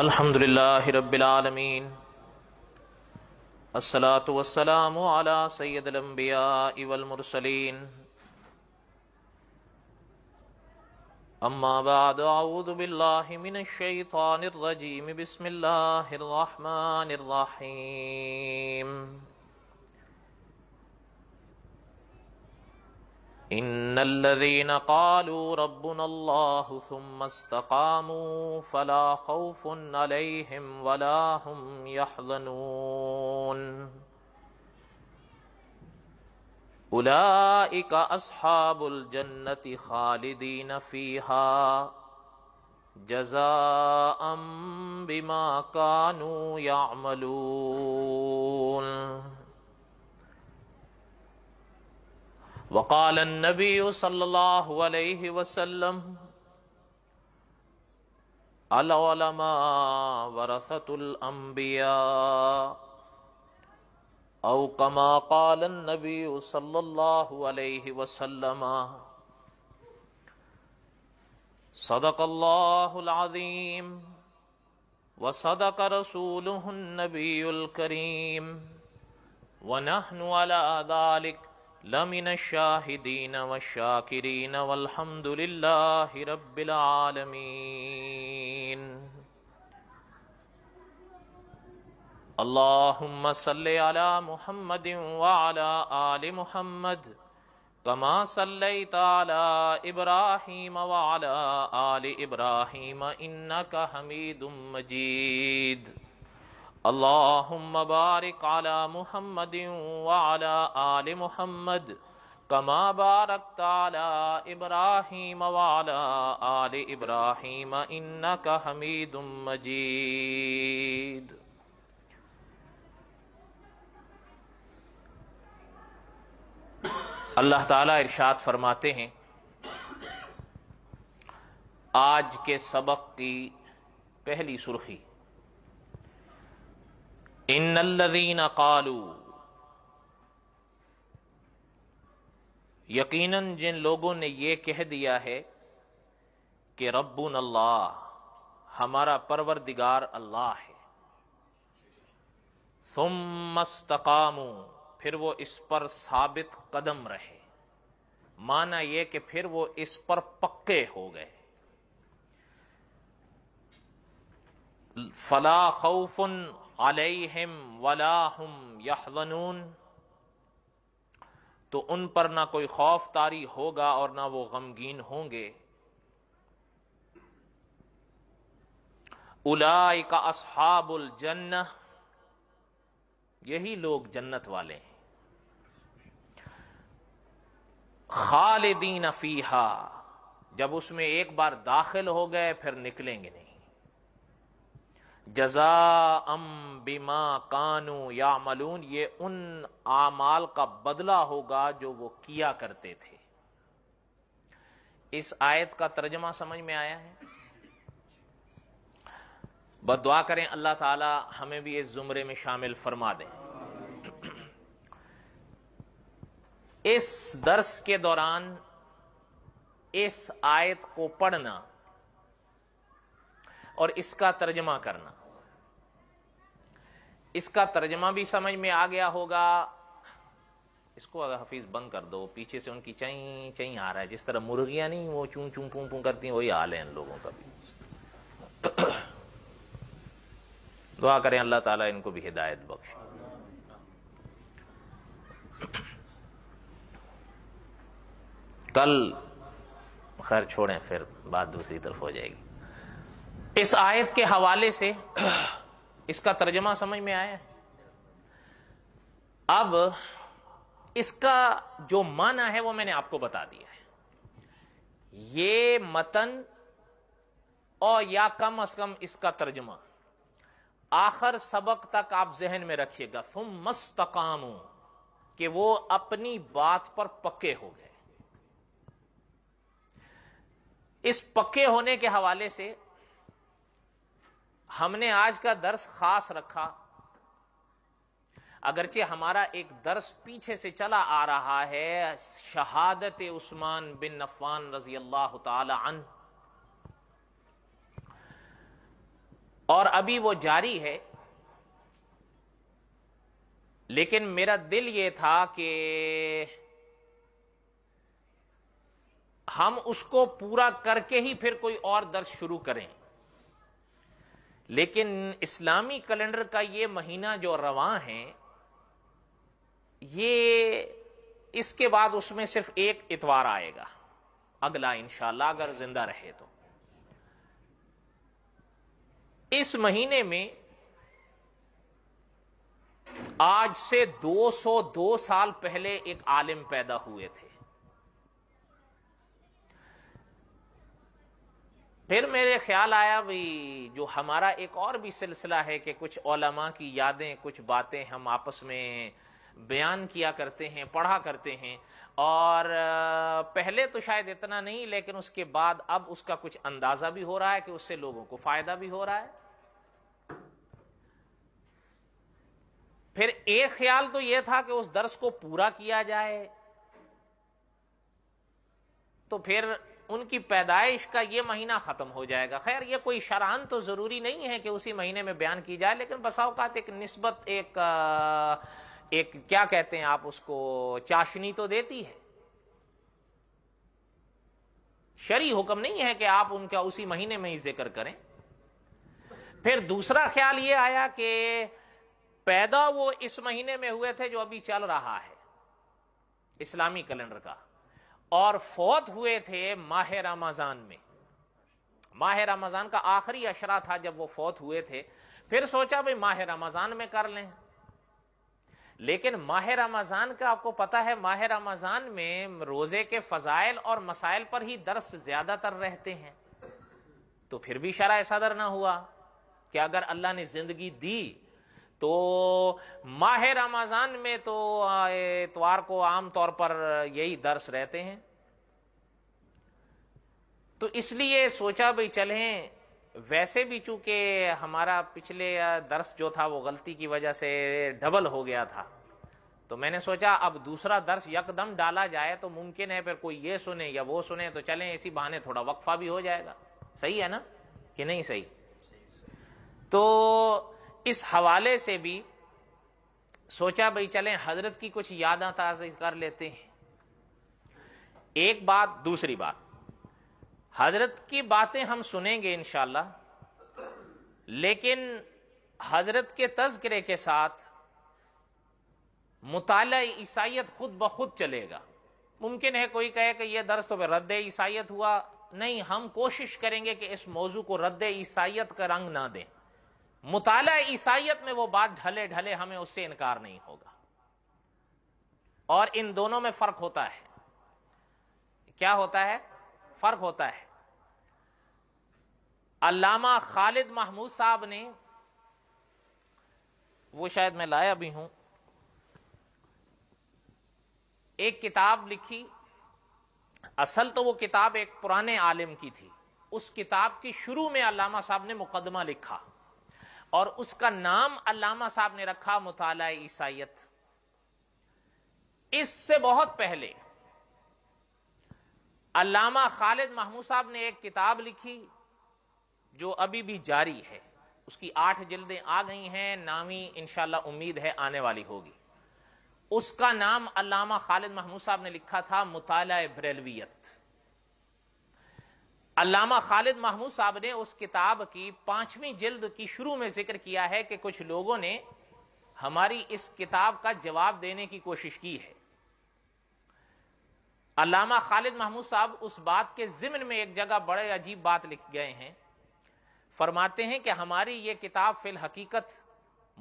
अल्हम्दुलिल्लाह रब्बिल आलमीन अस्सलातु वस्सलामु अला सय्यदिल अंबिया वल मुरसलीन अम्मा बाद औदु बिल्लाहि मिनश शैतानिर रजीम बिस्मिल्लाहिर रहमानिर रहीम ان الذين قالوا ربنا الله ثم استقاموا فلا خوف عليهم ولا هم يحزنون اولئك اصحاب الجنه خالدين فيها جزاء بما كانوا يعملون वकाल नबी सल्लल्लाहु वसल्लम अलमा वरसतुल अम्बिया औ कमा काल नबी सल्लल्लाहु अलैहि वसल्लम صدق الله العظيم وصدق رسوله النبي الكريم ونحن على ذلك लमिन शाहिदीन व शाकिरीन वल्हम्दुलिल्लाह रब्बिल आलमीन अल्लाहुम्म सल्लि अला मुहम्मद व अला आलि मुहम्मद कमा सल्लैत अला इब्राहीम व अला आलि इब्राहीम इन्नका अल्लाहुम्म बारिक मुहम्मद वाला आल कमा बारक इब्राहिम वाला आल इब्राहिम अल्लाह ताला इरशाद फरमाते हैं आज के सबक की पहली सुर्खी इन कालू यकीनन जिन लोगों ने यह कह दिया है कि रब्बुन अल्लाह हमारा परवर दिगार अल्लाह है तुम सुमस्तकामू फिर वो इस पर साबित कदम रहे माना यह कि फिर वो इस पर पक्के हो गए फला खौफन अलैहिम वलाहुम यहवनून तो उन पर ना कोई खौफ तारी होगा और ना वो गमगीन होंगे उलाई का असहाबुल जन्न यही लोग जन्नत वाले हैं खालिदीन फीहा जब उसमें एक बार दाखिल हो गए फिर निकलेंगे नहीं जजा अम बिमा कानू या मलून ये उन आमाल का बदला होगा जो वो किया करते थे इस आयत का तर्जमा समझ में आया है बस दुआ करें अल्लाह ताला हमें भी इस जुमरे में शामिल फरमा दें इस दर्श के दौरान इस आयत को पढ़ना और इसका तर्जमा करना इसका तर्जमा भी समझ में आ गया होगा इसको अगर हफीज बंद कर दो पीछे से उनकी चई चई आ रहा है जिस तरह मुर्गियां नहीं वो चू चू पू पू करती हैं वही हाल है इन लोगों का भी दुआ करें अल्लाह ताला इनको भी हिदायत बख्श कल खैर छोड़ें फिर बात दूसरी तरफ हो जाएगी इस आयत के हवाले से इसका तर्जमा समझ में आया अब इसका जो माना है वो मैंने आपको बता दिया है ये मतन और या कम अज कम इसका तर्जमा आखिर सबक तक आप जहन में रखिएगा तुम मस्तकाम कि वो अपनी बात पर पक्के हो गए इस पक्के होने के हवाले से हमने आज का दर्श खास रखा अगरचे हमारा एक दर्श पीछे से चला आ रहा है शहादत उस्मान बिन अफान रजी अल्लाह तन और अभी वो जारी है लेकिन मेरा दिल ये था कि हम उसको पूरा करके ही फिर कोई और दर्श शुरू करें लेकिन इस्लामी कैलेंडर का ये महीना जो रवा है ये इसके बाद उसमें सिर्फ एक इतवार आएगा अगला इंशाला अगर जिंदा रहे तो इस महीने में आज से 202 साल पहले एक आलिम पैदा हुए थे फिर मेरे ख्याल आया भाई जो हमारा एक और भी सिलसिला है कि कुछ ओलमा की यादें कुछ बातें हम आपस में बयान किया करते हैं पढ़ा करते हैं और पहले तो शायद इतना नहीं लेकिन उसके बाद अब उसका कुछ अंदाजा भी हो रहा है कि उससे लोगों को फायदा भी हो रहा है फिर एक ख्याल तो यह था कि उस दर्श को पूरा किया जाए तो फिर उनकी पैदाइश का ये महीना खत्म हो जाएगा खैर ये कोई शरान तो जरूरी नहीं है कि उसी महीने में बयान की जाए लेकिन बसाओकात एक नस्बत एक एक क्या कहते हैं आप उसको चाशनी तो देती है शरी हुक्म नहीं है कि आप उनका उसी महीने में ही जिक्र करें फिर दूसरा ख्याल ये आया कि पैदा वो इस महीने में हुए थे जो अभी चल रहा है इस्लामी कैलेंडर का और फौत हुए थे माह रमजान में माह रमजान का आखिरी अशरा था जब वो फौत हुए थे फिर सोचा भाई माह रमजान में कर लें लेकिन माह रमजान का आपको पता है माह रमजान में रोजे के फजाइल और मसाइल पर ही दर्स ज्यादातर रहते हैं तो फिर भी शराय सदर ना हुआ कि अगर अल्लाह ने जिंदगी दी तो माह रमज़ान में तो इतवार को आम तौर पर यही दर्श रहते हैं तो इसलिए सोचा भाई चलें वैसे भी चूंकि हमारा पिछले दर्श जो था वो गलती की वजह से डबल हो गया था तो मैंने सोचा अब दूसरा दर्श यकदम डाला जाए तो मुमकिन है फिर कोई ये सुने या वो सुने तो चलें इसी बहाने थोड़ा वक्फा भी हो जाएगा सही है ना कि नहीं सही तो इस हवाले से भी सोचा भाई चलें हजरत की कुछ याद ताज़ा कर लेते हैं एक बात दूसरी बात हजरत की बातें हम सुनेंगे इनशाला लेकिन हजरत के तस्करे के साथ मुताल ईसाइत खुद ब खुद चलेगा मुमकिन है कोई कहे कि यह दर्ज तो रद्द ईसाइत हुआ नहीं हम कोशिश करेंगे कि इस मौजू को रद्द ईसाइत का रंग ना दें मुताल ईसाइत में वो बात ढले ढले हमें उससे इनकार नहीं होगा और इन दोनों में फर्क होता है क्या होता है फर्क होता है अल्लामा खालिद महमूद साहब ने वो शायद मैं लाया भी हूं एक किताब लिखी असल तो वो किताब एक पुराने आलिम की थी उस किताब की शुरू में अल्लामा साहब ने मुकदमा लिखा और उसका नाम अल्लामा साहब ने रखा मुताला ईसाइत इससे बहुत पहले अलामा खालिद महमूद साहब ने एक किताब लिखी जो अभी भी जारी है उसकी आठ जिल्दें आ गई हैं नामी इंशाला उम्मीद है आने वाली होगी उसका नाम अलामा खालिद महमूद साहब ने लिखा था मुताला ब्रेलवियत अल्लामा खालिद महमूद साहब ने उस किताब की पांचवी जिल्द की शुरू में जिक्र किया है कि कुछ लोगों ने हमारी इस किताब का जवाब देने की कोशिश की है अल्लामा खालिद महमूद साहब उस बात के जिम्न में एक जगह बड़े अजीब बात लिख गए हैं फरमाते हैं कि हमारी यह किताब फिल हकीकत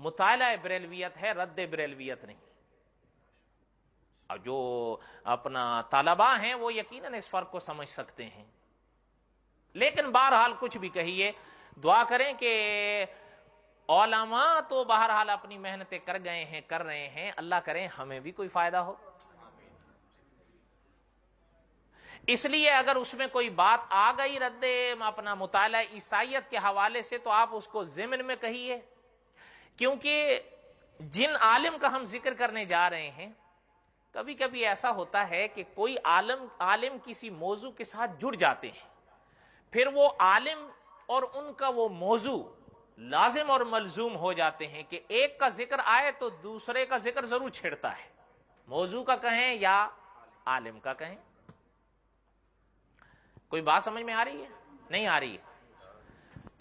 मुताला बरेलवियत है रद्द बरेलवियत नहीं जो अपना तालबा है वो यकीन इस फर्क को समझ सकते हैं लेकिन बहरहाल कुछ भी कहिए दुआ करें कि ओलामा तो बहरहाल अपनी मेहनतें कर गए हैं कर रहे हैं अल्लाह करें हमें भी कोई फायदा हो इसलिए अगर उसमें कोई बात आ गई रद्द अपना मुताल ईसाइत के हवाले से तो आप उसको जिमन में कहिए क्योंकि जिन आलिम का हम जिक्र करने जा रहे हैं कभी कभी ऐसा होता है कि कोई आलम आलिम किसी मौजू के साथ जुड़ जाते हैं फिर वो आलिम और उनका वो मौजू लाजिम और मलजूम हो जाते हैं कि एक का जिक्र आए तो दूसरे का जिक्र जरूर छेड़ता है मौजू का कहें या आलिम का कहें कोई बात समझ में आ रही है नहीं आ रही है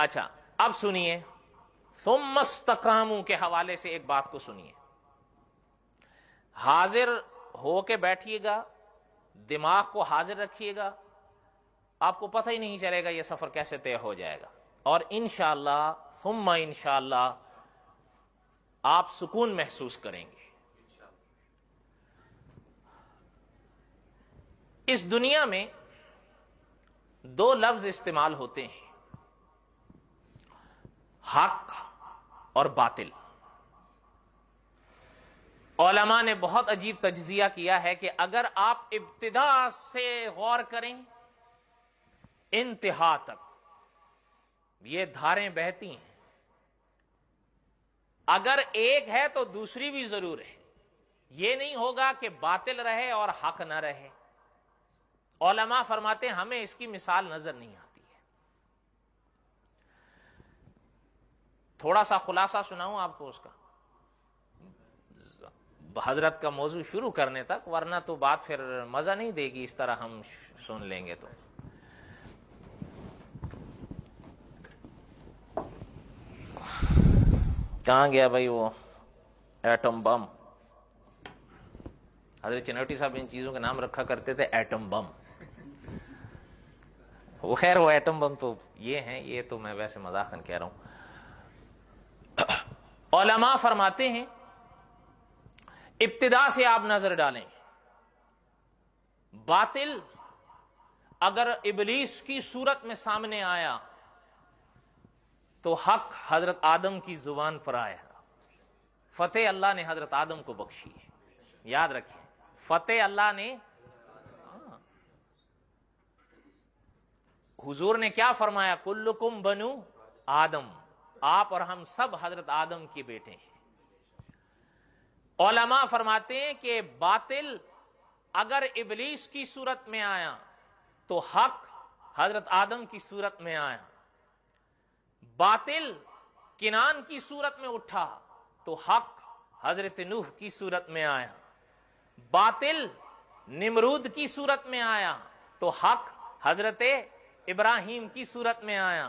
अच्छा अब सुनिए सुमस्तकामू के हवाले से एक बात को सुनिए हाजिर होके बैठिएगा दिमाग को हाजिर रखिएगा आपको पता ही नहीं चलेगा ये सफर कैसे तय हो जाएगा और इन शुम्मा इन आप सुकून महसूस करेंगे इस दुनिया में दो लफ्ज इस्तेमाल होते हैं हक और बातिल ओलमा ने बहुत अजीब तजिया किया है कि अगर आप इब्तदा से गौर करें इंतहा तक ये धारें बहती हैं अगर एक है तो दूसरी भी जरूर है ये नहीं होगा कि बातिल रहे और हक न रहे ओलमा फरमाते हमें इसकी मिसाल नजर नहीं आती है थोड़ा सा खुलासा सुनाऊं आपको उसका हजरत का मौजू शुरू करने तक वरना तो बात फिर मजा नहीं देगी इस तरह हम सुन लेंगे तो कहाँ गया भाई वो एटम बम हजरत चनौटी साहब इन चीजों के नाम रखा करते थे एटम बम वो खैर वो एटम बम तो ये है ये तो मैं वैसे मजाकन कह रहा हूं ओलमा फरमाते हैं इब्तदा से आप नजर डालें बातिल अगर इबलीस की सूरत में सामने आया तो हक हजरत आदम की जुबान पर आया फतेह अल्लाह ने हजरत आदम को बख्शी है याद रखिए फतेह अल्लाह ने हाँ। हुजूर ने क्या फरमाया कुल्लुकुम बनु आदम आप और हम सब हजरत आदम के बेटे हैं ओलमा फरमाते हैं कि बातिल अगर इबलीस की सूरत में आया तो हक हजरत आदम की सूरत में आया बातिल किनान की सूरत में उठा तो हक हजरत नूह की सूरत में आया बातिल निमरूद की सूरत में आया तो हक हजरत इब्राहिम की सूरत में आया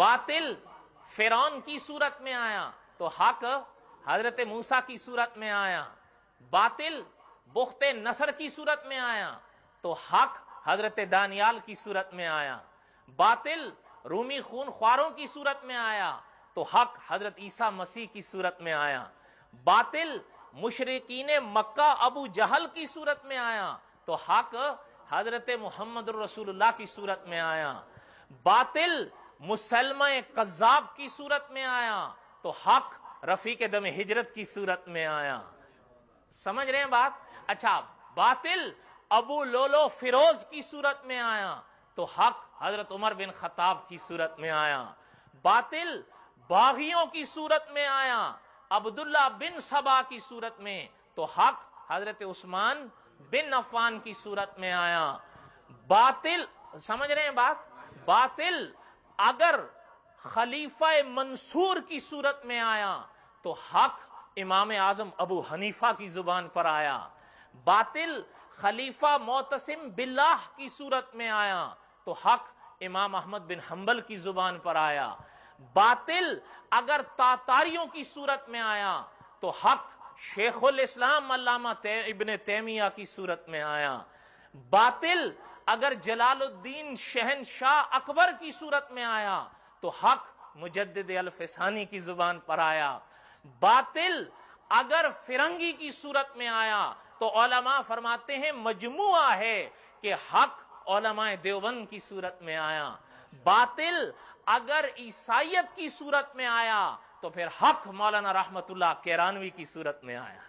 बातिल फिरौन की सूरत में आया तो हक हजरत मूसा की सूरत में आया बातिल बुख्त नसर की सूरत में आया तो हक हजरत दानियाल की सूरत में आया बातिल रूमी खून ख्वारों की सूरत में आया तो हक हजरत ईसा मसीह की सूरत में आया बातिल मुशरकिन मक्का अबू जहल की सूरत में आया तो हक हजरत मोहम्मद रसूलुल्लाह की सूरत में आया बातिल मुसलम कज्जाब की सूरत में आया तो हक रफी के दम हिजरत की सूरत में आया समझ रहे हैं बात अच्छा बातिल अबू लोलो फिरोज की सूरत में आया तो हक हजरत उमर बिन खताब की सूरत में आया बातिल बागियों की सूरत में आया अब्दुल्ला बिन सबा की सूरत में तो हक हजरत उस्मान बिन अफान की सूरत में आया बातिल समझ रहे हैं बात बातिल अगर खलीफा मंसूर की सूरत में आया तो हक इमाम आजम अबू हनीफा की जुबान पर आया बातिल खलीफा मोतसिम बिल्लाह की सूरत में आया तो हक इमाम अहमद बिन हम्बल की जुबान पर आया बातिल अगर तातारियों की सूरत में आया तो हक शेखुल इस्लाम अल्लामा ते, इबन तैमिया की सूरत में आया बातिल अगर जलालुद्दीन शहनशाह अकबर की सूरत में आया तो हक मुजद्द अलफिसानी की जुबान पर आया बातिल अगर फिरंगी की सूरत में आया तो ओलमा फरमाते हैं मजमुआ है कि हक ओलमाए देवबंद की सूरत में आया बातिल अगर ईसाइत की सूरत में आया तो फिर हक मौलाना रहमतुल्ला केरानवी की सूरत में आया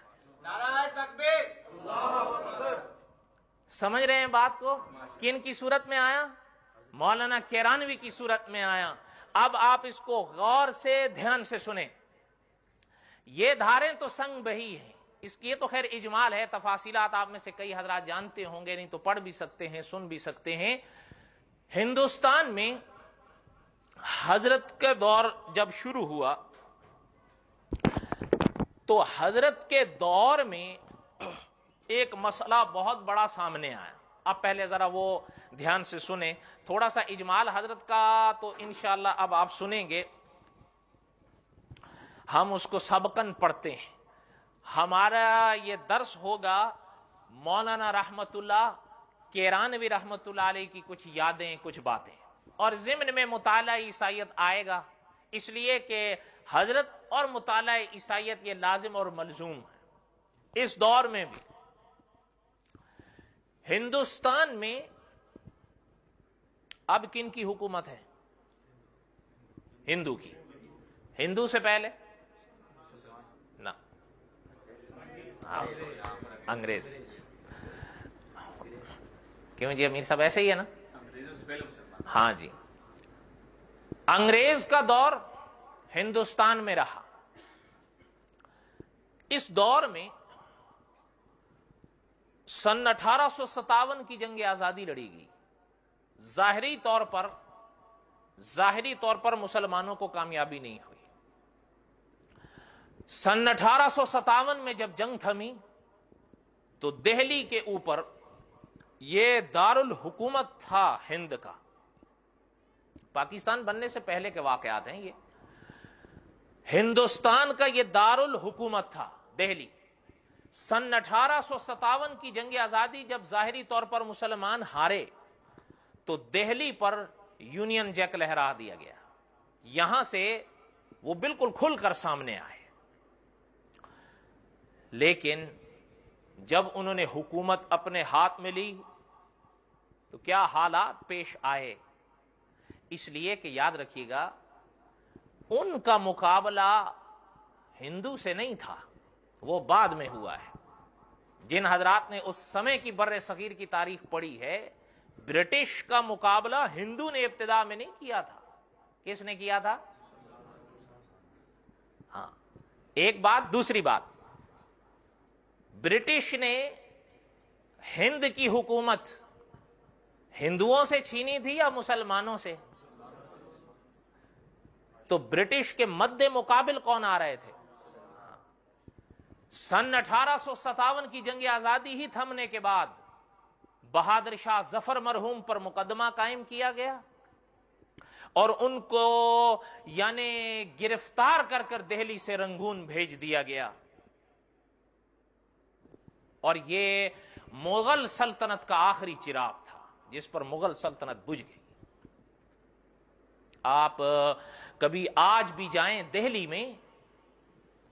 समझ रहे हैं बात को किन की सूरत में आया मौलाना केरानवी की सूरत में आया अब आप इसको गौर से ध्यान से सुने ये धारें तो संग बही हैं इसकी ये तो खैर इजमाल है तफासिलात आप में से कई हजरा जानते होंगे नहीं तो पढ़ भी सकते हैं सुन भी सकते हैं हिंदुस्तान में हजरत का दौर जब शुरू हुआ तो हजरत के दौर में एक मसला बहुत बड़ा सामने आया अब पहले जरा वो ध्यान से सुने थोड़ा सा इजमाल हजरत का तो इनशाला अब आप सुनेंगे हम उसको सबकन पढ़ते हैं हमारा ये दर्श होगा मौलाना रहमतुल्ला केरानवी रहमतुल्ला की कुछ यादें कुछ बातें और जिम्न में मुताल ईसाइत आएगा इसलिए कि हजरत और मुताल ईसाइत ये लाजिम और मलजूम है इस दौर में भी हिंदुस्तान में अब किन की हुकूमत है हिंदू की हिंदू से पहले हाँ। अंग्रेज क्यों जी अमीर साहब ऐसे ही है ना हाँ जी अंग्रेज का दौर हिंदुस्तान में रहा इस दौर में सन अठारह की जंग आजादी लड़ी गई जाहरी तौर पर जाहरी तौर पर मुसलमानों को कामयाबी नहीं हुई सन अठारह में जब जंग थमी तो दिल्ली के ऊपर यह दारुल हुकूमत था हिंद का पाकिस्तान बनने से पहले के वाकयात हैं ये हिंदुस्तान का यह दारुल हुकूमत था दिल्ली सन अठारह की जंग आजादी जब जाहरी तौर पर मुसलमान हारे तो दिल्ली पर यूनियन जैक लहरा दिया गया यहां से वो बिल्कुल खुलकर सामने आए लेकिन जब उन्होंने हुकूमत अपने हाथ में ली तो क्या हालात पेश आए इसलिए कि याद रखिएगा उनका मुकाबला हिंदू से नहीं था वो बाद में हुआ है जिन हजरात ने उस समय की बर सगीर की तारीख पढ़ी है ब्रिटिश का मुकाबला हिंदू ने इब्तदा में नहीं किया था किसने किया था हाँ एक बात दूसरी बात ब्रिटिश ने हिंद की हुकूमत हिंदुओं से छीनी थी या मुसलमानों से तो ब्रिटिश के मध्य मुकाबिल कौन आ रहे थे सन अठारह की जंग आजादी ही थमने के बाद बहादुर शाह जफर मरहूम पर मुकदमा कायम किया गया और उनको यानी गिरफ्तार कर कर दिल्ली से रंगून भेज दिया गया और ये मुगल सल्तनत का आखिरी चिराग था जिस पर मुगल सल्तनत बुझ गई आप कभी आज भी जाएं दिल्ली में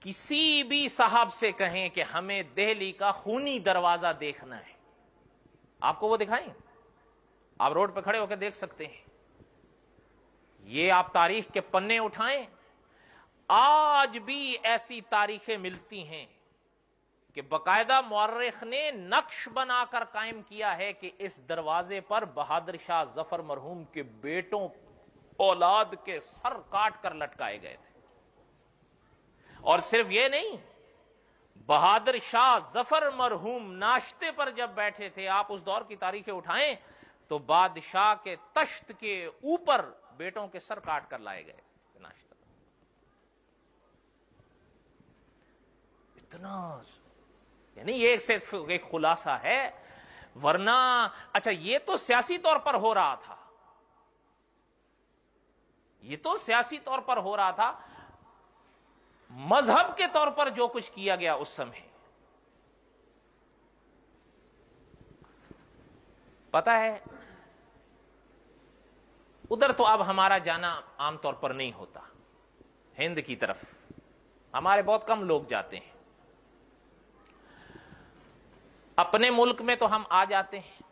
किसी भी साहब से कहें कि हमें दिल्ली का खूनी दरवाजा देखना है आपको वो दिखाएं आप रोड पर खड़े होकर देख सकते हैं ये आप तारीख के पन्ने उठाएं आज भी ऐसी तारीखें मिलती हैं कि बाकायदा मौरख ने नक्श बनाकर कायम किया है कि इस दरवाजे पर बहादुर शाह जफर मरहूम के बेटों औलाद के सर काट कर लटकाए गए थे और सिर्फ यह नहीं बहादुर शाह जफर मरहूम नाश्ते पर जब बैठे थे आप उस दौर की तारीखें उठाएं तो बादशाह के तश्त के ऊपर बेटों के सर काट कर लाए गए नाश्ता इतना यानी ये एक, एक खुलासा है वरना अच्छा ये तो सियासी तौर पर हो रहा था ये तो सियासी तौर पर हो रहा था मजहब के तौर पर जो कुछ किया गया उस समय पता है उधर तो अब हमारा जाना आमतौर पर नहीं होता हिंद की तरफ हमारे बहुत कम लोग जाते हैं अपने मुल्क में तो हम आ जाते हैं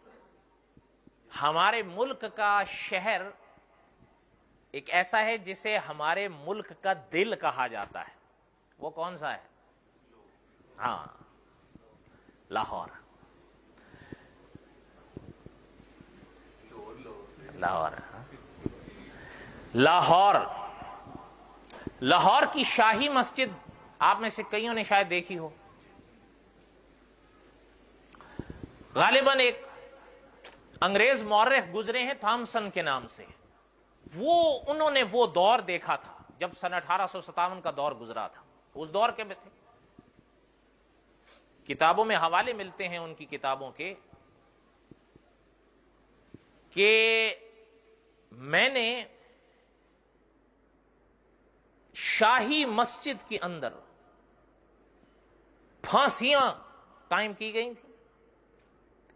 हमारे मुल्क का शहर एक ऐसा है जिसे हमारे मुल्क का दिल कहा जाता है वो कौन सा है हाँ लाहौर लाहौर हाँ। लाहौर लाहौर की शाही मस्जिद आप में से कईयों ने शायद देखी हो गालिबन एक अंग्रेज मौरख गुजरे हैं थॉमसन के नाम से वो उन्होंने वो दौर देखा था जब सन अठारह सतावन का दौर गुजरा था उस दौर के में थे किताबों में हवाले मिलते हैं उनकी किताबों के कि मैंने शाही मस्जिद के अंदर फांसियां कायम की गई थी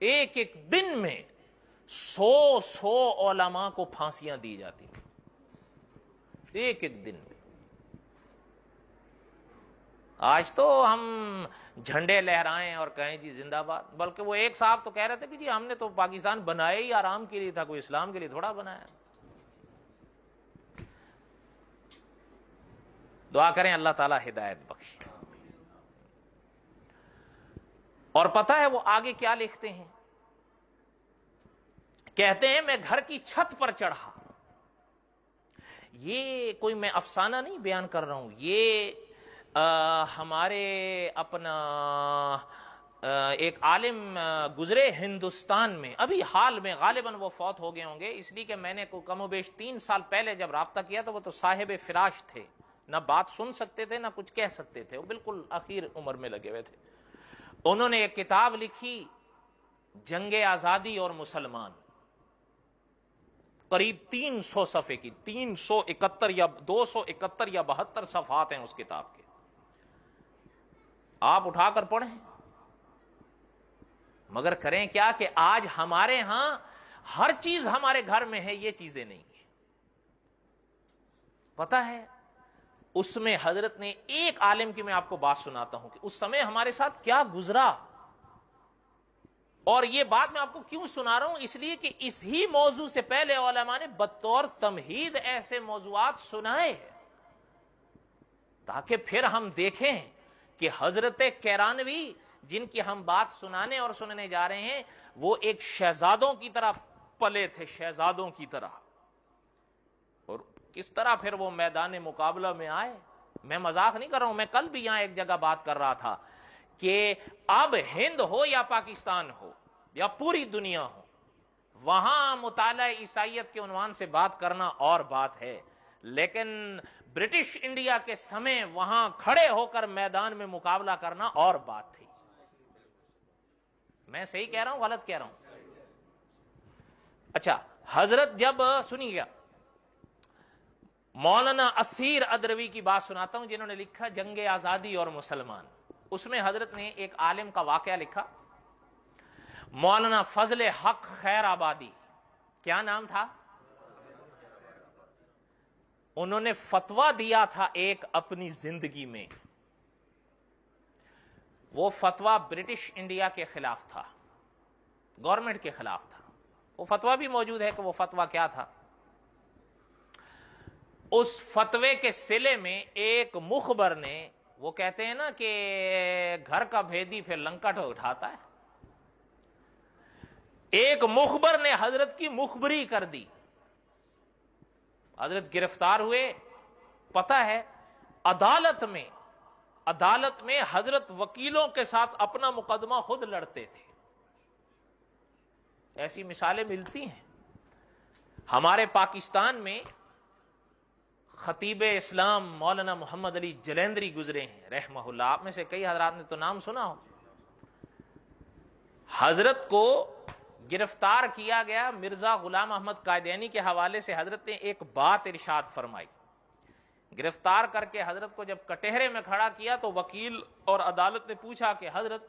एक एक दिन में सौ सौ ओलामा को फांसियां दी जाती एक एक दिन में आज तो हम झंडे लहराएं और कहें जी जिंदाबाद बल्कि वो एक साहब तो कह रहे थे कि जी हमने तो पाकिस्तान बनाया ही आराम के लिए था कोई इस्लाम के लिए थोड़ा बनाया दुआ करें अल्लाह ताला हिदायत बख्शी और पता है वो आगे क्या लिखते हैं कहते हैं मैं घर की छत पर चढ़ा ये कोई मैं अफसाना नहीं बयान कर रहा हूं ये आ, हमारे अपना आ, एक आलिम गुजरे हिंदुस्तान में अभी हाल में गालिबन वो फौत हो गए होंगे इसलिए कि मैंने को कमोबेश तीन साल पहले जब रबता किया तो वो तो साहेब फिराश थे ना बात सुन सकते थे ना कुछ कह सकते थे वो बिल्कुल आखिर उम्र में लगे हुए थे उन्होंने एक किताब लिखी जंग आजादी और मुसलमान करीब 300 सफे की 371 या 271 या बहत्तर सफात हैं उस किताब के आप उठाकर पढ़ें मगर करें क्या कि आज हमारे यहां हर चीज हमारे घर में है ये चीजें नहीं है पता है उसमें हजरत ने एक आलिम की मैं आपको बात सुनाता हूं कि उस समय हमारे साथ क्या गुजरा और ये बात मैं आपको क्यों सुना रहा हूं इसलिए कि इस ही मौजू से पहले ने बतौर तमहीद ऐसे मौजूद सुनाए ताकि फिर हम देखें कि हजरत कैरानवी जिनकी हम बात सुनाने और सुनने जा रहे हैं वो एक शहजादों की तरह पले थे शहजादों की तरह इस तरह फिर वो मैदान मुकाबला में आए मैं मजाक नहीं कर रहा हूं मैं कल भी यहां एक जगह बात कर रहा था कि अब हिंद हो या पाकिस्तान हो या पूरी दुनिया हो वहां मुताल ईसाइत के उन्वान से बात करना और बात है लेकिन ब्रिटिश इंडिया के समय वहां खड़े होकर मैदान में मुकाबला करना और बात थी मैं सही कह रहा हूं गलत कह रहा हूं अच्छा हजरत जब सुनिएगा मौलाना असीर अदरवी की बात सुनाता हूं जिन्होंने लिखा जंगे आजादी और मुसलमान उसमें हजरत ने एक आलिम का वाक्य लिखा मौलाना फजल हक खैर आबादी क्या नाम था उन्होंने फतवा दिया था एक अपनी जिंदगी में वो फतवा ब्रिटिश इंडिया के खिलाफ था गवर्नमेंट के खिलाफ था वो फतवा भी मौजूद है कि वो फतवा क्या था उस फतवे के सिले में एक मुखबर ने वो कहते हैं ना कि घर का भेदी फिर लंकट उठाता है एक मुखबर ने हजरत की मुखबरी कर दी हजरत गिरफ्तार हुए पता है अदालत में अदालत में हजरत वकीलों के साथ अपना मुकदमा खुद लड़ते थे ऐसी मिसालें मिलती हैं हमारे पाकिस्तान में खतीब इस्लाम मौलाना मोहम्मद अली जलेंद्री गुजरे हैं रहमहुल्ला आप में से कई हजरात ने तो नाम सुना हो हजरत को गिरफ्तार किया गया मिर्जा गुलाम अहमद कायदेनी के हवाले से हजरत ने एक बात इर्शाद फरमाई गिरफ्तार करके हजरत को जब कटहरे में खड़ा किया तो वकील और अदालत ने पूछा कि हजरत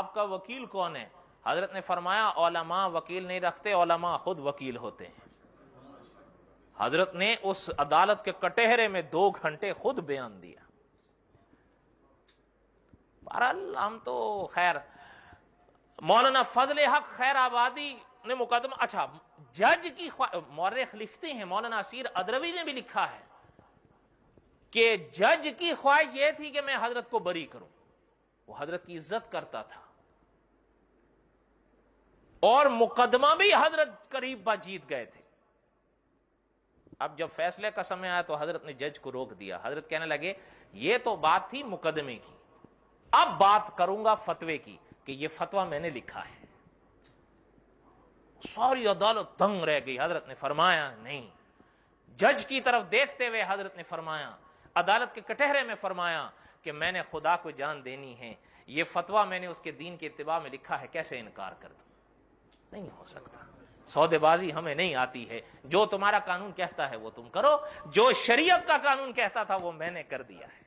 आपका वकील कौन है हजरत ने फरमाया ओलमा वकील नहीं रखते ओलमा खुद वकील होते हैं हजरत ने उस अदालत के कटहरे में दो घंटे खुद बयान दिया बहरहाल हम तो खैर मौलाना फजल हक खैर आबादी ने मुकदमा अच्छा जज की मौरख लिखते हैं मौलाना असीर अदरवी ने भी लिखा है कि जज की ख्वाहिश यह थी कि मैं हजरत को बरी करूं वो हजरत की इज्जत करता था और मुकदमा भी हजरत करीब बाजीत जीत गए थे अब जब फैसले का समय आया तो हजरत ने जज को रोक दिया हजरत कहने लगे ये तो बात थी मुकदमे की अब बात करूंगा फतवे की कि ये फतवा मैंने लिखा है सॉरी अदालत तंग रह गई हजरत ने फरमाया नहीं जज की तरफ देखते हुए हजरत ने फरमाया अदालत के कटहरे में फरमाया कि मैंने खुदा को जान देनी है यह फतवा मैंने उसके दीन के इतबा में लिखा है कैसे इनकार कर दू नहीं हो सकता सौदेबाजी हमें नहीं आती है जो तुम्हारा कानून कहता है वो तुम करो जो शरीयत का कानून कहता था वो मैंने कर दिया है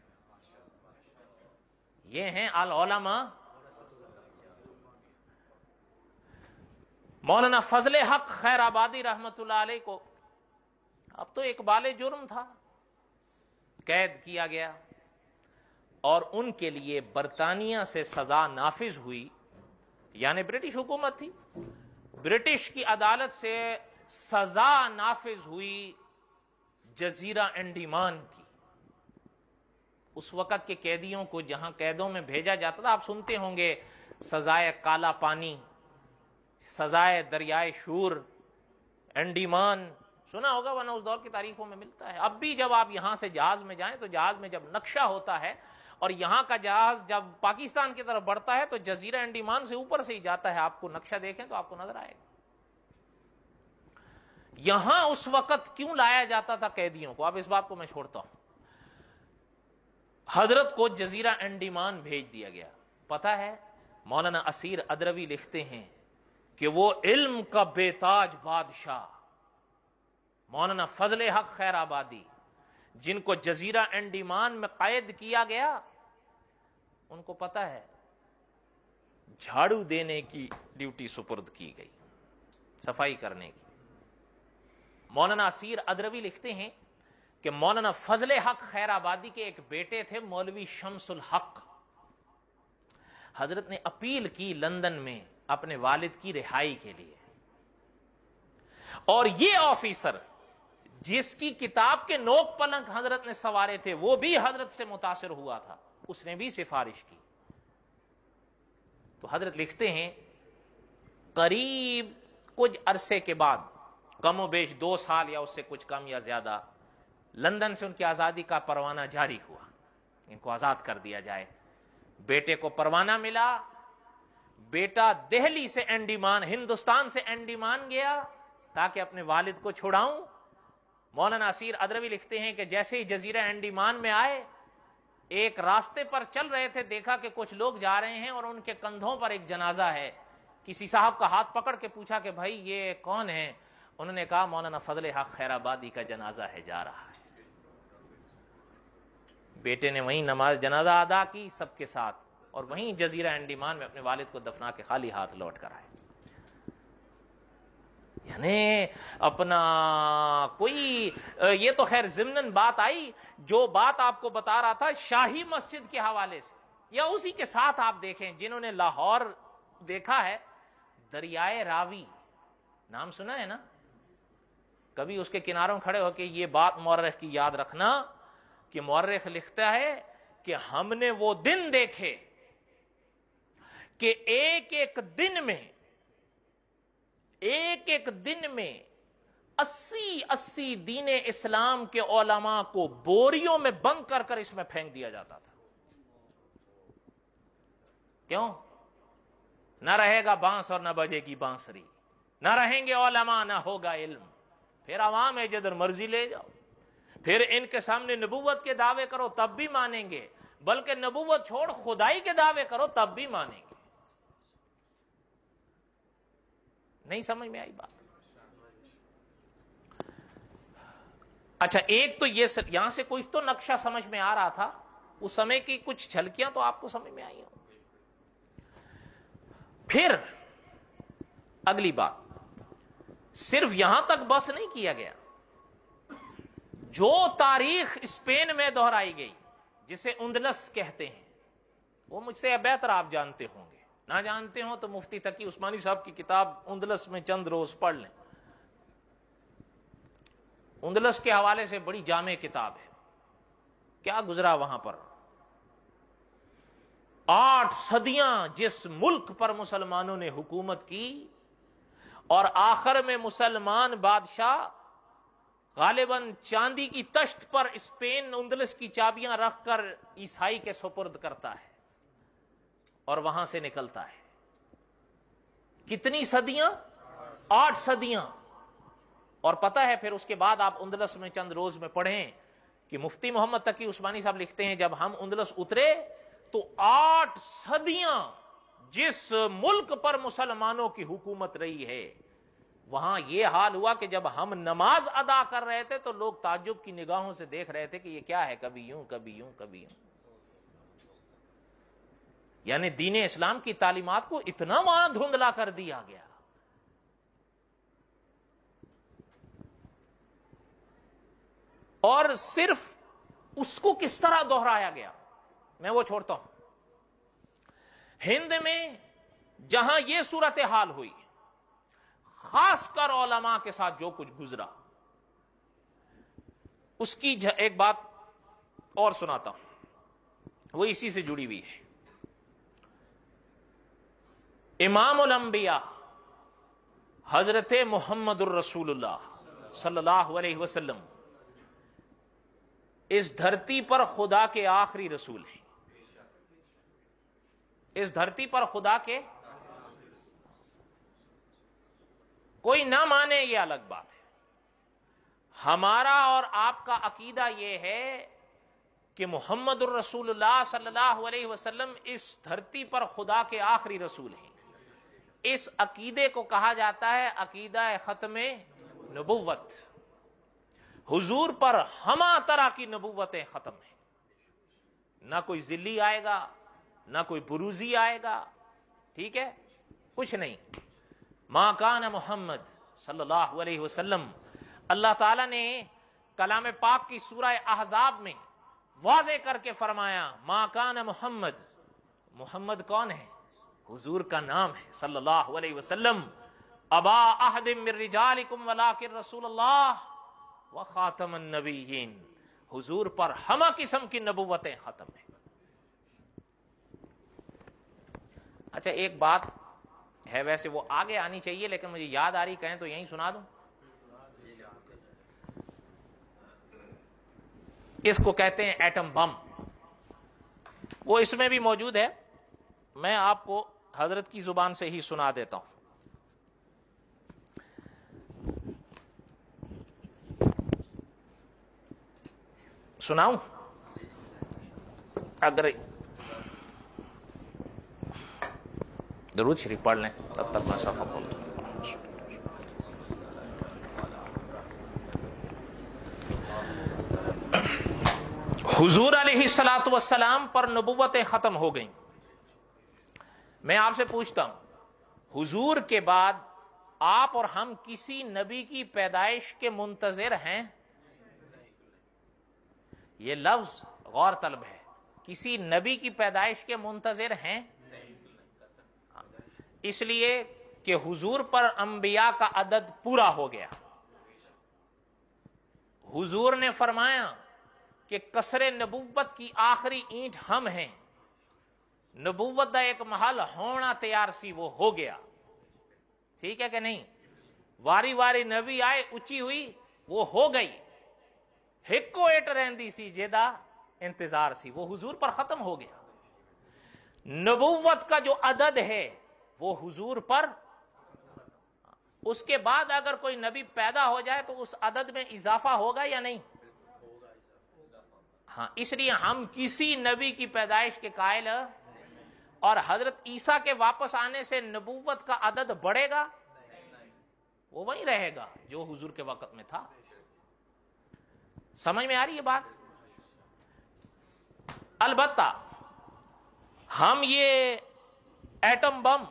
ये हैं अल ओलमा मौलाना फजल हक खैर आबादी रहमत को अब तो एक बाले जुर्म था कैद किया गया और उनके लिए बरतानिया से सजा नाफिज हुई यानी ब्रिटिश हुकूमत थी ब्रिटिश की अदालत से सजा नाफिज हुई जजीरा एंडीमान की उस वक्त के कैदियों को जहां कैदों में भेजा जाता था आप सुनते होंगे सजाए काला पानी सजाए दरियाए शूर एंडीमान सुना होगा वरना उस दौर की तारीखों में मिलता है अब भी जब आप यहां से जहाज में जाएं तो जहाज में जब नक्शा होता है और यहाँ का जहाज जब पाकिस्तान की तरफ बढ़ता है तो जजीरा अंडीमान से ऊपर से ही जाता है आपको नक्शा देखें तो आपको नजर आएगा यहां उस वक्त क्यों लाया जाता था कैदियों को अब इस बात को मैं छोड़ता हूं हजरत को जजीरा अंडीमान भेज दिया गया पता है मौलाना असीर अदरवी लिखते हैं कि वो इल्म का बेताज बादशाह मौलाना फजल हक खैर आबादी जिनको जजीरा एंडीमान में कैद किया गया उनको पता है झाड़ू देने की ड्यूटी सुपुर्द की गई सफाई करने की मौलाना सीर अदरवी लिखते हैं कि मौलाना फजले हक खैराबादी के एक बेटे थे मौलवी शमसुल हक हजरत ने अपील की लंदन में अपने वालिद की रिहाई के लिए और ये ऑफिसर जिसकी किताब के नोक पलंक हजरत ने सवारे थे वो भी हजरत से मुतासर हुआ था उसने भी सिफारिश की तो हजरत लिखते हैं करीब कुछ अरसे के बाद कम बेश दो साल या उससे कुछ कम या ज्यादा लंदन से उनकी आज़ादी का परवाना जारी हुआ इनको आज़ाद कर दिया जाए बेटे को परवाना मिला बेटा दिल्ली से एंडीमान हिंदुस्तान से एंडीमान गया ताकि अपने वालिद को छुड़ाऊं मौलाना असीर अदरवी लिखते हैं कि जैसे ही जजीरा एंडीमान में आए एक रास्ते पर चल रहे थे देखा कि कुछ लोग जा रहे हैं और उनके कंधों पर एक जनाजा है किसी साहब का हाथ पकड़ के पूछा कि भाई ये कौन है उन्होंने कहा मौलाना फजल हक खैराबादी का जनाजा है जा रहा है बेटे ने वही नमाज जनाजा अदा की सबके साथ और वहीं जजीरा एंडीमान में अपने वालिद को दफना के खाली हाथ लौट कर आए यानी अपना कोई ये तो खैर जिमनन बात आई जो बात आपको बता रहा था शाही मस्जिद के हवाले से या उसी के साथ आप देखें जिन्होंने लाहौर देखा है दरियाए रावी नाम सुना है ना कभी उसके किनारों खड़े होकर ये बात मौर्रख की याद रखना कि मौर्रख लिखता है कि हमने वो दिन देखे कि एक एक दिन में एक एक दिन में अस्सी अस्सी दीन इस्लाम के ओलमा को बोरियों में बंद कर कर इसमें फेंक दिया जाता था क्यों ना रहेगा बांस और ना बजेगी बांसरी ना रहेंगे ओलमा ना होगा इल्म फिर आवाम है जिधर मर्जी ले जाओ फिर इनके सामने नबूवत के दावे करो तब भी मानेंगे बल्कि नबूवत छोड़ खुदाई के दावे करो तब भी मानेंगे नहीं समझ में आई बात अच्छा एक तो ये सर, यहां से कुछ तो नक्शा समझ में आ रहा था उस समय की कुछ झलकियां तो आपको समझ में आई हो फिर अगली बात सिर्फ यहां तक बस नहीं किया गया जो तारीख स्पेन में दोहराई गई जिसे उंदलस कहते हैं वो मुझसे बेहतर आप जानते होंगे ना जानते हो तो मुफ्ती तकी उस्मानी साहब की किताब उंदलस में चंद रोज पढ़ लें उंदलस के हवाले से बड़ी जामे किताब है क्या गुजरा वहां पर आठ सदियां जिस मुल्क पर मुसलमानों ने हुकूमत की और आखिर में मुसलमान बादशाह गालिबन चांदी की तश्त पर स्पेन उंदलस की चाबियां रखकर ईसाई के सुपुर्द करता है और वहां से निकलता है कितनी सदियां आठ सदियां और पता है फिर उसके बाद आप उंदलस में चंद रोज में पढ़ें कि मुफ्ती मोहम्मद तकी उस्मानी साहब लिखते हैं जब हम उंदलस उतरे तो आठ सदियां जिस मुल्क पर मुसलमानों की हुकूमत रही है वहां यह हाल हुआ कि जब हम नमाज अदा कर रहे थे तो लोग ताजुब की निगाहों से देख रहे थे कि यह क्या है कभी यूं कभी यूं कभी यूं यानी दीन इस्लाम की तालीमत को इतना वहां धुंधला कर दिया गया और सिर्फ उसको किस तरह दोहराया गया मैं वो छोड़ता हूं हिंद में जहां यह सूरत हाल हुई खासकर ओलमा के साथ जो कुछ गुजरा उसकी एक बात और सुनाता हूं वो इसी से जुड़ी हुई है इमामबिया हजरत मोहम्मद सल्लल्लाहु अलैहि इस धरती पर खुदा के आखिरी रसूल हैं इस धरती पर खुदा के कोई ना माने ये अलग बात है हमारा और आपका अकीदा यह है कि मोहम्मद रसूलुल्लाह सल्लल्लाहु इस धरती पर खुदा के आखिरी रसूल हैं इस अकीदे को कहा जाता है अकीदा ख़त्म नबुवत हुजूर पर हमा तरह की नबुवतें ख़त्म है ना कोई जिली आएगा ना कोई बुरूजी आएगा ठीक है कुछ नहीं माकान मोहम्मद सल्लल्लाहु अलैहि वसल्लम अल्लाह ताला ने कलाम पाक की सूरह अहजाब में वाजे करके फरमाया माकान मोहम्मद मोहम्मद कौन है हुजूर का नाम है सल्लल्लाहु अलैहि वसल्लम अबा अहदिम रिजालिकुम वलाकिर व हुजूर पर हम किस्म की नबूवतें खत्म है अच्छा एक बात है वैसे वो आगे आनी चाहिए लेकिन मुझे याद आ रही कहें तो यही सुना दू इसको कहते हैं एटम बम वो इसमें भी मौजूद है मैं आपको हजरत की जुबान से ही सुना देता हूं सुनाऊ अगर जरूर शरीफ पढ़ लें तब तक मैं सफा बोलता हूं हुजूर सलात वसलाम पर नबुवतें ख़त्म हो गईं मैं आपसे पूछता हूं हुजूर के बाद आप और हम किसी नबी की पैदाइश के मुंतजर हैं ये लफ्ज गौरतलब है किसी नबी की पैदाइश के मुंतजर हैं इसलिए कि हुजूर पर अंबिया का अदद पूरा हो गया हुजूर ने फरमाया कि कसरे नबूबत की आखिरी ईंट हम हैं नबूवत का एक महल होना तैयार सी वो हो गया ठीक है कि नहीं वारी वारी नबी आए उची हुई वो हो गई हिको एट रही सी जेदा इंतजार सी वो हुजूर पर खत्म हो गया नबूवत का जो अदद है वो हुजूर पर उसके बाद अगर कोई नबी पैदा हो जाए तो उस अदद में इजाफा होगा या नहीं हाँ इसलिए हम किसी नबी की पैदाइश के कायल और हजरत ईसा के वापस आने से नबूवत का अदद बढ़ेगा वो वही रहेगा जो हुजूर के वक्त में था समझ में आ रही है बात अलबत् हम ये एटम बम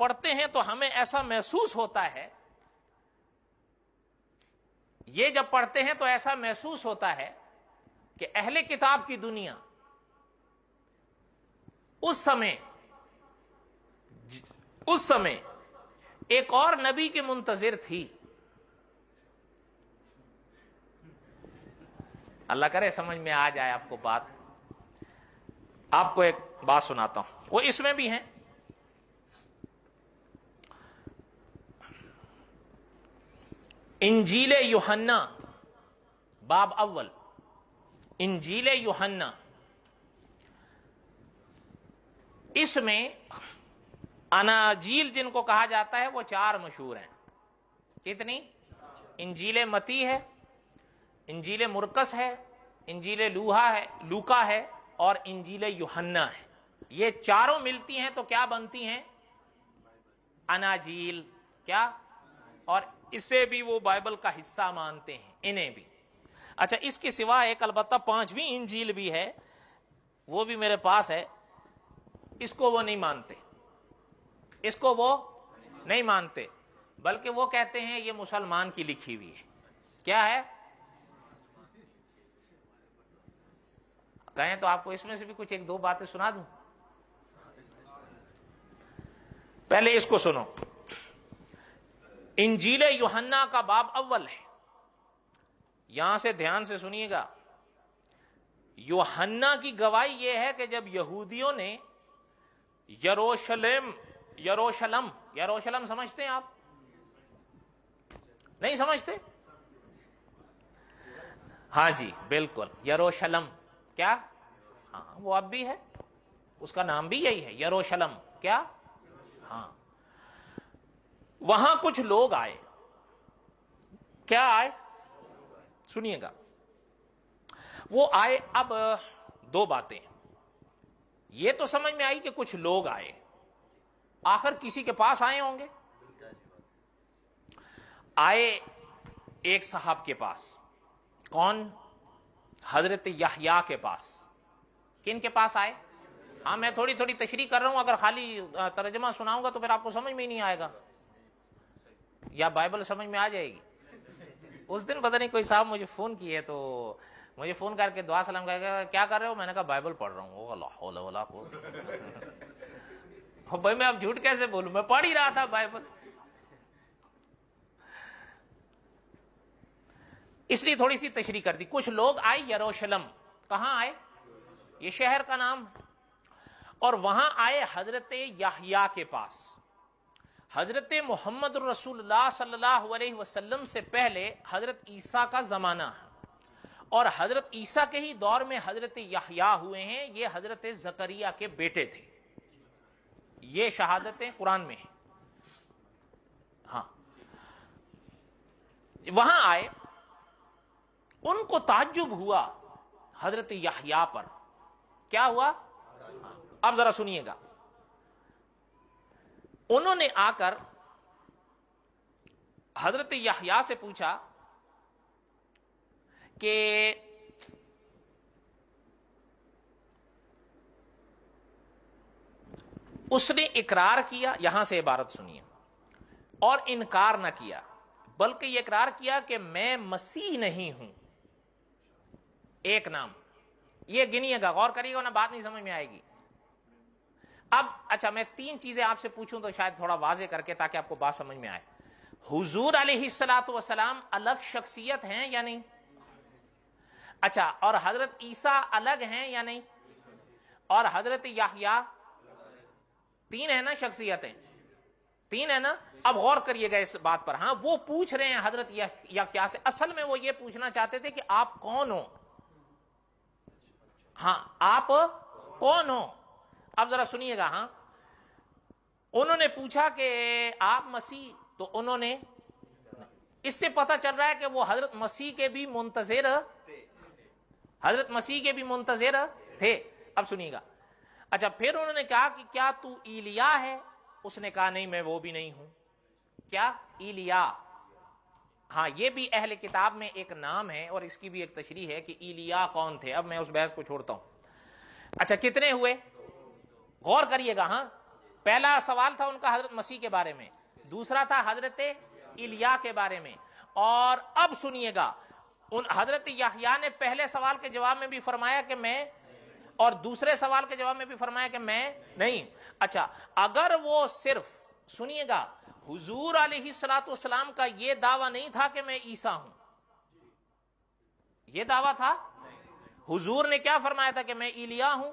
पढ़ते हैं तो हमें ऐसा महसूस होता है ये जब पढ़ते हैं तो ऐसा महसूस होता है कि अहले किताब की दुनिया उस समय उस समय एक और नबी के मुंतजिर थी अल्लाह करे समझ में आ जाए आपको बात आपको एक बात सुनाता हूं वो इसमें भी है इंजीले योहन्ना बाब अव्वल इंजीले योहन्ना इसमें अनाजील जिनको कहा जाता है वो चार मशहूर हैं कितनी इंजील मती है इंजील मुरकस है इंजील लूहा है लूका है और इंजील युहन्ना है ये चारों मिलती हैं तो क्या बनती हैं अनाजील क्या और इसे भी वो बाइबल का हिस्सा मानते हैं इन्हें भी अच्छा इसके सिवा एक अलबत्ता पांचवी इंजील भी है वो भी मेरे पास है इसको वो नहीं मानते इसको वो नहीं मानते बल्कि वो कहते हैं ये मुसलमान की लिखी हुई है क्या है कहें तो आपको इसमें से भी कुछ एक दो बातें सुना दूं पहले इसको सुनो इंजील योहन्ना का बाब अव्वल है यहां से ध्यान से सुनिएगा योहन्ना की गवाही यह है कि जब यहूदियों ने यरोशलेम यरोशलम यरोशलम समझते हैं आप नहीं समझते हाँ जी बिल्कुल यरोशलम क्या हाँ वो अब भी है उसका नाम भी यही है यरोशलम क्या हाँ वहां कुछ लोग आए क्या आए सुनिएगा वो आए अब दो बातें ये तो समझ में आई कि कुछ लोग आए आखिर किसी के पास आए होंगे आए एक साहब के पास कौन हजरत यहया के पास किन के पास आए हाँ मैं थोड़ी थोड़ी तशरी कर रहा हूं अगर खाली तर्जमा सुनाऊंगा तो फिर आपको समझ में ही नहीं आएगा या बाइबल समझ में आ जाएगी उस दिन पता नहीं कोई साहब मुझे फोन किए तो मुझे फोन करके दुआ सलाम कर क्या कर रहे हो मैंने कहा बाइबल पढ़ रहा हूँ अल्लाह को भाई मैं अब झूठ कैसे बोलूं मैं पढ़ ही रहा था बाइबल इसलिए थोड़ी सी तशरी कर दी कुछ लोग आए यरूशलेम कहां आए ये शहर का नाम और वहां आए हजरत याहिया के पास हजरत मोहम्मद रसूलुल्लाह सल्लल्लाहु अलैहि वसल्लम से पहले हजरत ईसा का जमाना है और हजरत ईसा के ही दौर में हजरत यहा हुए हैं ये हजरत जकरिया के बेटे थे ये शहादतें कुरान में हैं हाँ वहां आए उनको ताजुब हुआ हजरत यहा पर क्या हुआ हाँ, अब जरा सुनिएगा उन्होंने आकर हजरत यहा से पूछा कि उसने इकरार किया यहां से इबारत सुनिए और इनकार ना किया बल्कि यह इकरार किया कि मैं मसीह नहीं हूं एक नाम ये गिनिएगा गौर करिएगा ना बात नहीं समझ में आएगी अब अच्छा मैं तीन चीजें आपसे पूछूं तो शायद थोड़ा वाजे करके ताकि आपको बात समझ में आए हुजूर अलैहिस्सलातु वसलाम अलग शख्सियत हैं या नहीं अच्छा और हजरत ईसा अलग हैं या नहीं और हजरत याहिया तीन है ना शख्सियतें तीन है ना अब गौर करिएगा इस बात पर हाँ वो पूछ रहे हैं हजरत याहिया से असल में वो ये पूछना चाहते थे कि आप कौन हो हाँ आप कौन हो अब जरा सुनिएगा हाँ उन्होंने पूछा कि आप मसीह तो उन्होंने इससे पता चल रहा है कि वो हजरत मसीह के भी मुंतजर हजरत मसीह के भी मुंतजर थे अब सुनिएगा अच्छा फिर उन्होंने कहा कि क्या तू इलिया है उसने कहा नहीं मैं वो भी नहीं हूं क्या इलिया हाँ ये भी अहल किताब में एक नाम है और इसकी भी एक तशरी है कि इलिया कौन थे अब मैं उस बहस को छोड़ता हूं अच्छा कितने हुए गौर करिएगा हाँ पहला सवाल था उनका हजरत मसीह के बारे में दूसरा था हजरत इलिया के बारे में और अब सुनिएगा उन हजरत याहिया ने पहले सवाल के जवाब में भी फरमाया कि मैं और दूसरे सवाल के जवाब में भी फरमाया कि मैं नहीं अच्छा अगर वो सिर्फ सुनिएगा हुजूर सलाम का ये दावा नहीं था कि मैं ईसा हूं ये दावा था हुजूर ने क्या फरमाया था कि मैं इलिया हूं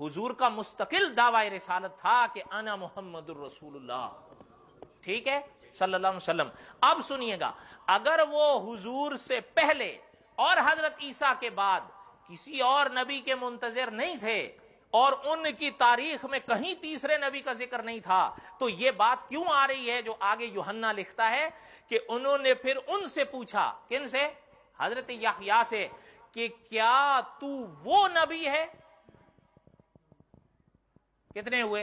हुजूर का मुस्तकिल दावा रिसालत था कि आना मोहम्मद रसूलुल्लाह ठीक है सल्लल्लाहु अलैहि वसल्लम अब सुनिएगा अगर वो हुजूर से पहले और हजरत ईसा के बाद किसी और नबी के मुंतजर नहीं थे और उनकी तारीख में कहीं तीसरे नबी का जिक्र नहीं था तो ये बात क्यों आ रही है जो आगे युहन्ना लिखता है कि उन्होंने फिर उनसे पूछा किन से हजरत याहिया से कि क्या तू वो नबी है कितने हुए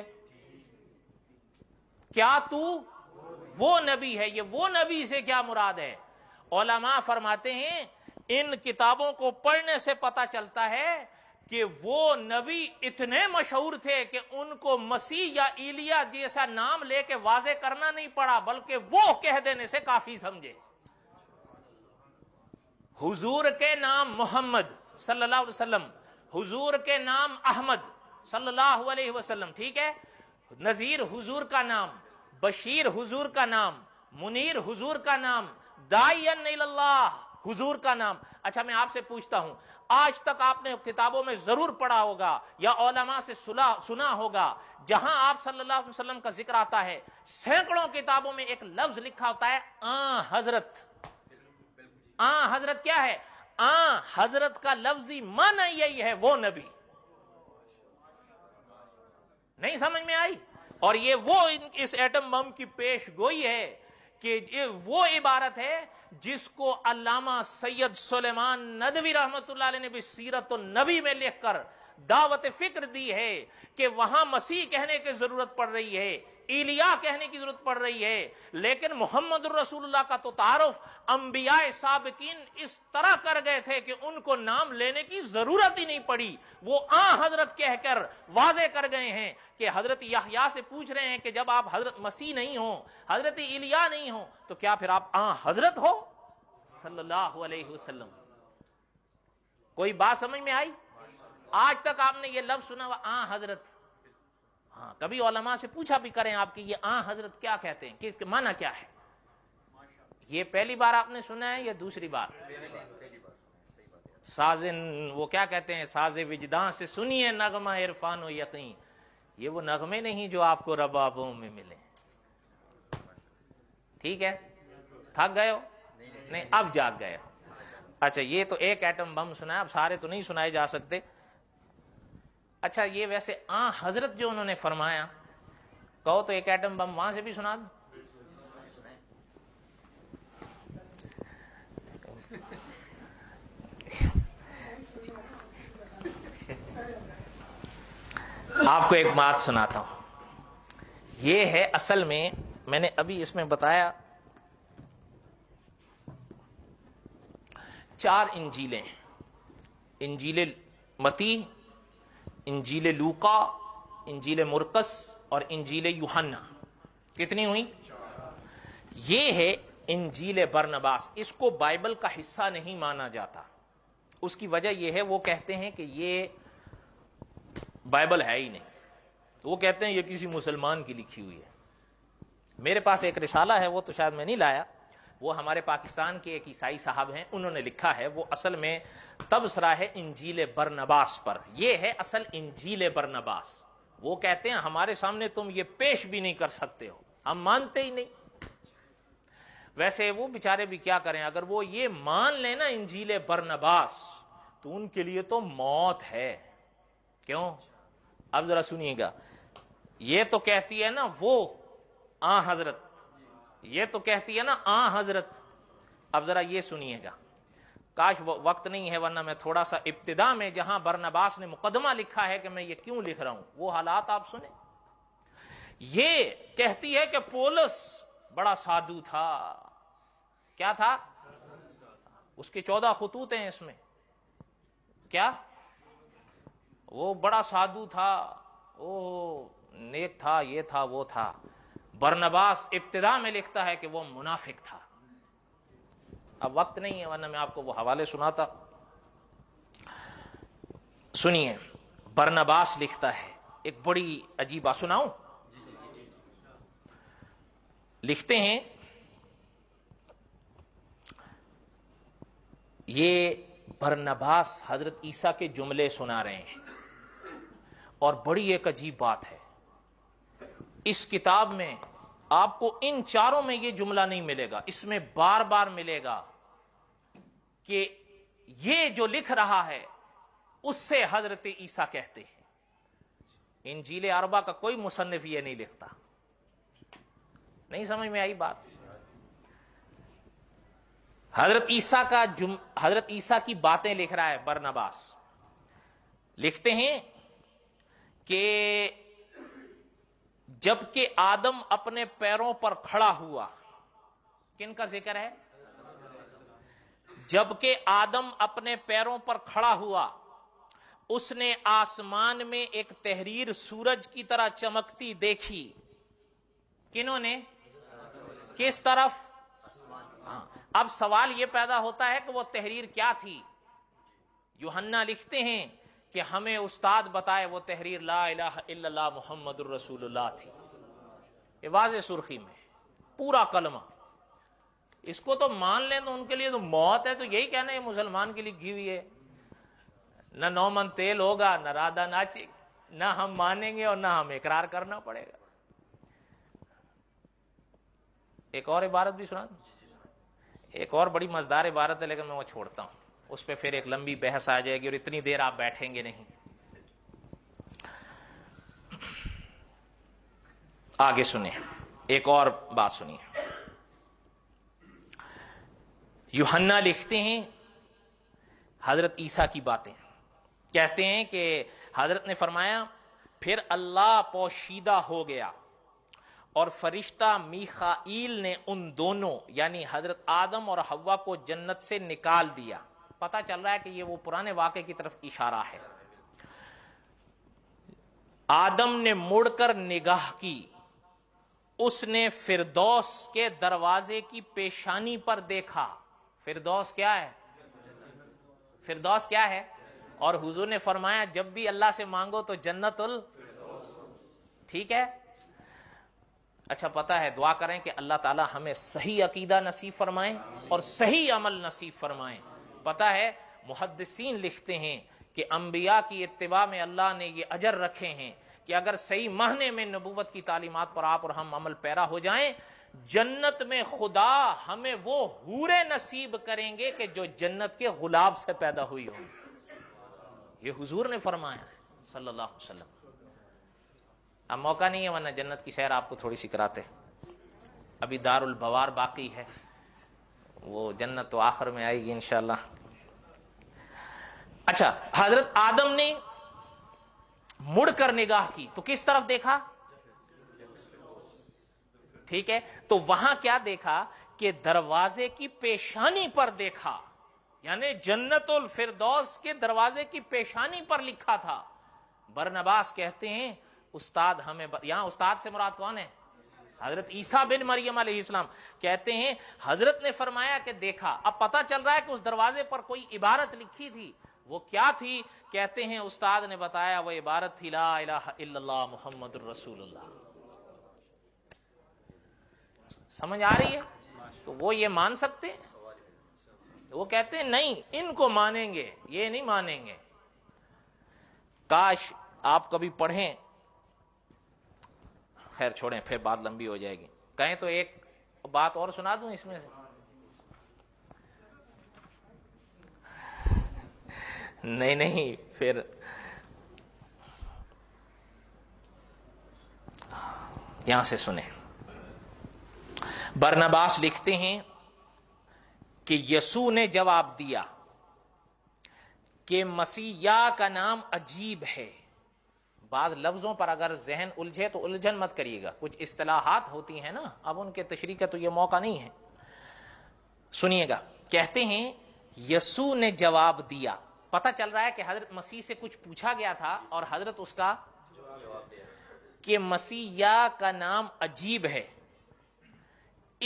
क्या तू वो नबी है ये वो नबी से क्या मुराद है ओलमा फरमाते हैं इन किताबों को पढ़ने से पता चलता है कि वो नबी इतने मशहूर थे कि उनको मसीह या इलिया जैसा नाम लेके वाजे करना नहीं पड़ा बल्कि वो कह देने से काफी समझे हुजूर के नाम मोहम्मद सल्लल्लाहु अलैहि वसल्लम हुजूर के नाम अहमद सल्लल्लाहु अलैहि वसल्लम ठीक है नजीर हुजूर का नाम बशीर हुजूर का नाम मुनीर हुजूर का नाम दायन हुजूर का नाम अच्छा मैं आपसे पूछता हूं आज तक आपने किताबों में जरूर पढ़ा होगा या ओलमा से सुना सुना होगा जहां आप सल्लल्लाहु अलैहि वसल्लम का जिक्र आता है सैकड़ों किताबों में एक लफ्ज लिखा होता है आ हजरत आ हजरत क्या है आ हजरत का लफ्जी माना यही है वो नबी नहीं समझ में आई और ये वो इस एटम बम की पेश गोई है कि ये वो इबारत है जिसको अलामा सैयद सुलेमान नदवी रहमत ने भी सीरत नबी में लिखकर दावत फिक्र दी है कि वहां मसीह कहने की जरूरत पड़ रही है इलिया कहने की जरूरत पड़ रही है लेकिन मोहम्मद रसूलुल्लाह का तो तारुफ अंबिया साबकिन इस तरह कर गए थे कि उनको नाम लेने की जरूरत ही नहीं पड़ी वो आ हजरत कहकर वाजे कर गए हैं कि हजरत याहिया से पूछ रहे हैं कि जब आप हजरत मसीह नहीं हो हजरत इलिया नहीं हो तो क्या फिर आप आ हजरत हो सल्लल्लाहु कोई बात समझ में आई आज तक आपने ये लफ्ज सुना हुआ आ हजरत हाँ कभी ओलमा से पूछा भी करें आपकी ये आ हजरत क्या कहते हैं कि माना क्या है ये पहली बार आपने सुना है या दूसरी बार साजिन वो क्या कहते हैं साज विजदान से सुनिए नगमा इरफान व यकीन ये वो नगमे नहीं जो आपको रबाबों में मिले ठीक है थक गए हो नहीं अब जाग गए अच्छा ये तो एक एटम बम है अब सारे तो नहीं सुनाए जा सकते अच्छा ये वैसे आ हजरत जो उन्होंने फरमाया कहो तो एक एटम बम वहां से भी सुना दो आपको एक बात सुनाता हूं ये है असल में मैंने अभी इसमें बताया चार इंजीलें इंजीले मती इंजील लूका इंजील मुरकस और इंजील यूहन्ना कितनी हुई ये है इंजील बरनबास इसको बाइबल का हिस्सा नहीं माना जाता उसकी वजह यह है वो कहते हैं कि ये बाइबल है ही नहीं वो कहते हैं ये किसी मुसलमान की लिखी हुई है मेरे पास एक रिसाला है वो तो शायद मैं नहीं लाया वो हमारे पाकिस्तान के एक ईसाई साहब हैं उन्होंने लिखा है वो असल में तबसरा है इंजील बरनबास पर यह है असल इंजील बरनबास वो कहते हैं हमारे सामने तुम ये पेश भी नहीं कर सकते हो हम मानते ही नहीं वैसे वो बेचारे भी क्या करें अगर वो ये मान लेना इंजील बरनबास तो उनके लिए तो मौत है क्यों अब जरा सुनिएगा ये तो कहती है ना वो आ हजरत ये तो कहती है ना आ हजरत अब जरा ये सुनिएगा काश वक्त नहीं है वरना मैं थोड़ा सा इब्तदा में जहां बरनबास ने मुकदमा लिखा है कि मैं ये क्यों लिख रहा हूं वो हालात आप सुने ये कहती है कि पोलस बड़ा साधु था क्या था उसके चौदह खतूत हैं इसमें क्या वो बड़ा साधु था ओ नेक था ये था वो था बरनबास इब्तदा में लिखता है कि वो मुनाफिक था अब वक्त नहीं है वरना मैं आपको वो हवाले सुनाता सुनिए बरनबास लिखता है एक बड़ी अजीब बात सुनाऊं लिखते हैं ये बरनबास हजरत ईसा के जुमले सुना रहे हैं और बड़ी एक अजीब बात है इस किताब में आपको इन चारों में ये जुमला नहीं मिलेगा इसमें बार बार मिलेगा कि ये जो लिख रहा है उससे हजरत ईसा कहते हैं इन जीले अरबा का कोई मुसनफ यह नहीं लिखता नहीं समझ में आई बात हजरत ईसा का जुम हजरत ईसा की बातें लिख रहा है बरनबास लिखते हैं कि जबकि आदम अपने पैरों पर खड़ा हुआ किन का जिक्र है जबकि आदम अपने पैरों पर खड़ा हुआ उसने आसमान में एक तहरीर सूरज की तरह चमकती देखी ने किस तरफ हाँ, अब सवाल यह पैदा होता है कि वो तहरीर क्या थी योहन्ना लिखते हैं कि हमें उस्ताद बताए वो तहरीर ला इला मोहम्मद रसूलुल्लाह थी ये वाज सुर्खी में पूरा कलमा इसको तो मान लें तो उनके लिए तो मौत है तो यही कहना है मुसलमान के लिए घी हुई है न नौमन तेल होगा न राधा नाची ना हम मानेंगे और ना हम इकरार करना पड़ेगा एक और इबारत भी सुना एक और बड़ी मजदार इबारत है लेकिन मैं वो छोड़ता हूं उस पर फिर एक लंबी बहस आ जाएगी और इतनी देर आप बैठेंगे नहीं आगे सुने एक और बात सुनिए युहन्ना लिखते हैं हजरत ईसा की बातें कहते हैं कि हजरत ने फरमाया फिर अल्लाह पोशीदा हो गया और फरिश्ता मीखाइल ने उन दोनों यानी हजरत आदम और हवा को जन्नत से निकाल दिया पता चल रहा है कि ये वो पुराने वाक्य की तरफ इशारा है आदम ने मुड़कर निगाह की उसने फिरदौस के दरवाजे की पेशानी पर देखा फिरदौस क्या है फिरदौस क्या है और हुजूर ने फरमाया जब भी अल्लाह से मांगो तो जन्नतुल ठीक है अच्छा पता है दुआ करें कि अल्लाह ताला हमें सही अकीदा नसीब फरमाए और सही अमल नसीब फरमाए पता है मुहदसिन लिखते हैं कि अम्बिया की इतबा में अल्लाह ने ये अजर रखे हैं कि अगर सही महने में नबूबत की तालीमत पर आप और हम अमल पैरा हो जाएं जन्नत में खुदा हमें वो हूरे नसीब करेंगे कि जो जन्नत के गुलाब से पैदा हुई हो ये हुजूर ने फरमाया सल्लल्लाहु अलैहि वसल्लम अब मौका नहीं है वरना जन्नत की सैर आपको थोड़ी सी कराते अभी दारुल बवार बाकी है वो जन्नत तो आखिर में आएगी इंशाल्लाह अच्छा हजरत आदम ने मुड़कर निगाह की तो किस तरफ देखा ठीक है तो वहां क्या देखा कि दरवाजे की पेशानी पर देखा यानी जन्नतुल फिरदौस के दरवाजे की पेशानी पर लिखा था बरनबास कहते हैं उस्ताद हमें यहां उस्ताद से मुराद कौन है हजरत ईसा बिन मरियम इस्लाम कहते हैं हजरत ने फरमाया कि देखा अब पता चल रहा है कि उस दरवाजे पर कोई इबारत लिखी थी वो क्या थी कहते हैं उस्ताद ने बताया वो इबारत थी ला इला मोहम्मद रसूलुल्लाह समझ आ रही है तो वो ये मान सकते हैं वो कहते हैं नहीं इनको मानेंगे ये नहीं मानेंगे काश आप कभी पढ़ें खैर छोड़ें फिर बात लंबी हो जाएगी कहें तो एक बात और सुना दूं इसमें से नहीं नहीं फिर यहां से सुने बरनबास लिखते हैं कि यसु ने जवाब दिया कि मसीहा का नाम अजीब है बाद लफ्जों पर अगर जहन उलझे तो उलझन मत करिएगा कुछ इस्तलाहात होती हैं ना अब उनके तशरी का तो यह मौका नहीं है सुनिएगा कहते हैं यसु ने जवाब दिया पता चल रहा है कि हजरत मसीह से कुछ पूछा गया था और हजरत उसका कि मसीहा का नाम अजीब है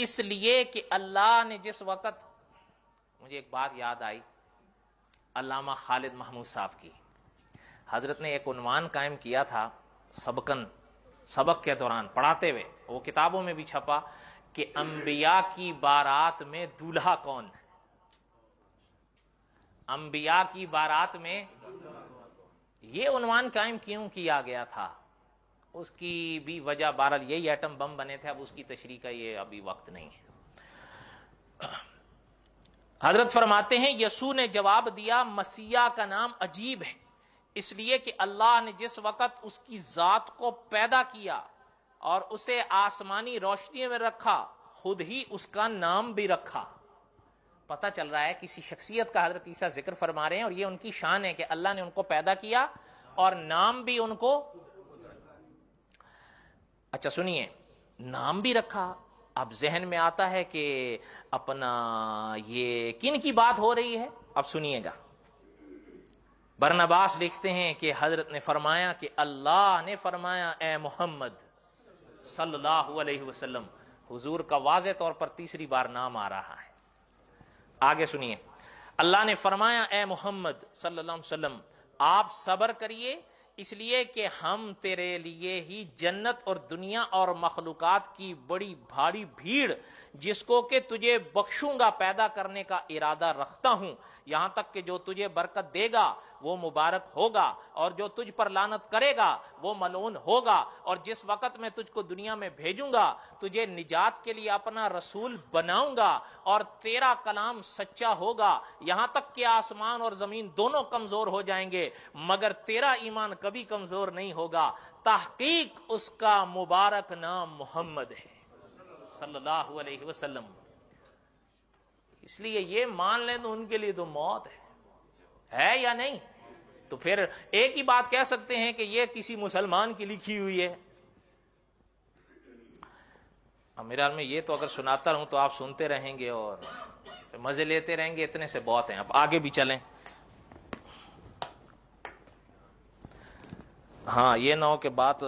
इसलिए कि अल्लाह ने जिस वक्त मुझे एक बात याद आई अलामा खालिद महमूद साहब की हजरत ने एक उनवान कायम किया था सबकन सबक के दौरान पढ़ाते हुए वो किताबों में भी छपा कि अंबिया की बारात में दूल्हा कौन है अंबिया की बारात में ये उन्वान कायम क्यों किया गया था उसकी भी वजह बहरल यही एटम बम बने थे अब उसकी तशरी का ये अभी वक्त नहीं है हजरत फरमाते हैं यसू ने जवाब दिया मसीहा का नाम अजीब है इसलिए कि अल्लाह ने जिस वक्त उसकी जात को पैदा किया और उसे आसमानी रोशनी में रखा खुद ही उसका नाम भी रखा पता चल रहा है किसी शख्सियत का हजरत ईसा जिक्र फरमा रहे हैं और ये उनकी शान है कि अल्लाह ने उनको पैदा किया और नाम भी उनको अच्छा सुनिए नाम भी रखा अब जहन में आता है कि अपना ये किन की बात हो रही है अब सुनिएगा बरनबास लिखते हैं कि हजरत ने फरमाया कि अल्लाह ने फरमाया ए मोहम्मद सल्लल्लाहु अलैहि का वाज तौर पर तीसरी बार नाम आ रहा है आगे सुनिए अल्लाह ने फरमाया ए मोहम्मद सल्लाम आप सबर करिए इसलिए कि हम तेरे लिए ही जन्नत और दुनिया और मखलूकत की बड़ी भारी भीड़ जिसको कि तुझे बख्शूंगा पैदा करने का इरादा रखता हूं यहां तक कि जो तुझे बरकत देगा वो मुबारक होगा और जो तुझ पर लानत करेगा वो मलून होगा और जिस वक़्त मैं तुझको दुनिया में भेजूंगा तुझे निजात के लिए अपना रसूल बनाऊंगा और तेरा कलाम सच्चा होगा यहां तक कि आसमान और जमीन दोनों कमजोर हो जाएंगे मगर तेरा ईमान कभी कमजोर नहीं होगा तहकीक उसका मुबारक नाम मोहम्मद है सल्लल्लाहु अलैहि वसल्लम इसलिए ये मान ले तो उनके लिए तो मौत है है या नहीं तो फिर एक ही बात कह सकते हैं कि यह किसी मुसलमान की लिखी हुई है मेरे में ये तो अगर सुनाता रहूं तो आप सुनते रहेंगे और मजे लेते रहेंगे इतने से बहुत हैं आप आगे भी चलें हाँ ये ना हो कि बात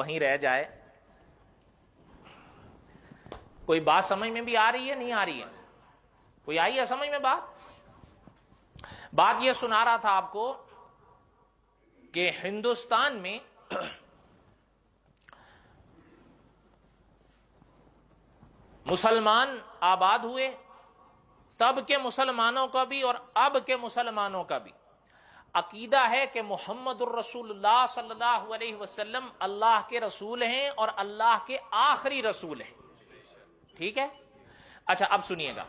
वहीं रह जाए कोई बात समझ में भी आ रही है नहीं आ रही है कोई आई है समझ में बात बात यह सुना रहा था आपको कि हिंदुस्तान में मुसलमान आबाद हुए तब के मुसलमानों का भी और अब के मुसलमानों का भी अकीदा है कि मोहम्मद सल्लल्लाहु अलैहि वसल्लम अल्लाह के रसूल हैं और अल्लाह के आखिरी रसूल हैं ठीक है अच्छा अब सुनिएगा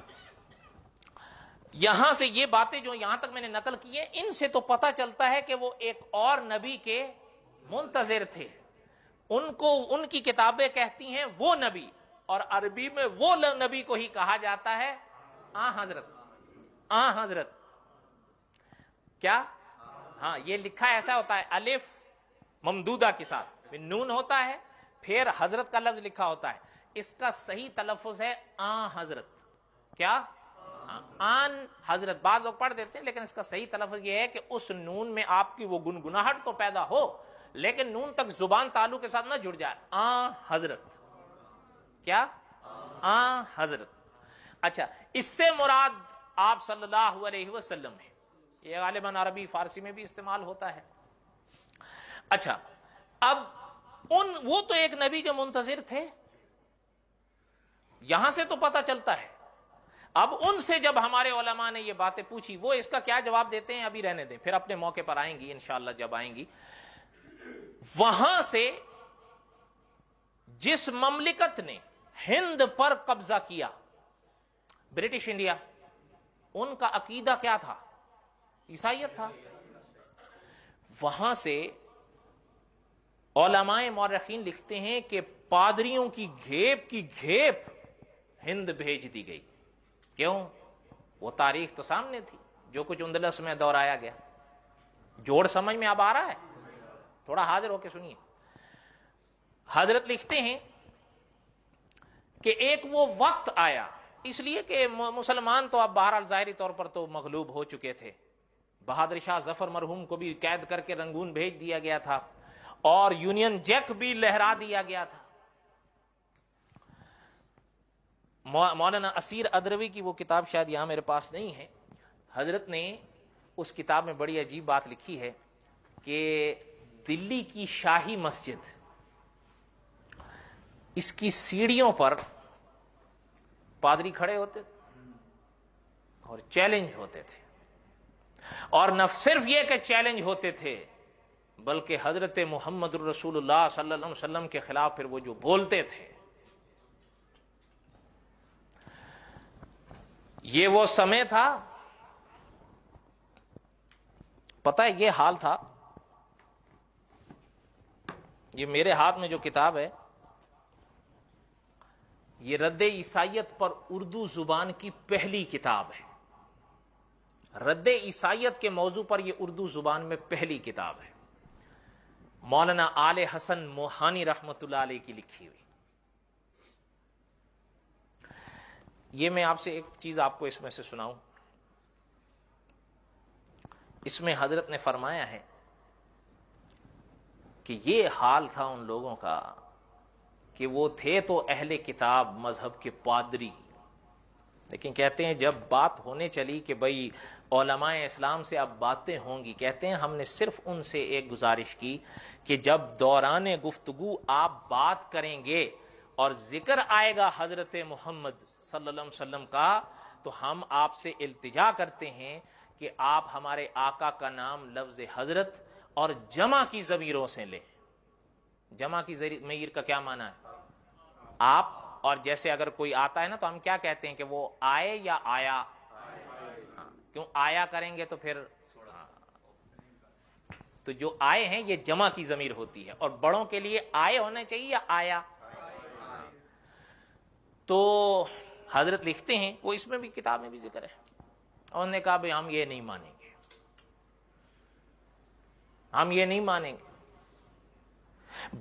यहां से ये बातें जो यहां तक मैंने नकल की है इनसे तो पता चलता है कि वो एक और नबी के मुंतजर थे उनको उनकी किताबें कहती हैं वो नबी और अरबी में वो नबी को ही कहा जाता है आ हजरत आ हजरत क्या हाँ ये लिखा ऐसा होता है अलिफ ममदूदा के साथ नून होता है फिर हजरत का लफ्ज लिखा होता है इसका सही तलफुज है आ हजरत क्या आन हजरत बाद लोग पढ़ देते हैं लेकिन इसका सही तलफज यह है कि उस नून में आपकी वो गुनगुनाहट तो पैदा हो लेकिन नून तक जुबान तालु के साथ ना जुड़ जाए आ हजरत क्या आ हजरत अच्छा इससे मुराद आप सल्लल्लाहु अलैहि वसल्लम है ये गालिबन अरबी फारसी में भी इस्तेमाल होता है अच्छा अब उन वो तो एक नबी के मुंतजिर थे यहां से तो पता चलता है अब उनसे जब हमारे ओलमा ने ये बातें पूछी वो इसका क्या जवाब देते हैं अभी रहने दें फिर अपने मौके पर आएंगी इंशाला जब आएंगी वहां से जिस ममलिकत ने हिंद पर कब्जा किया ब्रिटिश इंडिया उनका अकीदा क्या था ईसाइत था वहां से ओलमाए मौरखीन लिखते हैं कि पादरियों की घेप की घेप हिंद भेज दी गई क्यों वो तारीख तो सामने थी जो कुछ उन्दलस में दोहराया गया जोड़ समझ में अब आ रहा है थोड़ा हाजिर होके सुनिए हजरत लिखते हैं कि एक वो वक्त आया इसलिए कि मुसलमान तो अब बहरहाल जाहरी तौर पर तो मखलूब हो चुके थे बहादुर शाह जफर मरहूम को भी कैद करके रंगून भेज दिया गया था और यूनियन जैक भी लहरा दिया गया था मौलाना असीर अदरवी की वो किताब शायद यहां मेरे पास नहीं है हजरत ने उस किताब में बड़ी अजीब बात लिखी है कि दिल्ली की शाही मस्जिद इसकी सीढ़ियों पर पादरी खड़े होते थे और चैलेंज होते थे और न सिर्फ ये कि चैलेंज होते थे बल्कि हजरत मोहम्मद रसूलुल्लाह सल्लल्लाहु के खिलाफ फिर वो जो बोलते थे ये वो समय था पता है ये हाल था ये मेरे हाथ में जो किताब है ये रद्द ईसाइत पर उर्दू जुबान की पहली किताब है रद्द ईसाइत के मौजू पर यह उर्दू जुबान में पहली किताब है मौलाना आले हसन मोहानी रहमत की लिखी हुई ये मैं आपसे एक चीज आपको इसमें से सुनाऊं इसमें हजरत ने फरमाया है कि ये हाल था उन लोगों का कि वो थे तो अहले किताब मजहब के पादरी लेकिन कहते हैं जब बात होने चली कि भाई ओलमाए इस्लाम से अब बातें होंगी कहते हैं हमने सिर्फ उनसे एक गुजारिश की कि जब दौरान गुफ्तगु आप बात करेंगे और जिक्र आएगा हजरत मोहम्मद सल्लल्लाहु अलैहि वसल्लम का तो हम आपसे इल्तिजा करते हैं कि आप हमारे आका का नाम लफ्ज हजरत और जमा की जमीरों से लें जमा की जमीर का क्या माना है आप और जैसे अगर कोई आता है ना तो हम क्या कहते हैं कि वो आए या आया हाँ, क्यों आया करेंगे तो फिर हाँ। तो जो आए हैं ये जमा की जमीर होती है और बड़ों के लिए आए होना चाहिए या आया हाँ। तो हजरत लिखते हैं वो इसमें भी किताब में भी जिक्र है और उन्होंने कहा भाई हम ये नहीं मानेंगे हम ये नहीं मानेंगे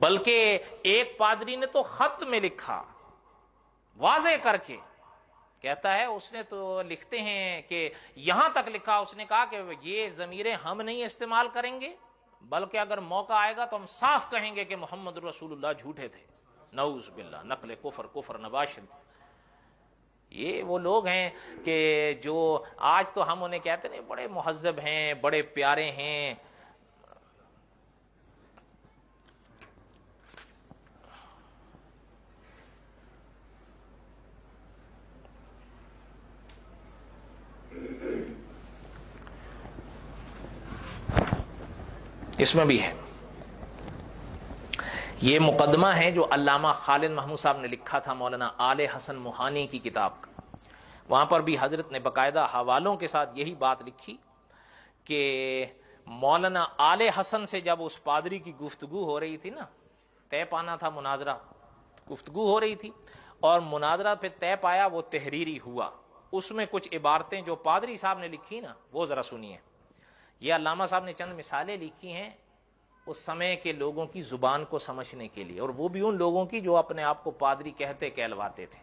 बल्कि एक पादरी ने तो खत में लिखा वाजे करके कहता है उसने तो लिखते हैं कि यहां तक लिखा उसने कहा कि ये जमीरें हम नहीं इस्तेमाल करेंगे बल्कि अगर मौका आएगा तो हम साफ कहेंगे कि मोहम्मद रसूलुल्लाह झूठे थे नऊज बिल्ला नकल कुफर कुफर नबाशिद ये वो लोग हैं कि जो आज तो हम उन्हें कहते नहीं बड़े महजब हैं बड़े प्यारे हैं इसमें भी है ये मुकदमा है जो अलामा खालिद महमूद साहब ने लिखा था मौलाना आल हसन मोहानी की किताब का वहाँ पर भी हजरत ने बाकायदा हवालों के साथ यही बात लिखी कि मौलाना आल हसन से जब उस पादरी की गुफ्तगु हो रही थी ना तय पाना था मुनाजरा गुफ्तगु हो रही थी और मुनाजरा पे तय पाया वो तहरीरी हुआ उसमें कुछ इबारतें जो पादरी साहब ने लिखी ना वो ज़रा सुनिए ये अलामा साहब ने चंद मिसालें लिखी हैं उस समय के लोगों की जुबान को समझने के लिए और वो भी उन लोगों की जो अपने आप को पादरी कहते कहलवाते थे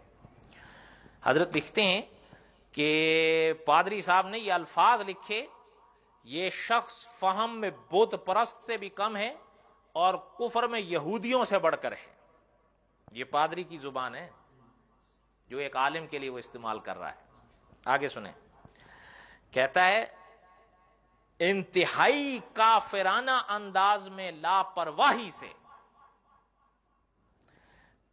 हजरत लिखते हैं कि पादरी साहब ने ये अल्फाज लिखे ये शख्स फहम में बुत परस्त से भी कम है और कुफर में यहूदियों से बढ़कर है ये पादरी की जुबान है जो एक आलिम के लिए वो इस्तेमाल कर रहा है आगे सुने कहता है इंतहाई काफिराना अंदाज में लापरवाही से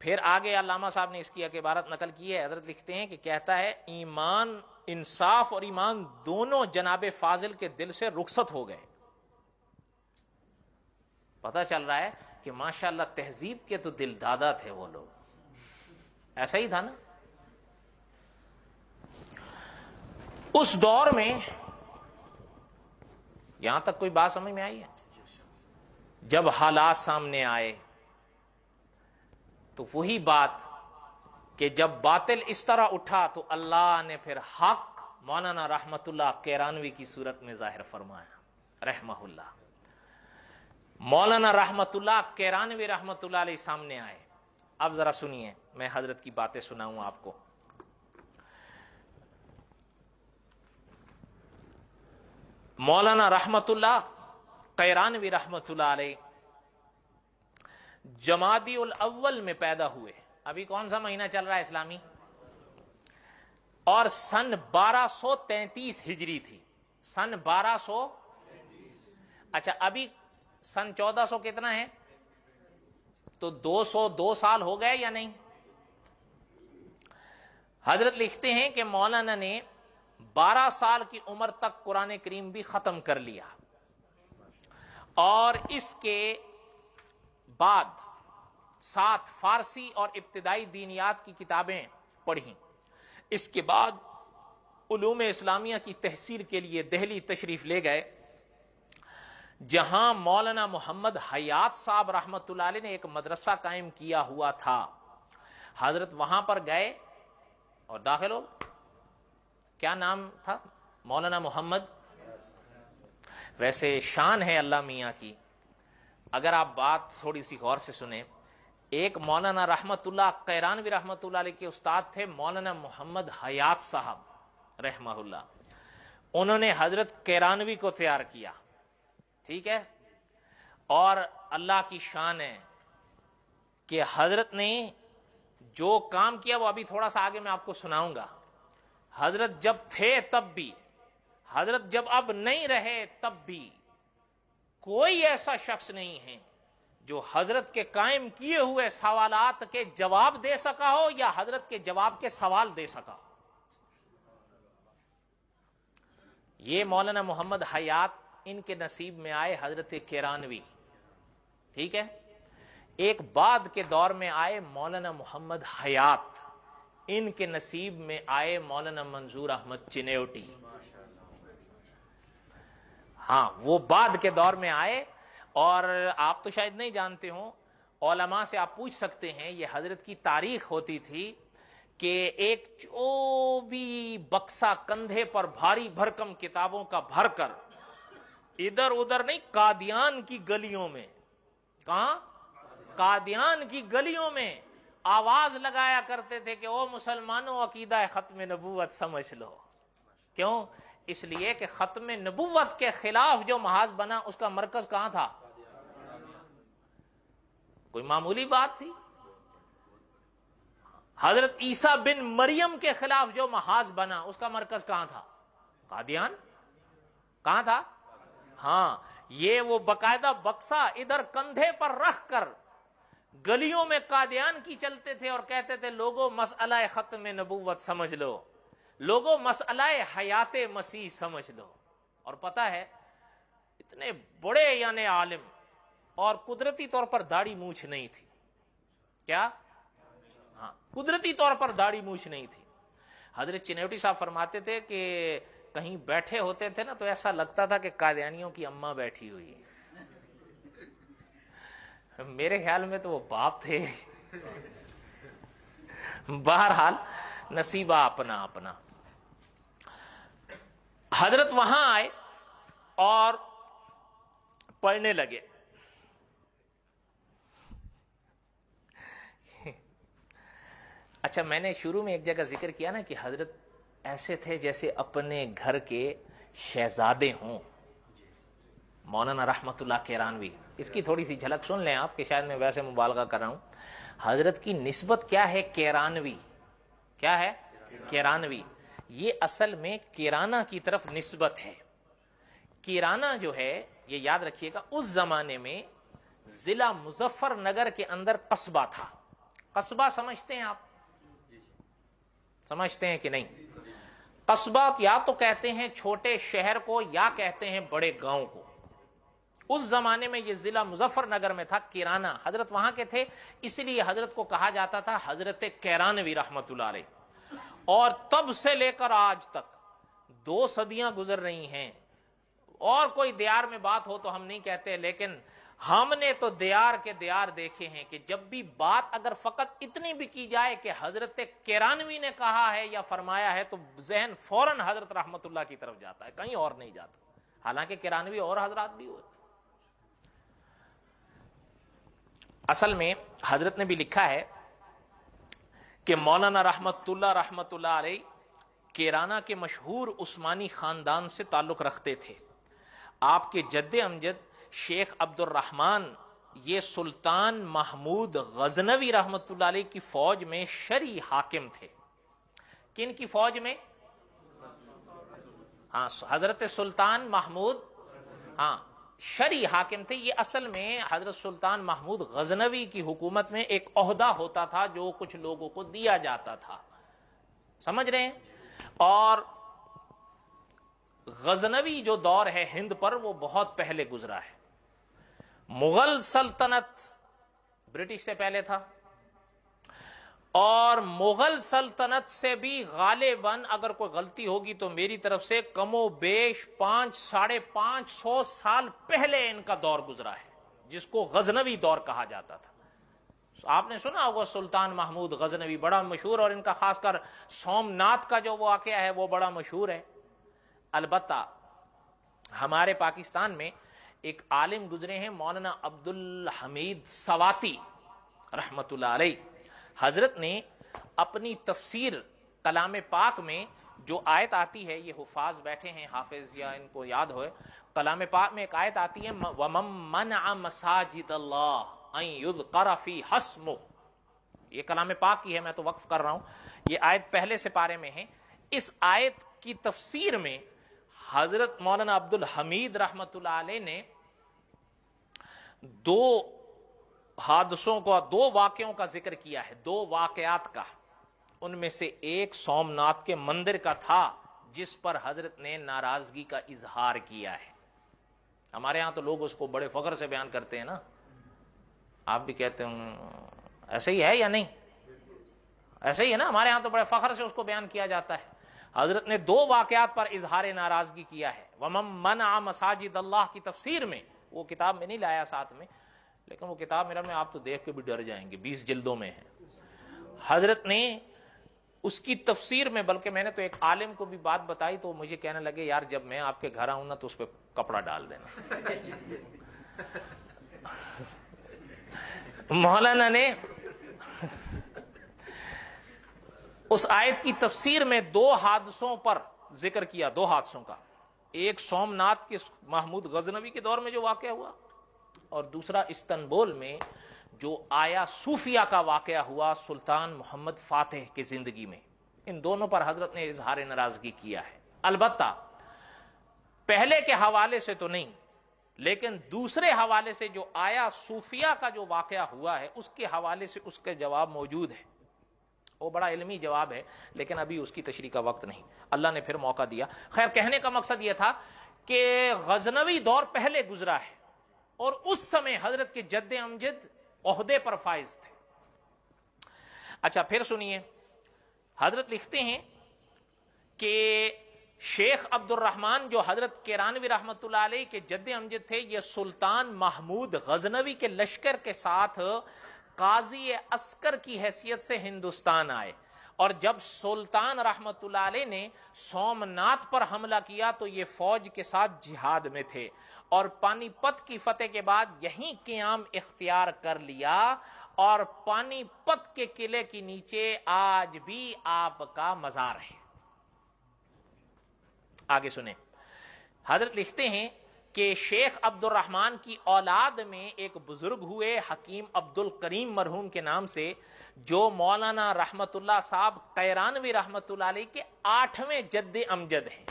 फिर आगे अलामा साहब ने इसकी अकेबारत नकल की है हजरत लिखते हैं कि कहता है ईमान इंसाफ और ईमान दोनों जनाब फाजिल के दिल से रुखसत हो गए पता चल रहा है कि माशाला तहजीब के तो दिल दादा थे वो लोग ऐसा ही था ना उस दौर में यहां तक कोई बात समझ में आई है जब हालात सामने आए तो वही बात कि जब बातिल इस तरह उठा तो अल्लाह ने फिर हक मौलाना रहमतुल्लाह कैरानवी की सूरत में जाहिर फरमाया रहमहुल्ला मौलाना रहमतुल्लाह कैरानवी रहमतुल्लाह सामने आए अब जरा सुनिए मैं हजरत की बातें सुनाऊं आपको मौलाना रहमतुल्ला कैरानवी रहमतुल्ला जमादी उल अव्वल में पैदा हुए अभी कौन सा महीना चल रहा है इस्लामी और सन 1233 हिजरी थी सन 1200 अच्छा अभी सन 1400 कितना है तो 202 साल हो गए या नहीं हजरत लिखते हैं कि मौलाना ने बारह साल की उम्र तक कुरान करीम भी खत्म कर लिया और इसके बाद साथ फारसी और इब्तदाई दीनियात की किताबें पढ़ी इसके बाद उलूम इस्लामिया की तहसील के लिए दहली तशरीफ ले गए जहां मौलाना मोहम्मद हयात साहब रहमत ने एक मदरसा कायम किया हुआ था हजरत वहां पर गए और दाखिल हो क्या नाम था मौलाना मोहम्मद वैसे शान है अल्लाह मियाँ की अगर आप बात थोड़ी सी गौर से सुने एक मौलाना रहमतुल्ला कैरानवी रहमतुल्ला के उस्ताद थे मौलाना मोहम्मद हयात साहब रहमहुल्ला उन्होंने हजरत कैरानवी को तैयार किया ठीक है और अल्लाह की शान है कि हजरत ने जो काम किया वो अभी थोड़ा सा आगे मैं आपको सुनाऊंगा हजरत जब थे तब भी हजरत जब अब नहीं रहे तब भी कोई ऐसा शख्स नहीं है जो हजरत के कायम किए हुए सवालत के जवाब दे सका हो या हजरत के जवाब के सवाल दे सका हो ये मौलाना मोहम्मद हयात इनके नसीब में आए हजरत केरानवी ठीक है एक बाद के दौर में आए मौलाना मोहम्मद हयात इनके नसीब में आए मौलाना मंजूर अहमद चिनेटी हाँ वो बाद के दौर में आए और आप तो शायद नहीं जानते हो ओलमा से आप पूछ सकते हैं ये हजरत की तारीख होती थी कि एक भी बक्सा कंधे पर भारी भरकम किताबों का भरकर इधर उधर नहीं कादियान की गलियों में कहा कादियान की गलियों में आवाज लगाया करते थे कि ओ मुसलमानों अकीदा खत्म नबूवत समझ लो क्यों इसलिए कि खत्म नबूवत के खिलाफ जो महाज बना उसका मरकज कहां था कोई मामूली बात थी हजरत ईसा बिन मरियम के खिलाफ जो महाज बना उसका मरकज कहां था कादियान कहां था हां ये वो बकायदा बक्सा इधर कंधे पर रख कर गलियों में कादयान की चलते थे और कहते थे लोगो मसला खत्म नबूवत समझ लो लोगो मसला हयात मसीह समझ लो और पता है इतने बड़े यानी आलिम और कुदरती तौर पर दाढ़ी मूछ नहीं थी क्या हाँ कुदरती तौर पर दाढ़ी मूछ नहीं थी हजरत चिनेवटी साहब फरमाते थे कि कहीं बैठे होते थे ना तो ऐसा लगता था कि कादयानियों की अम्मा बैठी हुई है मेरे ख्याल में तो वो बाप थे बहरहाल नसीबा अपना अपना हजरत वहां आए और पढ़ने लगे अच्छा मैंने शुरू में एक जगह जिक्र किया ना कि हजरत ऐसे थे जैसे अपने घर के शहजादे हों मौलाना रहमतुल्ला केरानवी इसकी थोड़ी सी झलक सुन लें आप कि शायद मैं वैसे मुबालगा कर रहा हूं हजरत की नस्बत क्या है केरानवी क्या है केरानवी ये असल में किराना की तरफ नस्बत है किराना जो है ये याद रखिएगा उस जमाने में जिला मुजफ्फरनगर के अंदर कस्बा था कस्बा समझते हैं आप समझते हैं कि नहीं कस्बा या तो कहते हैं छोटे शहर को या कहते हैं बड़े गांव को उस जमाने में ये जिला मुजफ्फरनगर में था किराना हजरत वहां के थे इसलिए हजरत को कहा जाता था हजरत कैरानवी रहमत और तब से लेकर आज तक दो सदियां गुजर रही हैं और कोई दियार में बात हो तो हम नहीं कहते लेकिन हमने तो दियार के दियार देखे हैं कि जब भी बात अगर फकत इतनी भी की जाए कि हजरत केरानवी ने कहा है या फरमाया है तो जहन फौरन हजरत रहमतुल्ला की तरफ जाता है कहीं और नहीं जाता हालांकि केरानवी और हजरात भी हुए असल में हजरत ने भी लिखा है कि मौलाना रहमतुल्ला रहमतुल्ला अलैह केराना के मशहूर उस्मानी ख़ानदान से ताल्लुक़ रखते थे आपके जद अमजद शेख अब्दुलरहमान ये सुल्तान महमूद गजनवी रहमत की फौज में शरी हाकिम थे किन की फौज में हाँ हजरत सुल्तान महमूद हाँ शरी हाकिम थे ये असल में हजरत सुल्तान महमूद गजनवी की हुकूमत में एक अहदा होता था जो कुछ लोगों को दिया जाता था समझ रहे हैं और गजनवी जो दौर है हिंद पर वो बहुत पहले गुजरा है मुगल सल्तनत ब्रिटिश से पहले था और मुगल सल्तनत से भी गालिबन अगर कोई गलती होगी तो मेरी तरफ से कमो बेश पांच साढ़े पांच सौ साल पहले इनका दौर गुजरा है जिसको गजनवी दौर कहा जाता था आपने सुना होगा सुल्तान महमूद गजनवी बड़ा मशहूर और इनका खासकर सोमनाथ का जो वाक्य है वो बड़ा मशहूर है अलबत् हमारे पाकिस्तान में एक आलिम गुजरे हैं मौलाना अब्दुल हमीद सवाती रहमतुल्ला अलैह हजरत ने अपनी तफसीर कलाम पाक में जो आयत आती है ये हुफाज बैठे हैं हाफिज या इनको याद हो कलाम पाक में एक आयत आती है वमन मसाजिद करफी हसमो ये कलाम पाक की है मैं तो वक्फ कर रहा हूं ये आयत पहले से पारे में है इस आयत की तफसीर में हजरत मौलाना अब्दुल हमीद रहमत ने दो हादसों का दो वाक्यों का जिक्र किया है दो वाकयात का उनमें से एक सोमनाथ के मंदिर का था जिस पर हजरत ने नाराजगी का इजहार किया है हमारे यहां तो लोग उसको बड़े फख्र से बयान करते हैं ना आप भी कहते हो ऐसे ही है या नहीं ऐसे ही है ना हमारे यहां तो बड़े फख्र से उसको बयान किया जाता है हजरत ने दो वाकयात पर इजहार नाराजगी किया है वमम मन आ मसाजिद अल्लाह की तफसीर में वो किताब में नहीं लाया साथ में लेकिन वो किताब मेरा में आप तो देख के भी डर जाएंगे बीस जल्दों में है हजरत ने उसकी तफसीर में बल्कि मैंने तो एक आलिम को भी बात बताई तो मुझे कहने लगे यार जब मैं आपके घर आऊं ना तो उस पर कपड़ा डाल देना मौलाना ने उस आयत की तफसीर में दो हादसों पर जिक्र किया दो हादसों का एक सोमनाथ के महमूद गजनवी के दौर में जो वाक़ हुआ और दूसरा इस्तनबोल में जो आया सूफिया का वाक़ हुआ सुल्तान मोहम्मद फातेह की ज़िंदगी में इन दोनों पर हजरत ने इजहार नाराज़गी किया है अलबत् पहले के हवाले से तो नहीं लेकिन दूसरे हवाले से जो आया सूफिया का जो वाक़ हुआ है उसके हवाले से उसके जवाब मौजूद है वो बड़ा इलमी जवाब है लेकिन अभी उसकी तशरी का वक्त नहीं अल्लाह ने फिर मौका दिया खैर कहने का मकसद यह था कि गजनवी दौर पहले गुजरा है और उस समय हजरत के जद्द अमजद अहदे पर फायज थे अच्छा फिर सुनिए हजरत लिखते हैं कि शेख रहमान जो हजरत केरानवी रहमत के जद अमजद थे ये सुल्तान महमूद गजनवी के लश्कर के साथ काजी अस्कर की हैसियत से हिंदुस्तान आए और जब सुल्तान रहमत ने सोमनाथ पर हमला किया तो ये फौज के साथ जिहाद में थे और पानीपत की फतेह के बाद यही क्याम इख्तियार कर लिया और पानीपत के किले के नीचे आज भी आपका मजार है आगे सुने हजरत लिखते हैं कि शेख अब्दुल रहमान की औलाद में एक बुजुर्ग हुए हकीम अब्दुल करीम मरहूम के नाम से जो मौलाना रहमतुल्ला साहब कैरानवी रहमतुल्ला के आठवें जद्द अमजद हैं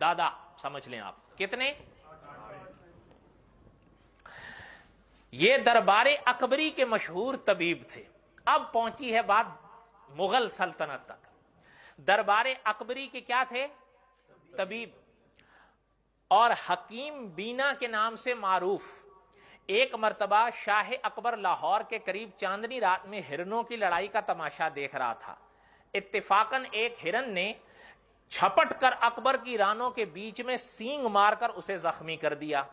दादा समझ लें आप कितने ये दरबार अकबरी के मशहूर तबीब थे अब पहुंची है बात मुगल सल्तनत तक दरबार अकबरी के क्या थे तबीब और हकीम बीना के नाम से मारूफ एक मरतबा शाह अकबर लाहौर के करीब चांदनी रात में हिरनों की लड़ाई का तमाशा देख रहा था इत्तेफाकन एक हिरन ने छपट कर अकबर की रानों के बीच में सींग मारकर उसे जख्मी कर दिया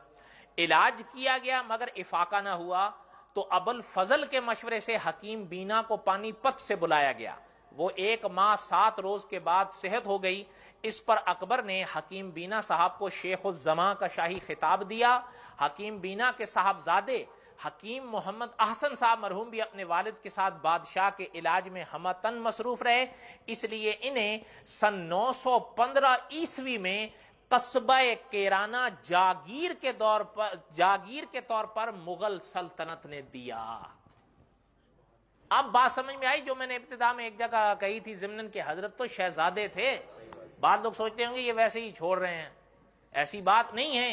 इलाज किया गया मगर इफाका ना हुआ तो अबुल फजल के मशवरे से हकीम बीना को पानीपत से बुलाया गया वो एक माह सात रोज के बाद सेहत हो गई इस पर अकबर ने हकीम बीना साहब को शेख उजमा का शाही खिताब दिया हकीम बीना के साहबजादे हकीम मोहम्मद अहसन साहब मरहूम भी अपने वालिद के साथ बादशाह के इलाज में हमतन मसरूफ रहे इसलिए इन्हें सन 915 ईस्वी में कस्बे केराना जागीर के दौर पर जागीर के तौर पर मुगल सल्तनत ने दिया अब बात समझ में आई जो मैंने इब्तदा में एक जगह कही थी जिमन के हजरत तो शहजादे थे बाद लोग सोचते होंगे ये वैसे ही छोड़ रहे हैं ऐसी बात नहीं है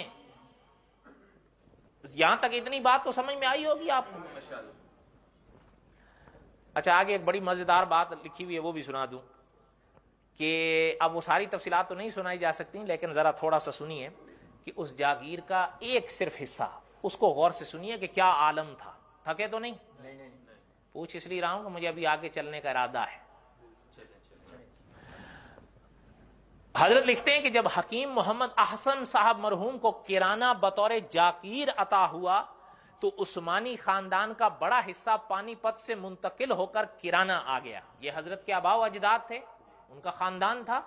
यहां तक इतनी बात तो समझ में आई होगी आपको अच्छा आगे एक बड़ी मजेदार बात लिखी हुई है वो भी सुना दूं कि अब वो सारी तफसीलात तो नहीं सुनाई जा सकती लेकिन ज़रा थोड़ा सा सुनिए कि उस जागीर का एक सिर्फ हिस्सा उसको गौर से सुनिए कि क्या आलम था थके तो नहीं, पूछ इसलिए रहा हूं कि मुझे अभी आगे चलने का इरादा है हजरत लिखते हैं कि जब हकीम मोहम्मद अहसन साहब मरहूम को किराना बतौर जाकीर अता हुआ तो उस्मानी खानदान का बड़ा हिस्सा पानीपत से मुंतकिल होकर किराना आ गया ये हजरत के अबाव अजदाद थे उनका खानदान था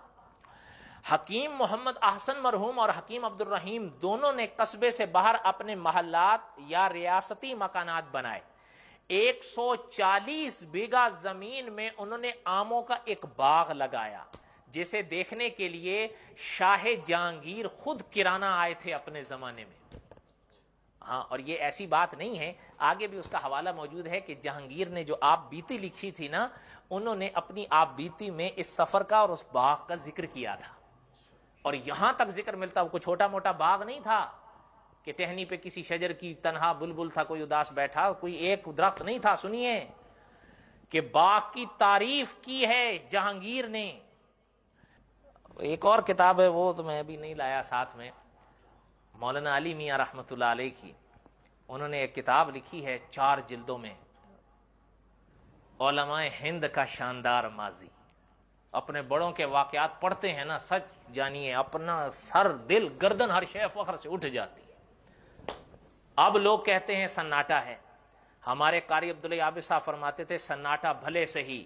हकीम मोहम्मद अहसन मरहूम और हकीम अब्दुल रहीम दोनों ने कस्बे से बाहर अपने महल्लात या रियासती मकानात बनाए 140 बीघा जमीन में उन्होंने आमों का एक बाग लगाया जिसे देखने के लिए शाह जहांगीर खुद किराना आए थे अपने जमाने में हाँ और ये ऐसी बात नहीं है आगे भी उसका हवाला मौजूद है कि जहांगीर ने जो आप बीती लिखी थी ना उन्होंने अपनी आप बीती में इस सफर का और उस बाग का जिक्र किया था और यहां तक जिक्र मिलता वो छोटा मोटा बाग नहीं था कि टहनी पे किसी शजर की तनहा बुलबुल था कोई उदास बैठा कोई एक दरख्त नहीं था सुनिए कि बाग की तारीफ की है जहांगीर ने एक और किताब है वो तो मैं अभी नहीं लाया साथ में मौलाना अली मियाँ रहमत की उन्होंने एक किताब लिखी है चार जिल्दों में ओलमाए हिंद का शानदार माजी अपने बड़ों के वाकयात पढ़ते हैं ना सच जानिए अपना सर दिल गर्दन हर शेफ वखर से उठ जाती है अब लोग कहते हैं सन्नाटा है हमारे कारी अब्दुल आबिद फरमाते थे सन्नाटा भले सही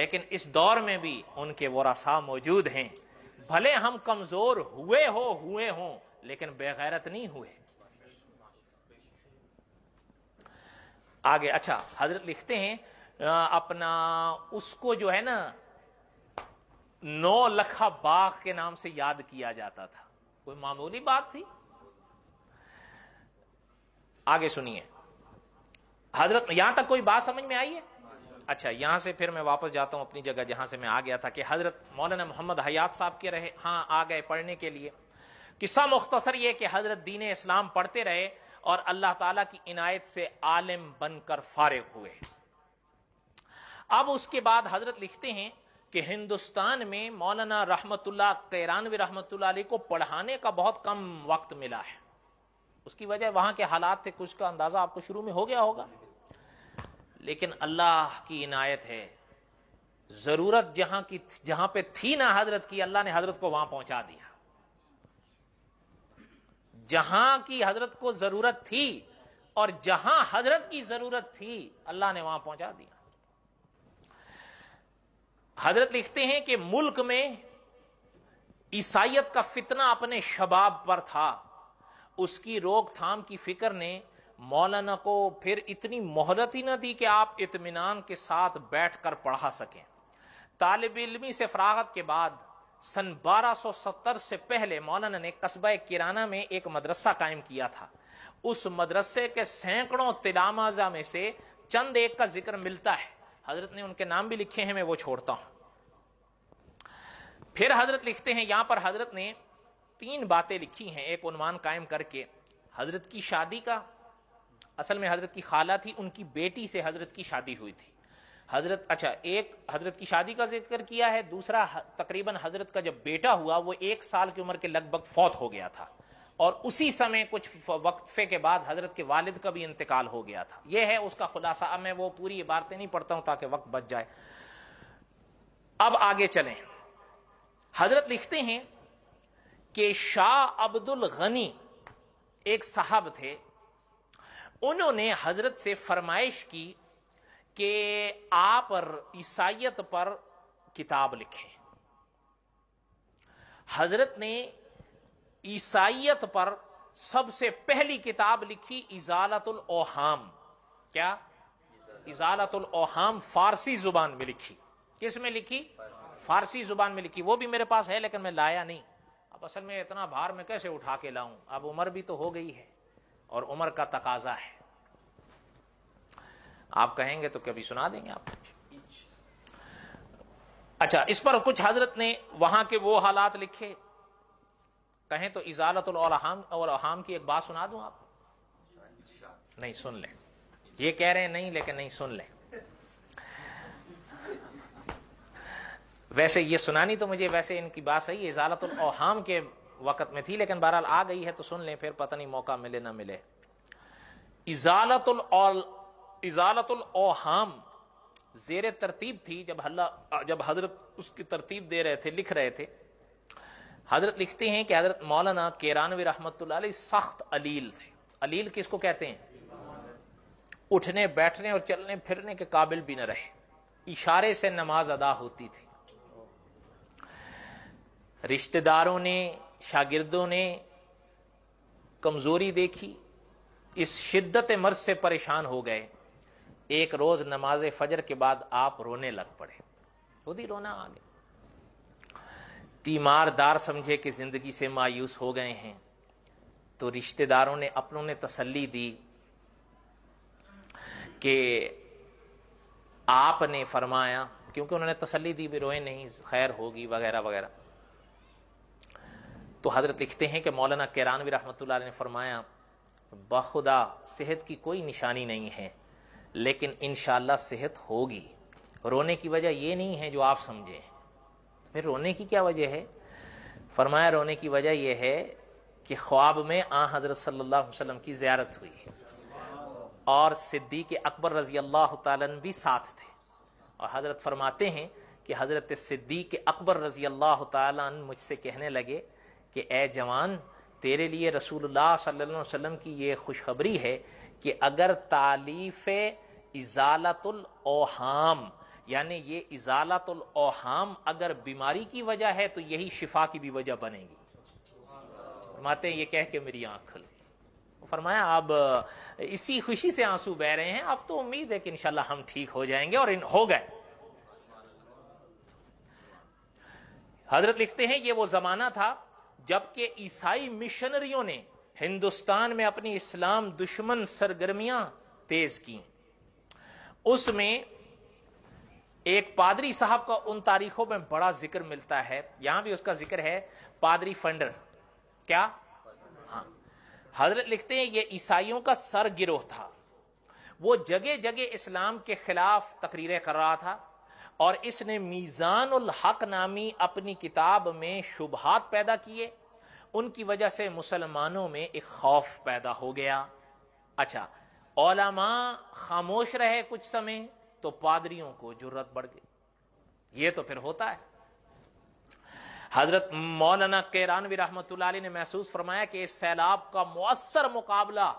लेकिन इस दौर में भी उनके वो रसा मौजूद हैं भले हम कमजोर हुए हो हुए हों लेकिन बेगैरत नहीं हुए आगे अच्छा हजरत लिखते हैं अपना उसको जो है ना नौ लखा बाग के नाम से याद किया जाता था कोई मामूली बात थी आगे सुनिए हजरत यहां तक कोई बात समझ में आई है अच्छा यहां से फिर मैं वापस जाता हूं अपनी जगह जहां से मैं आ गया था कि हजरत मौलाना मोहम्मद हयात साहब के रहे हाँ आ गए पढ़ने के लिए किस्सा मुख्तसर यह कि हजरत दीन इस्लाम पढ़ते रहे और अल्लाह ताला की इनायत से आलिम बनकर फारिग हुए अब उसके बाद हजरत लिखते हैं कि हिंदुस्तान में मौलाना रहमतुल्ला कैरानवी रहमतुल्ला अली को पढ़ाने का बहुत कम वक्त मिला है उसकी वजह वहां के हालात से कुछ का अंदाजा आपको शुरू में हो गया होगा लेकिन अल्लाह की इनायत है जरूरत जहां की जहां पे थी ना हजरत की अल्लाह ने हजरत को वहां पहुंचा दिया जहां की हजरत को जरूरत थी और जहां हजरत की जरूरत थी अल्लाह ने वहां पहुंचा दिया हजरत लिखते हैं कि मुल्क में ईसाइत का फितना अपने शबाब पर था उसकी रोकथाम की फिक्र ने मौलाना को फिर इतनी मोहलत ही न दी कि आप इतमान के साथ बैठकर पढ़ा सकें तालब इलमी से फरागत के बाद सन 1270 से पहले मौलाना ने कस्बा किराना में एक मदरसा कायम किया था उस मदरसे के सैकड़ों तिलामाजा में से चंद एक का जिक्र मिलता है हजरत ने उनके नाम भी लिखे हैं मैं वो छोड़ता हूं फिर हजरत लिखते हैं यहां पर हजरत ने तीन बातें लिखी हैं एक उन्वान कायम करके हजरत की शादी का असल में हजरत की खाला थी उनकी बेटी से हजरत की शादी हुई थी हजरत अच्छा एक हजरत की शादी का जिक्र किया है दूसरा तकरीबन हजरत का जब बेटा हुआ वो एक साल की उम्र के लगभग फौत हो गया था और उसी समय कुछ वक्फे के बाद हजरत के वालिद का भी इंतकाल हो गया था यह है उसका खुलासा अब मैं वो पूरी इबारतें नहीं पढ़ता हूं ताकि वक्त बच जाए अब आगे चलें हजरत लिखते हैं कि शाह अब्दुल गनी एक साहब थे उन्होंने हजरत से फरमाइश की कि आप ईसाइत पर किताब लिखें हजरत ने ईसाइत पर सबसे पहली किताब लिखी इजालतुल ओहाम क्या इजालतुल ओहाम फारसी जुबान में लिखी किस में लिखी फारसी जुबान में लिखी वो भी मेरे पास है लेकिन मैं लाया नहीं अब असल में इतना भार मैं कैसे उठा के लाऊं अब उम्र भी तो हो गई है और उम्र का तकाजा है आप कहेंगे तो कभी सुना देंगे आप अच्छा इस पर कुछ हजरत ने वहां के वो हालात लिखे कहें तो इजालत अहम की एक बात सुना दूं आप नहीं सुन लें ये कह रहे हैं नहीं लेकिन नहीं सुन लें वैसे ये सुनानी तो मुझे वैसे इनकी बात सही है इजालत ओहाम के वक्त में थी लेकिन बहरहाल आ गई है तो सुन लें फिर पता नहीं मौका मिले ना मिले इजालत इजालतुल ओहाम जेर तरतीब थी जब हल्ला जब हजरत उसकी तरतीब दे रहे थे लिख रहे थे हजरत लिखते हैं कि हजरत मौलाना केरानवी रहमत सख्त अलील थे अलील किसको कहते हैं उठने बैठने और चलने फिरने के काबिल भी न रहे इशारे से नमाज अदा होती थी रिश्तेदारों ने शागिर्दों ने कमजोरी देखी इस शिद्दत मर्ज से परेशान हो गए एक रोज नमाज फजर के बाद आप रोने लग पड़े खुद ही रोना आ गया तीमारदार समझे कि जिंदगी से मायूस हो गए हैं तो रिश्तेदारों ने अपनों ने तसल्ली दी कि आपने फरमाया क्योंकि उन्होंने तसल्ली दी भी रोए नहीं खैर होगी वगैरह वगैरह तो हजरत लिखते हैं कि मौलाना केरानवी रहमत ने फरमाया बखुदा सेहत की कोई निशानी नहीं है लेकिन इन सेहत होगी रोने की वजह ये नहीं है जो आप समझे फिर रोने की क्या वजह है फरमाया रोने की वजह यह है कि ख्वाब में आ हजरत सल्लल्लाहु अलैहि वसल्लम की ज्यारत हुई है और के अकबर रजी अल्लाह तन भी साथ थे और हजरत फरमाते हैं कि हजरत सिद्दी के अकबर रजी अल्लाह तन मुझसे कहने लगे कि ए जवान तेरे लिए रसूल सल्लाम की ये खुशखबरी है कि अगर तालीफ इजालतुल ओहाम यानी ये इजालतुल ओहाम अगर बीमारी की वजह है तो यही शिफा की भी वजह बनेगी फरमाते हैं ये कह के मेरी आंख खुल फरमाया आप इसी खुशी से आंसू बह रहे हैं अब तो उम्मीद है कि इंशाल्लाह हम ठीक हो जाएंगे और इन हो गए हजरत लिखते हैं ये वो जमाना था जबकि ईसाई मिशनरियों ने हिंदुस्तान में अपनी इस्लाम दुश्मन सरगर्मियां तेज की उसमें एक पादरी साहब का उन तारीखों में बड़ा जिक्र मिलता है यहां भी उसका जिक्र है पादरी फंडर क्या हाँ हजरत लिखते हैं ये ईसाइयों का सर गिरोह था वो जगह जगह इस्लाम के खिलाफ तकरीरें कर रहा था और इसने मीज़ान हक नामी अपनी किताब में शुभहात पैदा किए उनकी वजह से मुसलमानों में एक खौफ पैदा हो गया अच्छा ओलामा खामोश रहे कुछ समय तो पादरियों को जरूरत बढ़ गई ये तो फिर होता है हजरत मौलाना रानवी रहमत ने महसूस फरमाया कि इस सैलाब का मौसर मुकाबला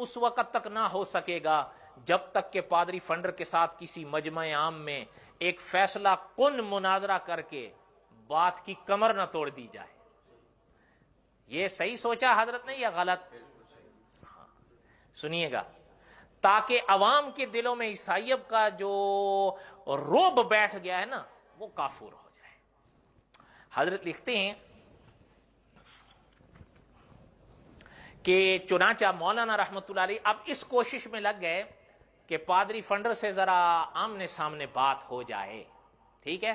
उस वक्त तक ना हो सकेगा जब तक के पादरी फंडर के साथ किसी मजमा आम में एक फैसला कुन मुनाजरा करके बात की कमर न तोड़ दी जाए ये सही सोचा हजरत ने या गलत हाँ। सुनिएगा ताकि अवाम के दिलों में ईसाइब का जो रोब बैठ गया है ना वो काफूर हो जाए हजरत लिखते हैं कि चुनाचा मौलाना रहमत अब इस कोशिश में लग गए कि पादरी फंडर से जरा आमने सामने बात हो जाए ठीक है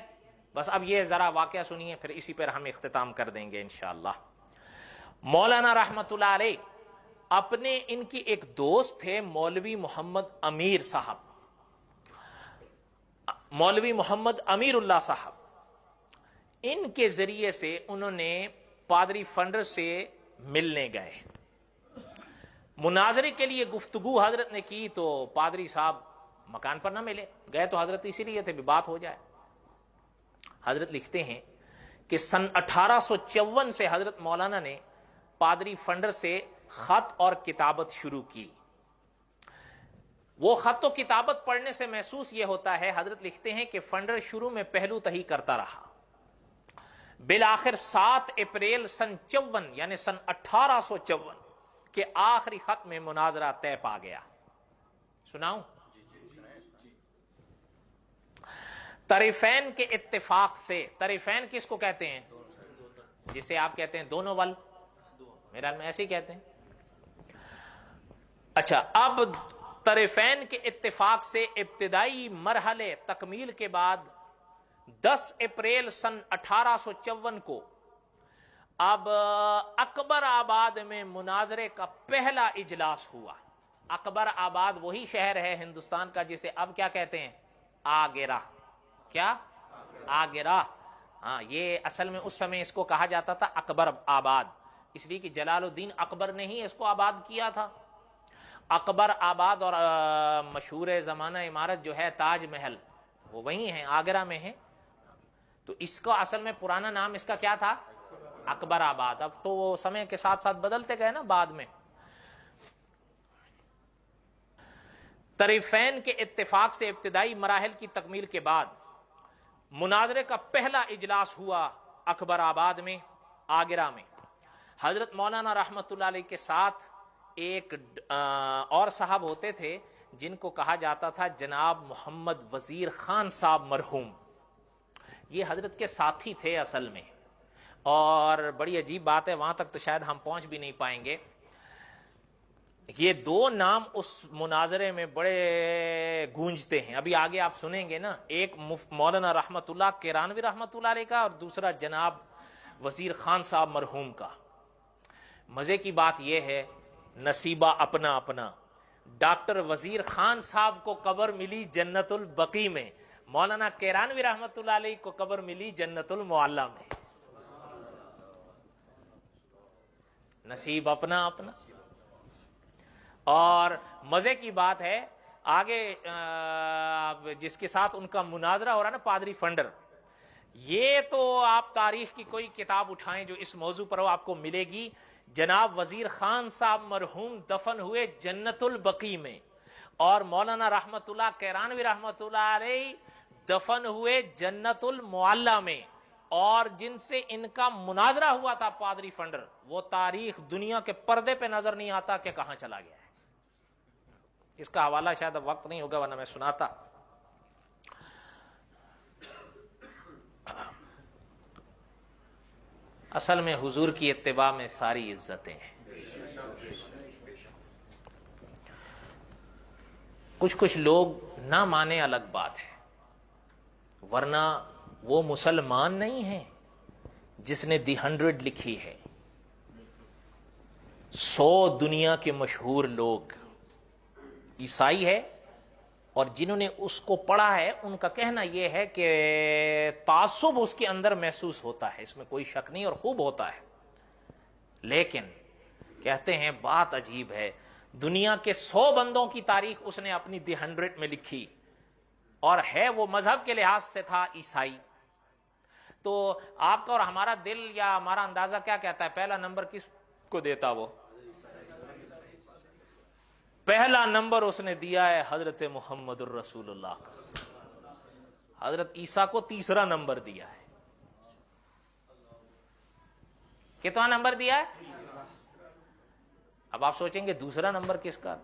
बस अब ये जरा वाक्य सुनिए फिर इसी पर हम इख्तिताम कर देंगे इनशाला मौलाना रहमतुल्ला आलि अपने इनकी एक दोस्त थे मौलवी मोहम्मद अमीर साहब मौलवी मोहम्मद अमीरुल्ला साहब इनके जरिए से उन्होंने पादरी फंडर से मिलने गए मुनाजरे के लिए गुफ्तगु हजरत ने की तो पादरी साहब मकान पर ना मिले गए तो हजरत इसीलिए थे भी बात हो जाए हजरत लिखते हैं कि सन अठारह से हजरत मौलाना ने पादरी फंडर से खत और किताबत शुरू की वो खत तो किताबत पढ़ने से महसूस यह होता है हजरत लिखते हैं कि फंडर शुरू में पहलू तही करता रहा बिल आखिर सात अप्रैल सन चौवन यानी सन अठारह सो चौवन के आखिरी खत में मुनाजरा तय पा गया सुनाऊ तरीफेन के इत्तेफाक से तरीफेन किसको कहते हैं जिसे आप कहते हैं दोनों वल मेरा में ऐसे ही कहते हैं अच्छा अब तरेफैन के इतफाक से इब्तदाई मरहले तकमील के बाद 10 अप्रैल सन अठारह को अब अकबर आबाद में मुनाजरे का पहला इजलास हुआ अकबर आबाद वही शहर है हिंदुस्तान का जिसे अब क्या कहते हैं आगेरा क्या आगेरा हाँ ये असल में उस समय इसको कहा जाता था अकबर आबाद इसलिए कि जलालुद्दीन अकबर ने ही इसको आबाद किया था अकबर आबाद और मशहूर ज़माना इमारत जो है ताजमहल वो वही है आगरा में है तो इसको असल में पुराना नाम इसका क्या था अकबर आबाद अब तो वो समय के साथ साथ बदलते गए ना बाद में तरीफेन के इतफाक से इब्तदाई मराहल की तकमील के बाद मुनाजरे का पहला इजलास हुआ अकबर आबाद में आगरा में हजरत मौलाना रहमत के साथ एक और साहब होते थे जिनको कहा जाता था जनाब मोहम्मद वजीर खान साहब मरहूम ये हजरत के साथी थे असल में और बड़ी अजीब बात है वहां तक तो शायद हम पहुंच भी नहीं पाएंगे ये दो नाम उस मुनाजरे में बड़े गूंजते हैं अभी आगे आप सुनेंगे ना एक मौलाना रहमतुल्ला केरानवी रहमतुल्ला का और दूसरा जनाब वजीर खान साहब मरहूम का मज़े की बात यह है नसीबा अपना अपना डॉक्टर वजीर खान साहब को कबर मिली जन्नतुल बकी में मौलाना केरानवी रहमत को कबर मिली जन्नतुल मुआला में नसीब अपना अपना और मजे की बात है आगे जिसके साथ उनका मुनाजरा हो रहा ना पादरी फंडर ये तो आप तारीख की कोई किताब उठाएं जो इस मौजू पर हो आपको मिलेगी जनाब वजीर खान साहब मरहूम दफन हुए जन्नतुल बकी में और मौलाना रहमतुल्ला कैरानवी रहमतुल्ला दफन हुए जन्नतुल मुआला में और जिनसे इनका मुनाजरा हुआ था पादरी फंडर वो तारीख दुनिया के पर्दे पे नजर नहीं आता कि कहां चला गया है इसका हवाला शायद वक्त नहीं होगा वरना मैं सुनाता असल में हुजूर की इतवा में सारी इज्जतें हैं कुछ कुछ लोग ना माने अलग बात है वरना वो मुसलमान नहीं है जिसने दी हंड्रेड लिखी है सौ दुनिया के मशहूर लोग ईसाई है और जिन्होंने उसको पढ़ा है उनका कहना यह है कि तासुब उसके अंदर महसूस होता है इसमें कोई शक नहीं और खूब होता है लेकिन कहते हैं बात अजीब है दुनिया के सौ बंदों की तारीख उसने अपनी दी हंड्रेड में लिखी और है वो मजहब के लिहाज से था ईसाई तो आपका और हमारा दिल या हमारा अंदाजा क्या कहता है पहला नंबर किस को देता वो पहला नंबर उसने दिया है हजरत मोहम्मद रसूलुल्लाह का हजरत ईसा को तीसरा नंबर दिया है कितना नंबर दिया है अब आप सोचेंगे दूसरा नंबर किसका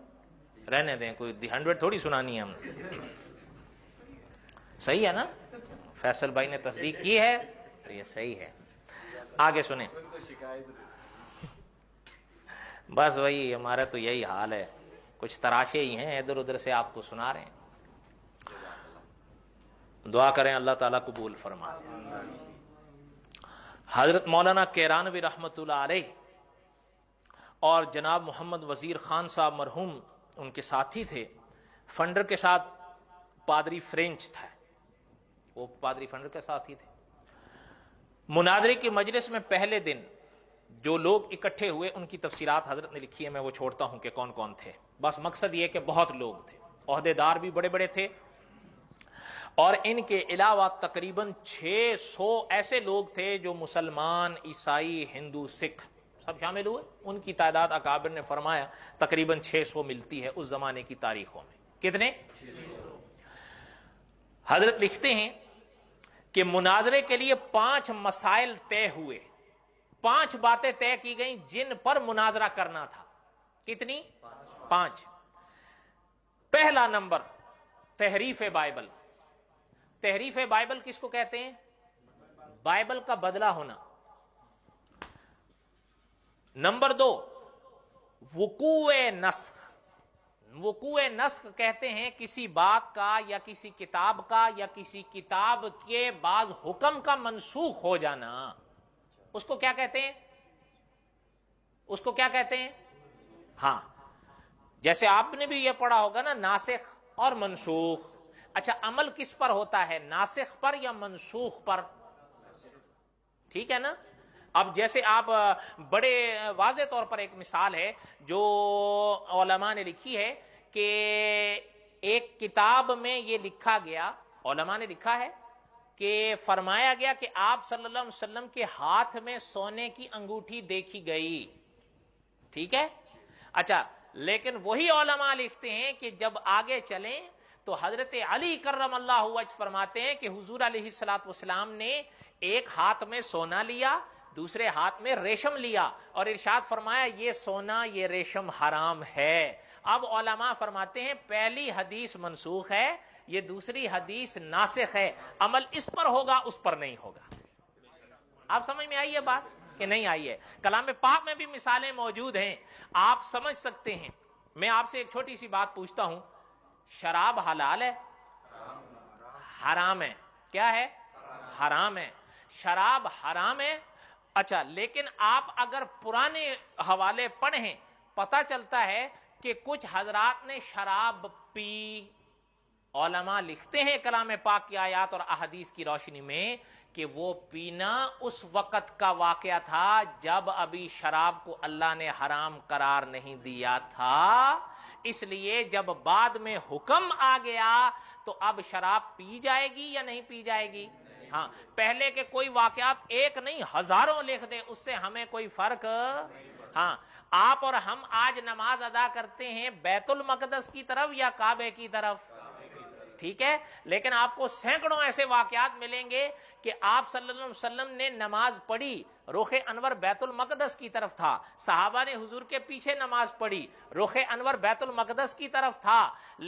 रहने दें कोई हंड्रेड थोड़ी सुनानी है हमने सही है ना फैसल भाई ने तस्दीक की है तो ये सही है आगे सुने बस वही हमारा तो यही हाल है कुछ तराशे ही हैं इधर उधर से आपको सुना रहे हैं दुआ करें अल्लाह ताला कबूल फरमा हजरत मौलाना केरानवी रहमत और जनाब मोहम्मद वजीर खान साहब मरहूम उनके साथी थे फंडर के साथ पादरी फ्रेंच था वो पादरी फंडर के साथी थे मुनाजरे की मजलिस में पहले दिन जो लोग इकट्ठे हुए उनकी तफसीलात हजरत ने लिखी है मैं वो छोड़ता हूं कि कौन कौन थे बस मकसद ये कि बहुत लोग थे अहदेदार भी बड़े बड़े थे और इनके अलावा तकरीबन 600 ऐसे लोग थे जो मुसलमान ईसाई हिंदू सिख सब शामिल हुए उनकी तादाद अकाबिर ने फरमाया तकरीबन 600 मिलती है उस जमाने की तारीखों में कितने हजरत लिखते हैं कि मुनाजरे के लिए पांच मसाइल तय हुए पांच बातें तय की गई जिन पर मुनाजरा करना था कितनी पांच पहला नंबर तहरीफ बाइबल तहरीफ बाइबल किसको कहते हैं बाइबल का बदला होना नंबर दो वकुए नस्क वकूए नस्क कहते हैं किसी बात का या किसी किताब का या किसी किताब के बाद हुक्म का मनसूख हो जाना उसको क्या कहते हैं उसको क्या कहते हैं हाँ जैसे आपने भी यह पढ़ा होगा ना नासिक और मनसूख अच्छा अमल किस पर होता है नासिक पर या मनसूख पर ठीक है ना अब जैसे आप बड़े वाज तौर पर एक मिसाल है जो ओलमा ने लिखी है कि एक किताब में ये लिखा गया ओलमा ने लिखा है कि फरमाया गया कि आप सल्लल्लाहु अलैहि वसल्लम के हाथ में सोने की अंगूठी देखी गई ठीक है अच्छा लेकिन वही ओलमा लिखते हैं कि जब आगे चले तो हजरत अली करम अल्लाह फरमाते हैं कि हुजूर सलाम ने एक हाथ में सोना लिया दूसरे हाथ में रेशम लिया और इरशाद फरमाया ये सोना ये रेशम हराम है अब ओलमा फरमाते हैं पहली हदीस मनसूख है ये दूसरी हदीस नासिक है अमल इस पर होगा उस पर नहीं होगा आप समझ में आई है बात कि नहीं आई है कलाम पाक में भी मिसालें मौजूद हैं आप समझ सकते हैं मैं आपसे एक छोटी सी बात पूछता हूं शराब हलाल है हराम है क्या है हराम है शराब हराम है अच्छा लेकिन आप अगर पुराने हवाले पढ़ें पता चलता है कि कुछ हजरात ने शराब पी ओलमा लिखते हैं कलाम पाक की आयात और अहदीस की रोशनी में कि वो पीना उस वक़्त का वाक़ था जब अभी शराब को अल्लाह ने हराम करार नहीं दिया था इसलिए जब बाद में हुक्म आ गया तो अब शराब पी जाएगी या नहीं पी जाएगी हाँ पहले के कोई वाकयात एक नहीं हजारों लिख दे उससे हमें कोई फर्क हाँ आप और हम आज नमाज अदा करते हैं बैतुल मकदस की तरफ या काबे की तरफ ठीक है लेकिन आपको सैकड़ों ऐसे वाकयात मिलेंगे कि आप सल्लल्लाहु अलैहि वसल्लम ने नमाज पढ़ी रुख अनवर बैतुल मकदस की तरफ था साहबा ने हुजूर के पीछे नमाज पढ़ी रुख अनवर बैतुल मकदस की तरफ था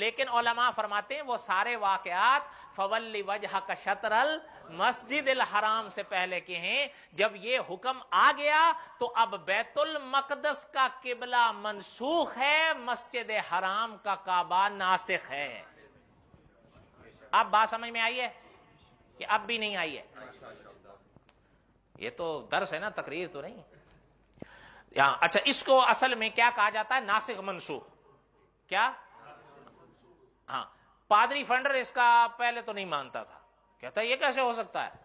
लेकिन ओलमा फरमाते हैं वो सारे वाकयात फवल वजह कशतरल मस्जिद हराम से पहले के हैं जब ये हुक्म आ गया तो अब बैतुल मकदस का किबला मनसूख है मस्जिद हराम का काबा नासिक है अब बात समझ में आई है कि अब भी नहीं आई है ये तो दर्श है ना तकरीर तो नहीं है अच्छा इसको असल में क्या कहा जाता है नासिक मनसूख क्या हाँ पादरी फंडर इसका पहले तो नहीं मानता था कहता ये कैसे हो सकता है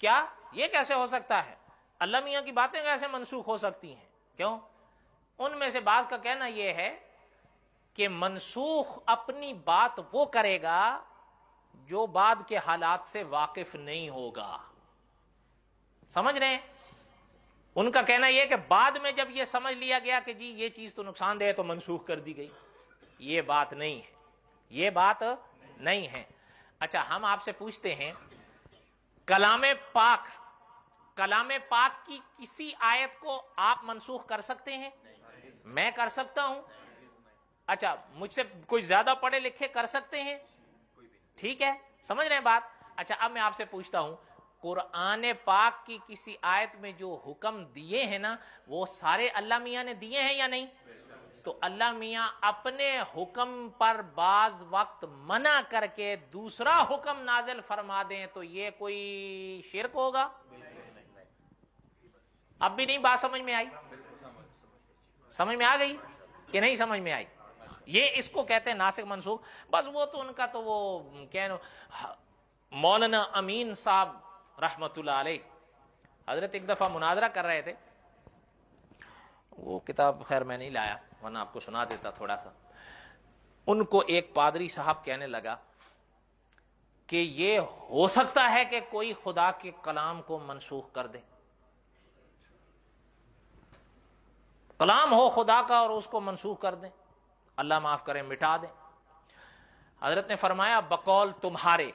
क्या ये कैसे हो सकता है अल्लाह मियाँ की बातें कैसे मनसूख हो सकती हैं क्यों उनमें से बाज का कहना यह है कि मनसूख अपनी बात वो करेगा जो बाद के हालात से वाकिफ नहीं होगा समझ रहे हैं उनका कहना यह कि बाद में जब यह समझ लिया गया कि जी ये चीज तो नुकसानदेह तो मनसूख कर दी गई ये बात नहीं है ये बात नहीं है अच्छा हम आपसे पूछते हैं कलाम पाक कलाम पाक की किसी आयत को आप मनसूख कर सकते हैं मैं कर सकता हूं अच्छा मुझसे कोई ज्यादा पढ़े लिखे कर सकते हैं ठीक है समझ रहे हैं बात अच्छा अब मैं आपसे पूछता हूं कुरान पाक की किसी आयत में जो हुक्म दिए हैं ना वो सारे अल्लाह मियाँ ने दिए हैं या नहीं तो अल्लाह मियाँ अपने हुक्म पर बाज वक्त मना करके दूसरा हुक्म नाजल फरमा दें तो ये कोई शिरक होगा अब भी नहीं बात समझ में आई समझ में आ गई कि नहीं समझ में आई ये इसको कहते हैं नासिक मनसूख बस वो तो उनका तो वो क्या मौलाना अमीन साहब रहमत हजरत एक दफा मुनाजरा कर रहे थे वो किताब खैर मैं नहीं लाया वरना आपको सुना देता थोड़ा सा उनको एक पादरी साहब कहने लगा कि ये हो सकता है कि कोई खुदा के कलाम को मनसूख कर दे कलाम हो खुदा का और उसको मनसूख कर दे अल्लाह माफ करे मिटा दें हजरत ने फरमाया बकौल तुम्हारे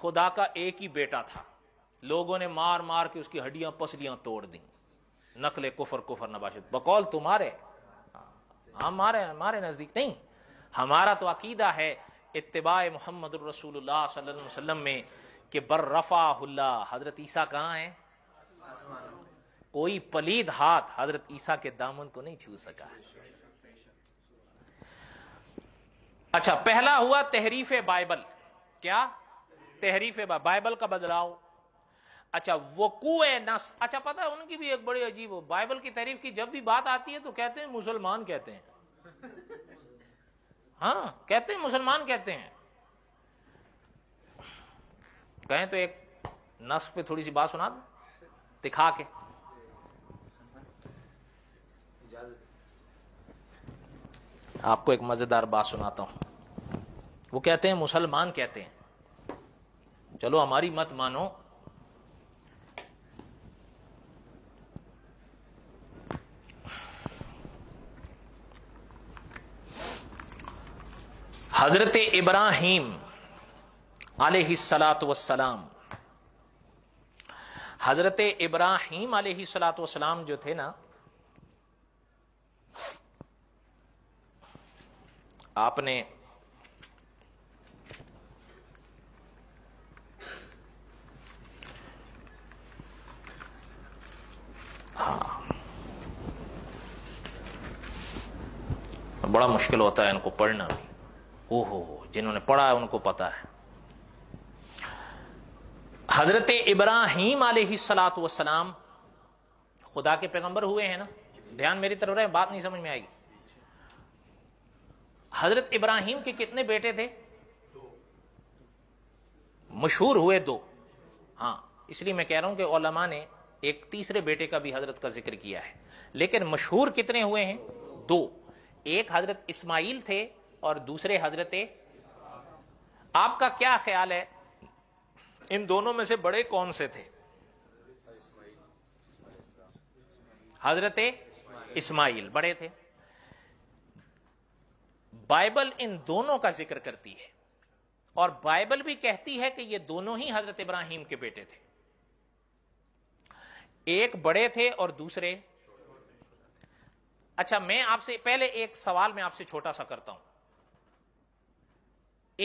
खुदा का एक ही बेटा था लोगों ने मार मार के उसकी हड्डियां पसलियां तोड़ दी नकल कुफर कुफर नबाशत बकौल तुम्हारे हम हाँ, मारे हमारे नजदीक नहीं हमारा तो अकीदा है इतबा मोहम्मद में कि रफा हजरत ईसा कहाँ है कोई पलीद हाथ हजरत ईसा के दामन को नहीं छू सका है अच्छा पहला हुआ तहरीफ बाइबल क्या तहरीफ बाइबल का बदलाव अच्छा वकू नस अच्छा पता है उनकी भी एक बड़ी अजीब हो बाइबल की तहरीफ की जब भी बात आती है तो कहते हैं मुसलमान कहते हैं हाँ कहते हैं मुसलमान कहते हैं कहें तो एक नस पे थोड़ी सी बात सुना दो दिखा के आपको एक मजेदार बात सुनाता हूं वो कहते हैं मुसलमान कहते हैं चलो हमारी मत मानो हजरत इब्राहिम सलात वसलाम हजरत इब्राहिम सलात वसलाम जो थे ना आपने हाँ बड़ा मुश्किल होता है इनको पढ़ना भी ओहो जिन्होंने पढ़ा है उनको पता है हजरत इब्राहिम सलात वसलाम खुदा के पैगंबर हुए हैं ना ध्यान मेरी तरफ रहे बात नहीं समझ में आएगी हजरत इब्राहिम के कितने बेटे थे मशहूर हुए दो हाँ इसलिए मैं कह रहा हूं कि ओलमा ने एक तीसरे बेटे का भी हजरत का जिक्र किया है लेकिन मशहूर कितने हुए हैं दो एक हजरत इस्माइल थे और दूसरे हजरत आपका क्या ख्याल है इन दोनों में से बड़े कौन से थे हजरत इस्माइल बड़े थे बाइबल इन दोनों का जिक्र करती है और बाइबल भी कहती है कि ये दोनों ही हजरत इब्राहिम के बेटे थे एक बड़े थे और दूसरे अच्छा मैं आपसे पहले एक सवाल मैं आपसे छोटा सा करता हूं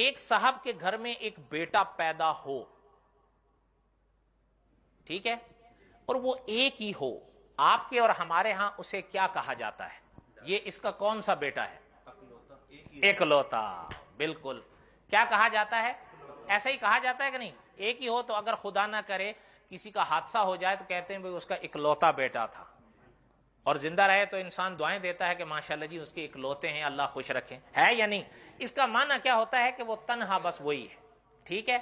एक साहब के घर में एक बेटा पैदा हो ठीक है और वो एक ही हो आपके और हमारे यहां उसे क्या कहा जाता है ये इसका कौन सा बेटा है एकलौता बिल्कुल क्या कहा जाता है ऐसा ही कहा जाता है कि नहीं एक ही हो तो अगर खुदा ना करे किसी का हादसा हो जाए तो कहते हैं भाई उसका इकलौता बेटा था और जिंदा रहे तो इंसान दुआएं देता है कि माशाल्लाह जी उसके इकलौते हैं अल्लाह खुश रखें है या नहीं इसका माना क्या होता है कि वो तनहा बस वही है ठीक है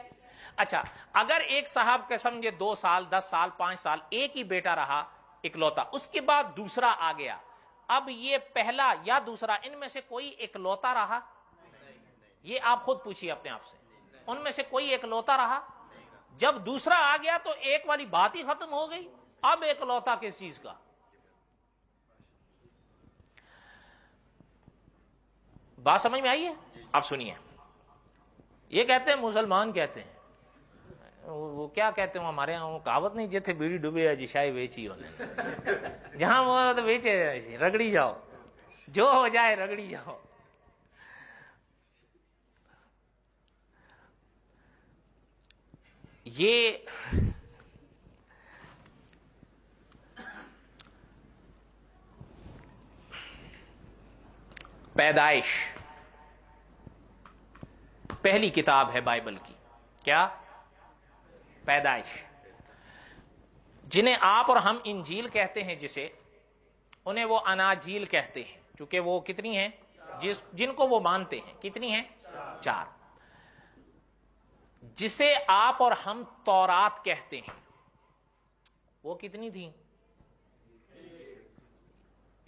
अच्छा अगर एक साहब के समझे दो साल दस साल पांच साल एक ही बेटा रहा इकलौता उसके बाद दूसरा आ गया अब ये पहला या दूसरा इनमें से कोई एकलौता रहा ये आप खुद पूछिए अपने आप से उनमें से कोई एकलौता रहा जब दूसरा आ गया तो एक वाली बात ही खत्म हो गई अब एकलौता किस चीज का बात समझ में आई है आप सुनिए ये कहते हैं मुसलमान कहते हैं वो क्या कहते हो हमारे यहाँ कहावत नहीं जिथे बीड़ी डूबे जी शायद बेची होने जहां वो तो बेचे रगड़ी जाओ जो हो जाए रगड़ी जाओ ये पैदाइश पहली किताब है बाइबल की क्या पैदाइश जिन्हें आप और हम इंजील कहते हैं जिसे उन्हें वो अनाजील कहते हैं चूंकि वो कितनी है जिस जिनको वो मानते हैं कितनी है चार, चार। जिसे आप और हम तौरात कहते हैं वो कितनी थी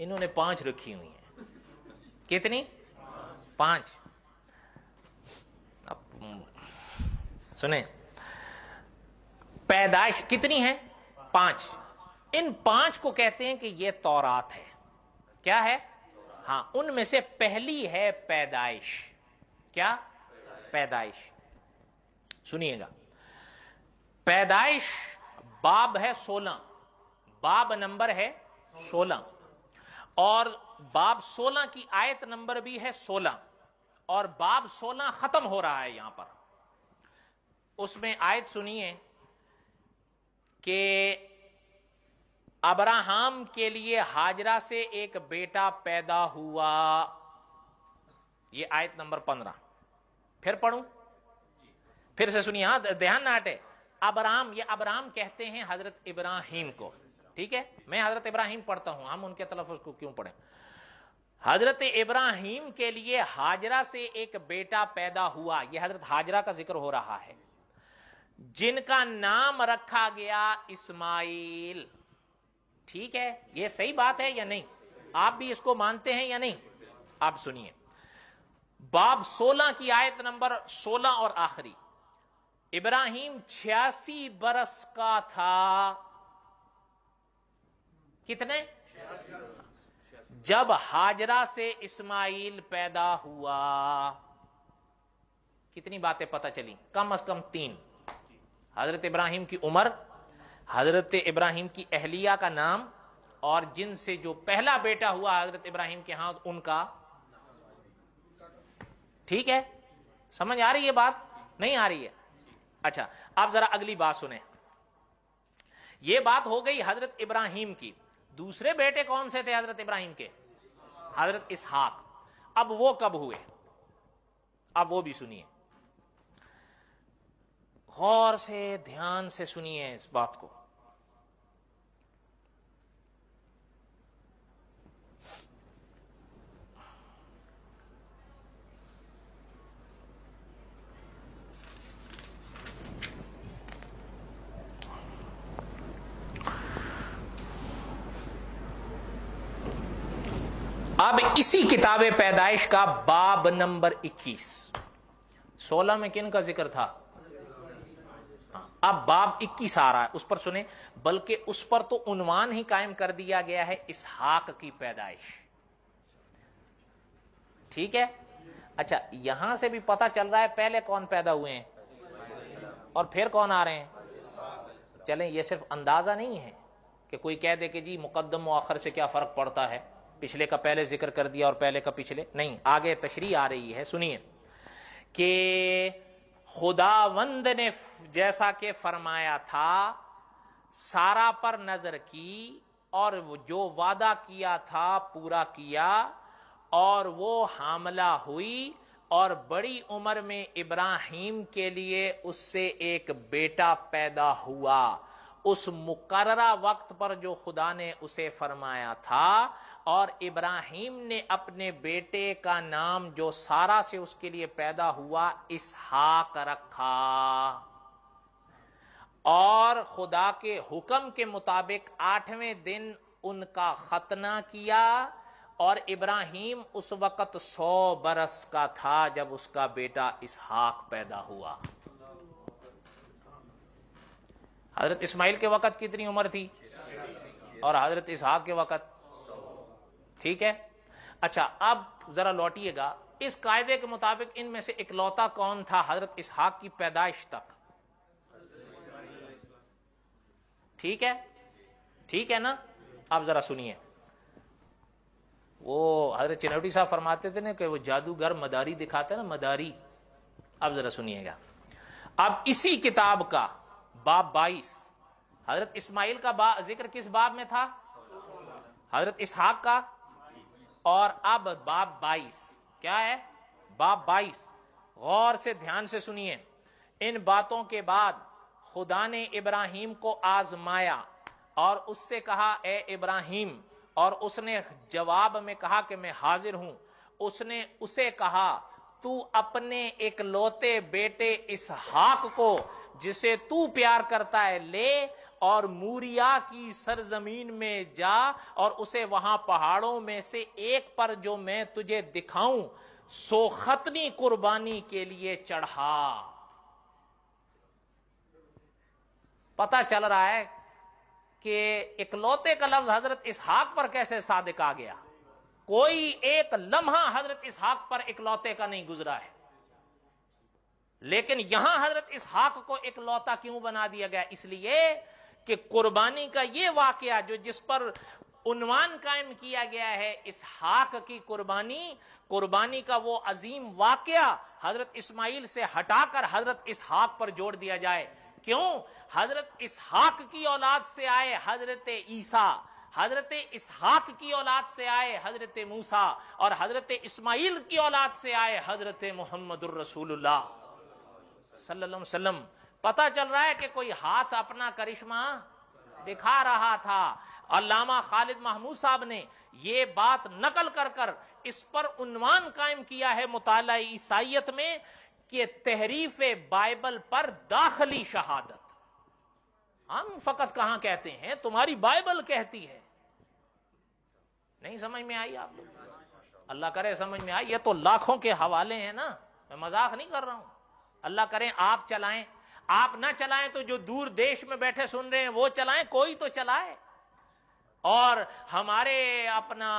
इन्होंने पांच रखी हुई है कितनी पांच अब सुने पैदाइश कितनी है पांच इन पांच को कहते हैं कि यह तौरात है क्या है हां उनमें से पहली है पैदाइश क्या पैदाइश सुनिएगा पैदाइश बाब है सोलह बाब नंबर है सोलह और बाब सोलह की आयत नंबर भी है सोलह और बाब सोलह खत्म हो रहा है यहां पर उसमें आयत सुनिए कि अब्राहम के लिए हाजरा से एक बेटा पैदा हुआ ये आयत नंबर पंद्रह फिर पढ़ू फिर से सुनिए हाँ ध्यान नाटे अबराम ये अबराम कहते हैं हजरत इब्राहिम को ठीक है मैं हजरत इब्राहिम पढ़ता हूं हम उनके तलफ उसको क्यों पढ़े हजरत इब्राहिम के लिए हाजरा से एक बेटा पैदा हुआ यह हजरत हाजरा का जिक्र हो रहा है जिनका नाम रखा गया इस्माइल ठीक है ये सही बात है या नहीं आप भी इसको मानते हैं या नहीं आप सुनिए बाब 16 की आयत नंबर 16 और आखिरी इब्राहिम छियासी बरस का था कितने जब हाजरा से इस्माइल पैदा हुआ कितनी बातें पता चली कम अज कम तीन हजरत इब्राहिम की उम्र हजरत इब्राहिम की अहलिया का नाम और जिनसे जो पहला बेटा हुआ हजरत इब्राहिम के हाथ उनका ठीक है समझ आ रही है बात नहीं आ रही है अच्छा आप जरा अगली बात सुने ये बात हो गई हजरत इब्राहिम की दूसरे बेटे कौन से थे हजरत इब्राहिम के हजरत इसहाक अब वो कब हुए अब वो भी सुनिए गौर से ध्यान से सुनिए इस बात को अब इसी किताब पैदाइश का बाब नंबर 21 16 में किन का जिक्र था अब बाब 21 आ रहा है उस पर सुने बल्कि उस पर तो उन्वान ही कायम कर दिया गया है इस हाक की पैदाइश ठीक है अच्छा यहां से भी पता चल रहा है पहले कौन पैदा हुए हैं और फिर कौन आ रहे हैं चलें ये सिर्फ अंदाजा नहीं है कि कोई कह दे कि जी मुकदम आखिर से क्या फर्क पड़ता है पिछले का पहले जिक्र कर दिया और पहले का पिछले नहीं आगे तशरी आ रही है सुनिए कि खुदावंद ने जैसा के फरमाया था सारा पर नजर की और जो वादा किया था पूरा किया और वो हामला हुई और बड़ी उम्र में इब्राहिम के लिए उससे एक बेटा पैदा हुआ उस मुकर्रा वक्त पर जो खुदा ने उसे फरमाया था और इब्राहिम ने अपने बेटे का नाम जो सारा से उसके लिए पैदा हुआ इसहाक रखा और खुदा के हुक्म के मुताबिक आठवें दिन उनका खतना किया और इब्राहिम उस वक्त सौ बरस का था जब उसका बेटा इसहाक पैदा हुआ हजरत इस्माइल के वक्त कितनी उम्र थी और हजरत इसहाक के वक्त ठीक है अच्छा अब जरा लौटिएगा इस कायदे के मुताबिक इनमें से इकलौता कौन था हजरत इसहाक की पैदाइश तक ठीक है ठीक है ना आप जरा सुनिए वो हजरत चिनौटी साहब फरमाते थे ना कि वो जादूगर मदारी दिखाते ना मदारी आप जरा सुनिएगा अब इसी किताब का बाब बाईस हजरत इस्माइल का जिक्र किस बाब में था हजरत इसहाक का और अब बाब बाईस क्या है बाब बाईस गौर से ध्यान से सुनिए इन बातों के बाद खुदा ने इब्राहिम को आजमाया और उससे कहा ए इब्राहिम और उसने जवाब में कहा कि मैं हाजिर हूं उसने उसे कहा तू अपने इकलौते बेटे हाक को जिसे तू प्यार करता है ले और मूरिया की सरजमीन में जा और उसे वहां पहाड़ों में से एक पर जो मैं तुझे दिखाऊं सोखतनी कुर्बानी के लिए चढ़ा पता चल रहा है कि इकलौते का लफ्ज हजरत इसहाक पर कैसे सादिक आ गया कोई एक लम्हा हजरत इसहाक पर इकलौते का नहीं गुजरा है लेकिन यहां हजरत इसहाक को इकलौता क्यों बना दिया गया इसलिए कि कुर्बानी का यह वाकया जो जिस पर उन्वान कायम किया गया है इस हाक की कुर्बानी कुर्बानी का वो अजीम वाकया हजरत इस्माइल से हटाकर हजरत इस हाक पर जोड़ दिया जाए क्यों हजरत इसहाक की औलाद से आए हजरत ईसा हजरत इसहाक की औलाद से आए हजरत मूसा और हजरत इस्माइल की औलाद से आए हजरत मोहम्मद सल्लम पता चल रहा है कि कोई हाथ अपना करिश्मा दिखा रहा था अलामा खालिद महमूद साहब ने ये बात नकल कर कर इस पर उन्वान कायम किया है मुताला ईसाइत में कि तहरीफ बाइबल पर दाखली शहादत हम फकत कहां कहते हैं तुम्हारी बाइबल कहती है नहीं समझ में आई आप लोग अल्लाह करे समझ में आई ये तो लाखों के हवाले हैं ना मैं मजाक नहीं कर रहा हूं अल्लाह करें आप चलाएं आप ना चलाएं तो जो दूर देश में बैठे सुन रहे हैं वो चलाएं कोई तो चलाए और हमारे अपना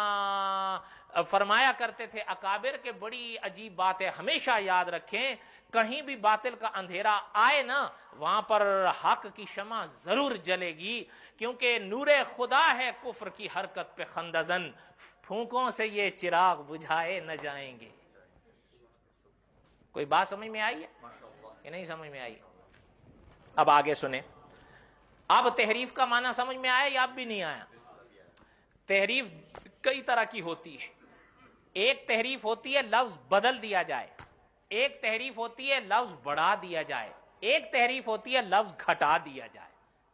फरमाया करते थे अकाबिर के बड़ी अजीब बात है हमेशा याद रखें कहीं भी बातिल का अंधेरा आए ना वहां पर हक की शमा जरूर जलेगी क्योंकि नूरे खुदा है कुफर की हरकत पे खंदजन फूकों से ये चिराग बुझाए न जाएंगे कोई बात समझ में आई है कि नहीं समझ में आई अब आगे सुने अब तहरीफ का माना समझ में आया या अब भी नहीं आया तहरीफ कई तरह की होती है एक तहरीफ होती है लफ्ज बदल दिया जाए एक तहरीफ होती है लफ्ज बढ़ा दिया जाए एक तहरीफ होती है लफ्ज घटा दिया जाए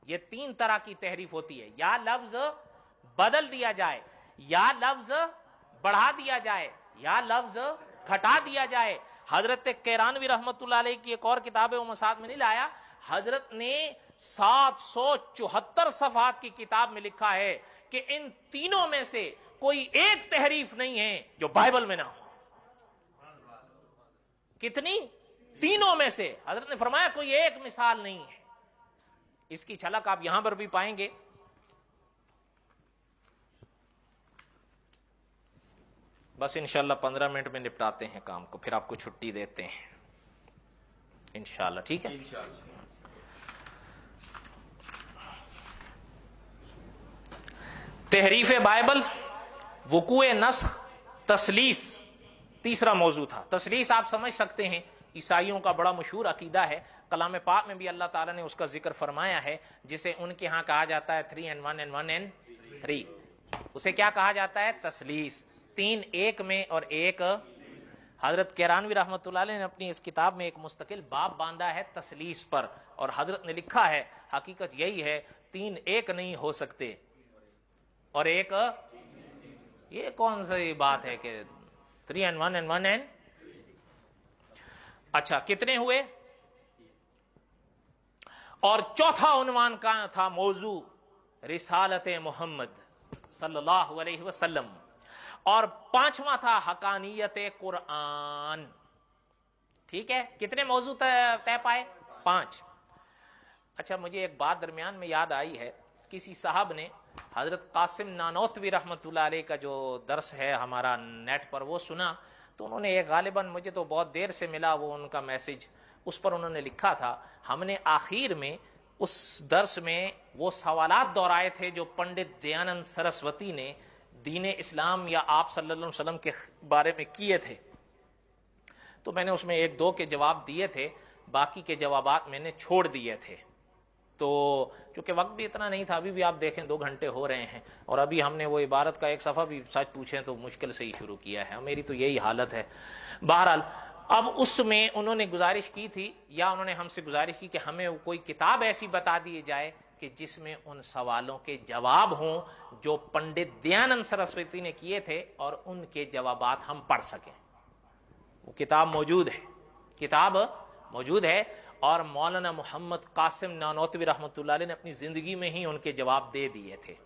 ये तीन तरह की तहरीफ होती है या लफ्ज बदल दिया जाए या लफ्ज बढ़ा दिया जाए या लफ्ज घटा दिया जाए हजरत कैरानवी रहमत की एक और किताब है वो मसाद में नहीं लाया हजरत ने सात सौ चौहत्तर सफात की किताब में लिखा है कि इन तीनों में से कोई एक तहरीफ नहीं है जो बाइबल में ना हो कितनी तीनों में से हजरत ने फरमाया कोई एक मिसाल नहीं है इसकी झलक आप यहां पर भी पाएंगे बस इंशाल्लाह पंद्रह मिनट में निपटाते हैं काम को फिर आपको छुट्टी देते हैं इंशाल्लाह ठीक है तहरीफ बाइबल वकूए नस तसलीस तीसरा मौजू था तसलीस आप समझ सकते हैं ईसाइयों का बड़ा मशहूर अकीदा है कलाम पाक में भी अल्लाह ताला ने उसका जिक्र फरमाया है जिसे उनके यहां कहा जाता है three and one and one and three उसे क्या कहा जाता है तसलीस तीन एक में और एक हजरत केरानवी रहमत ने अपनी इस किताब में एक मुस्तकिल बाप बांधा है तसलीस पर और हजरत ने लिखा है हकीकत यही है तीन एक नहीं हो सकते और एक ये कौन सी बात है कि three and one and one and अच्छा कितने हुए और चौथा उन्वान का था मौजू रिसालत मोहम्मद सल्लल्लाहु अलैहि वसल्लम और पांचवा था हकानियत कुरान ठीक है कितने मौजू तय पाए पांच अच्छा मुझे एक बात दरमियान में याद आई है किसी साहब ने हजरत कासिम नानौतवी रहमतुल्ला का जो दर्स है हमारा नेट पर वो सुना तो उन्होंने ये गालिबा मुझे तो बहुत देर से मिला वो उनका मैसेज उस पर उन्होंने लिखा था हमने आखिर में उस दर्स में वो सवालात दोहराए थे जो पंडित दयानंद सरस्वती ने दीन इस्लाम या आप सल्लल्लाहु अलैहि वसल्लम के बारे में किए थे तो मैंने उसमें एक दो के जवाब दिए थे बाकी के जवाब मैंने छोड़ दिए थे तो चूंकि वक्त भी इतना नहीं था अभी भी आप देखें दो घंटे हो रहे हैं और अभी हमने वो इबारत का एक सफ़ा भी सच पूछे तो मुश्किल से ही शुरू किया है मेरी तो यही हालत है बहरहाल अब उसमें उन्होंने गुजारिश की थी या उन्होंने हमसे गुजारिश की कि हमें कोई किताब ऐसी बता दी जाए कि जिसमें उन सवालों के जवाब हों जो पंडित दयानंद सरस्वती ने किए थे और उनके जवाब हम पढ़ सकें वो किताब मौजूद है किताब मौजूद है और मौलाना मोहम्मद कासिम नानौतवी रहमत ने अपनी ज़िंदगी में ही उनके जवाब दे दिए थे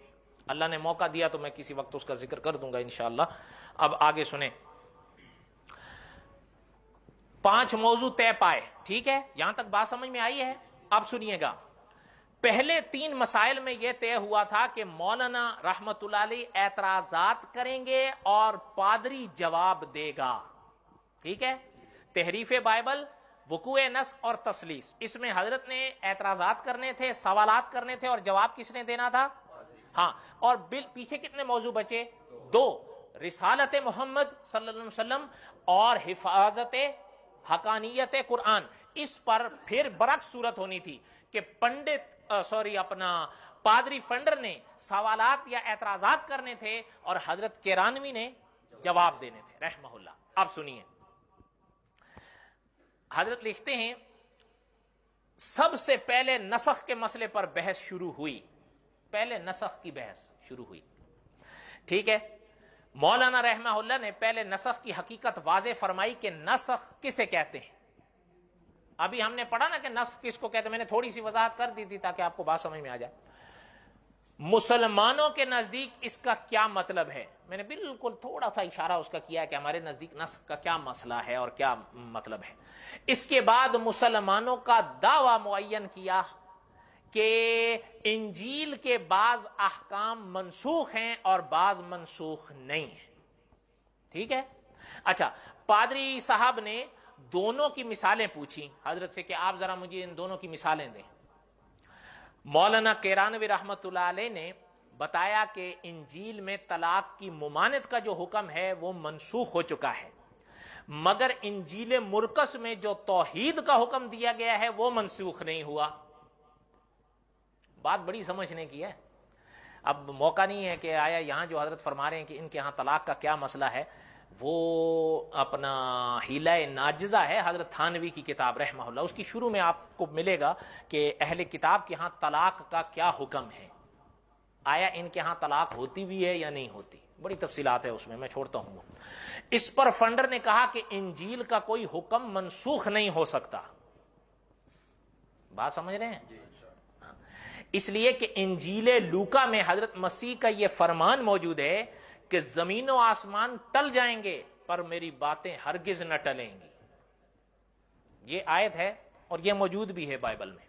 अल्लाह ने मौका दिया तो मैं किसी वक्त उसका जिक्र कर दूंगा इनशाला अब आगे सुने पांच मौजू तय पाए ठीक है यहां तक बात समझ में आई है अब सुनिएगा पहले तीन मसाइल में यह तय हुआ था कि मौलाना रहमत एतराजात करेंगे और पादरी जवाब देगा ठीक है तहरीफ बाइबल वकूए नस और तसलीस इसमें हजरत ने एतराजात करने थे सवाल करने थे और जवाब किसने देना था हाँ और बिल पीछे कितने मौजू बचे दो रिसालत मोहम्मद सल्लम और हिफाजत हकानियत कुरान इस पर फिर बरक सूरत होनी थी कि पंडित सॉरी अपना पादरी फंडर ने सवालत या एतराजात करने थे और हजरत केरानवी ने जवाब देने थे रहमहुल्ला आप सुनिए हजरत लिखते हैं सबसे पहले नसख के मसले पर बहस शुरू हुई पहले नसख की बहस शुरू हुई ठीक है मौलाना रहमा ने पहले नसख की हकीकत वाज फरमाई के नसख किसे कहते हैं अभी हमने पढ़ा ना कि नस्ख किसको कहते हैं मैंने थोड़ी सी वजाहत कर दी थी ताकि आपको बात समझ में आ जाए मुसलमानों के नजदीक इसका क्या मतलब है मैंने बिल्कुल थोड़ा सा इशारा उसका किया कि हमारे नजदीक नस्क का क्या मसला है और क्या मतलब है इसके बाद मुसलमानों का दावा मुन किया कि इंजील के बाज अहकाम मनसूख हैं और बाज मनसूख नहीं है ठीक है अच्छा पादरी साहब ने दोनों की मिसालें पूछी हजरत से कि आप जरा मुझे इन दोनों की मिसालें दें मौलाना केरानवी रहमत ने बताया कि इंजील में तलाक की ममानत का जो हुक्म है वो मनसूख हो चुका है मगर इंजील मुरकस में जो तोहीद का हुक्म दिया गया है वो मनसूख नहीं हुआ बात बड़ी समझने की है अब मौका नहीं है कि आया यहां जो हजरत फरमा रहे हैं कि इनके यहां तलाक का क्या मसला है वो अपना हिला नाजजा है हज़रत थानवी की किताब रहमा उसकी शुरू में आपको मिलेगा कि अहल किताब के यहाँ तलाक का क्या हुक्म है आया इनके यहाँ तलाक होती भी है या नहीं होती बड़ी तफसीलात है उसमें मैं छोड़ता हूँ इस पर फंडर ने कहा कि इंजील का कोई हुक्म मनसूख नहीं हो सकता बात समझ रहे हैं हाँ। इसलिए कि इंजील लूका में हजरत मसीह का यह फरमान मौजूद है कि जमीन और आसमान टल जाएंगे पर मेरी बातें हरगिज न टलेंगी ये आयत है और ये मौजूद भी है बाइबल में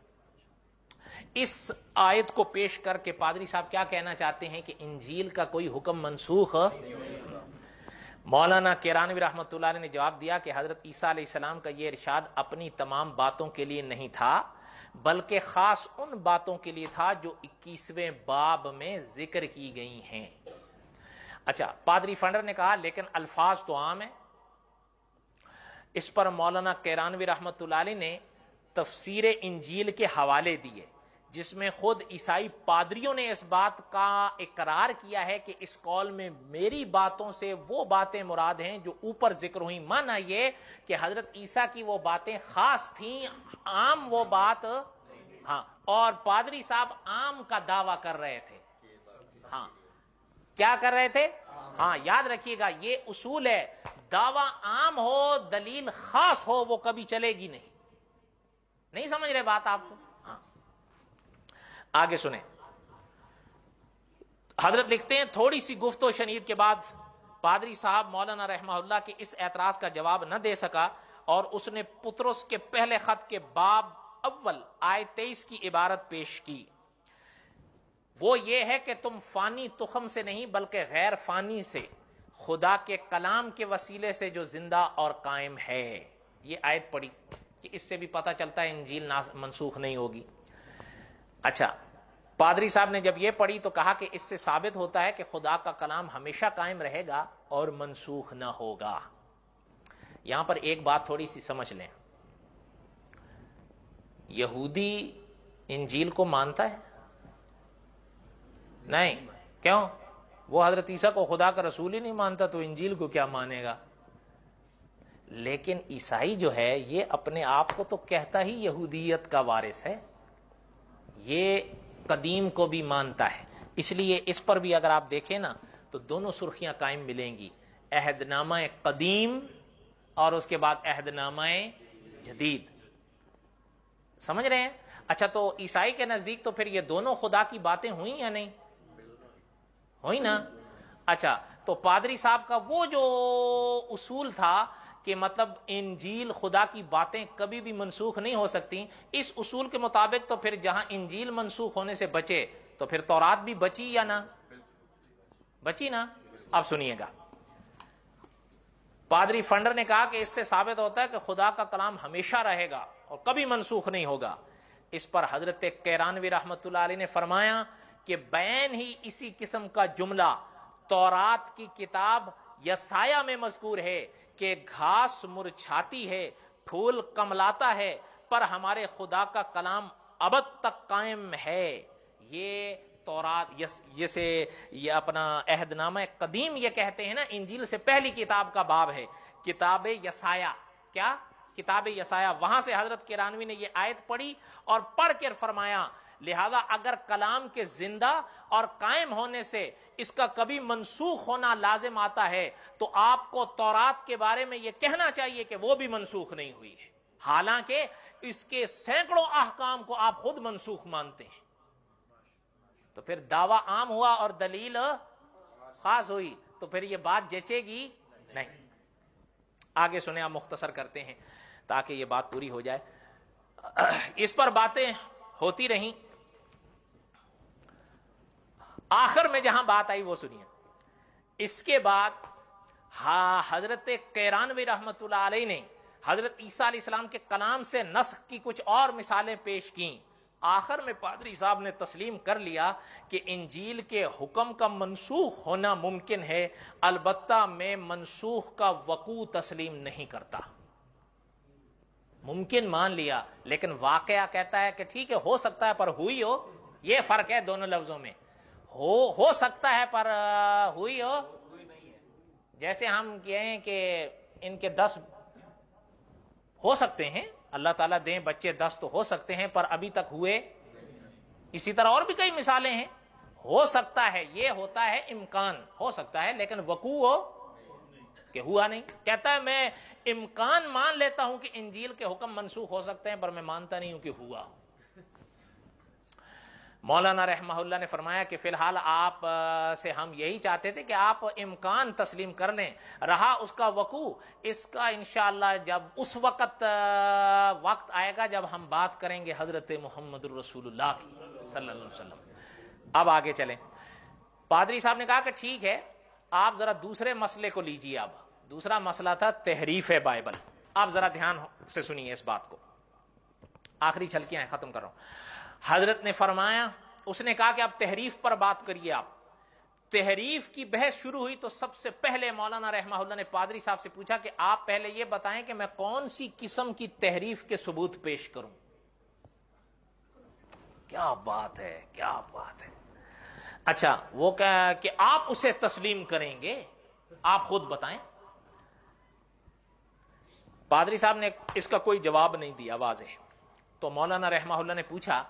इस आयत को पेश करके पादरी साहब क्या कहना चाहते हैं कि इंजील का कोई हुक्म मनसूख मौलाना केरानवी रहमत ने जवाब दिया कि हजरत ईसा सलाम का यह इरशाद अपनी तमाम बातों के लिए नहीं था बल्कि खास उन बातों के लिए था जो इक्कीसवें बाब में जिक्र की गई हैं अच्छा पादरी फंडर ने कहा लेकिन अल्फाज तो आम है इस पर मौलाना कैरानवी रहमत ने तफसीर इंजील के हवाले दिए जिसमें खुद ईसाई पादरियों ने इस बात का इकरार किया है कि इस कॉल में मेरी बातों से वो बातें मुराद हैं जो ऊपर जिक्र हुई माना ये कि हजरत ईसा की वो बातें खास थीं आम वो बात हाँ और पादरी साहब आम का दावा कर रहे थे हाँ क्या कर रहे थे हाँ याद रखिएगा ये उसूल है दावा आम हो दलील खास हो वो कभी चलेगी नहीं नहीं समझ रहे बात आपको हाँ आगे सुने हजरत लिखते हैं थोड़ी सी गुफ्तो शनीद के बाद पादरी साहब मौलाना रहमा के इस एतराज का जवाब न दे सका और उसने पुत्रुस के पहले खत के बाब अव्वल आय तेईस की इबारत पेश की वो ये है कि तुम फानी तुखम से नहीं बल्कि गैर फानी से खुदा के कलाम के वसीले से जो जिंदा और कायम है ये आयत पड़ी कि इससे भी पता चलता है इंजील मनसूख नहीं होगी अच्छा पादरी साहब ने जब यह पढ़ी तो कहा कि इससे साबित होता है कि खुदा का कलाम हमेशा कायम रहेगा और मनसूख ना होगा यहां पर एक बात थोड़ी सी समझ लें यहूदी इंजील को मानता है नहीं क्यों वो हजरत ईसा को खुदा का रसूल ही नहीं मानता तो इंजील को क्या मानेगा लेकिन ईसाई जो है ये अपने आप को तो कहता ही यहूदियत का वारिस है ये कदीम को भी मानता है इसलिए इस पर भी अगर आप देखें ना तो दोनों सुर्खियां कायम मिलेंगी अहदनामा कदीम और उसके बाद अहदनामा जदीद समझ रहे हैं अच्छा तो ईसाई के नजदीक तो फिर ये दोनों खुदा की बातें हुई या नहीं वही ना अच्छा तो पादरी साहब का वो जो उसूल था कि मतलब इंजील खुदा की बातें कभी भी मनसूख नहीं हो सकती इस उसूल के मुताबिक तो फिर जहां इंजील मनसूख होने से बचे तो फिर तौरात भी बची या ना बची ना अब सुनिएगा पादरी फंडर ने कहा कि इससे साबित होता है कि खुदा का कलाम हमेशा रहेगा और कभी मनसूख नहीं होगा इस पर हजरत कैरानवी रहमत ने फरमाया कि बैन ही इसी किस्म का जुमला तौरात की किताब यसाया में मजकूर है कि घास मुरछाती है फूल कमलाता है पर हमारे खुदा का कलाम अब तक कायम है ये तौरात जैसे ये अपना अहदनामा कदीम ये कहते हैं ना इंजील से पहली किताब का बाब है किताब यसाया क्या किताब यसाया वहां से हजरत किरानवी ने ये आयत पढ़ी और पढ़ कर फरमाया लिहाजा अगर कलाम के जिंदा और कायम होने से इसका कभी मनसूख होना लाजिम आता है तो आपको तौरात के बारे में यह कहना चाहिए कि वो भी मनसूख नहीं हुई है हालांकि इसके सैकड़ों अहकाम को आप खुद मनसूख मानते हैं तो फिर दावा आम हुआ और दलील खास हुई तो फिर यह बात जचेगी नहीं आगे सुने आप मुख्तसर करते हैं ताकि यह बात पूरी हो जाए इस पर बातें होती रहीं आखिर में जहां बात आई वो सुनिए इसके बाद हा हजरत कैरानवी रहमत ने हजरत ईसा इस्लाम के कलाम से नस्क की कुछ और मिसालें पेश की आखिर में पादरी साहब ने तस्लीम कर लिया कि इंजील के हुक्म का मनसूख होना मुमकिन है अलबत्ता मैं मनसूख का वकू तस्लीम नहीं करता मुमकिन मान लिया लेकिन वाकया कहता है कि ठीक है हो सकता है पर हुई हो यह फर्क है दोनों लफ्जों में हो हो सकता है पर हुई हो जैसे हम कहें कि इनके दस हो सकते हैं अल्लाह ताला दें बच्चे दस तो हो सकते हैं पर अभी तक हुए इसी तरह और भी कई मिसालें हैं हो सकता है ये होता है इम्कान हो सकता है लेकिन वकू हो कि हुआ नहीं कहता है मैं इम्कान मान लेता हूं कि इंजील के हुक्म मनसूख हो सकते हैं पर मैं मानता नहीं हूं कि हुआ मौलाना रहमहुल्ला ने फरमाया कि फ़िलहाल आप से हम यही चाहते थे कि आप इम्कान तस्लीम कर लें रहा उसका वकू इसका इन जब उस वक़्त वक्त आएगा जब हम बात करेंगे हज़रत मोहम्मद रसूलुल्लाह की सल्लल्लाहु अब आगे चलें पादरी साहब ने कहा कि ठीक है आप ज़रा दूसरे मसले को लीजिए अब दूसरा मसला था तहरीफ बाइबल आप ज़रा ध्यान से सुनिए इस बात को आखिरी छलकियां ख़त्म कर रहा हूं हजरत ने फरमाया उसने कहा कि आप तहरीफ पर बात करिए आप तहरीफ की बहस शुरू हुई तो सबसे पहले मौलाना रहमाउल्ला ने पादरी साहब से पूछा कि आप पहले यह बताएं कि मैं कौन सी किस्म की तहरीफ के सबूत पेश करूं क्या बात है क्या बात है अच्छा वो क्या कि आप उसे तस्लीम करेंगे आप खुद बताएं पादरी साहब ने इसका कोई जवाब नहीं दिया वाजे तो मौलाना रहमा ने पूछा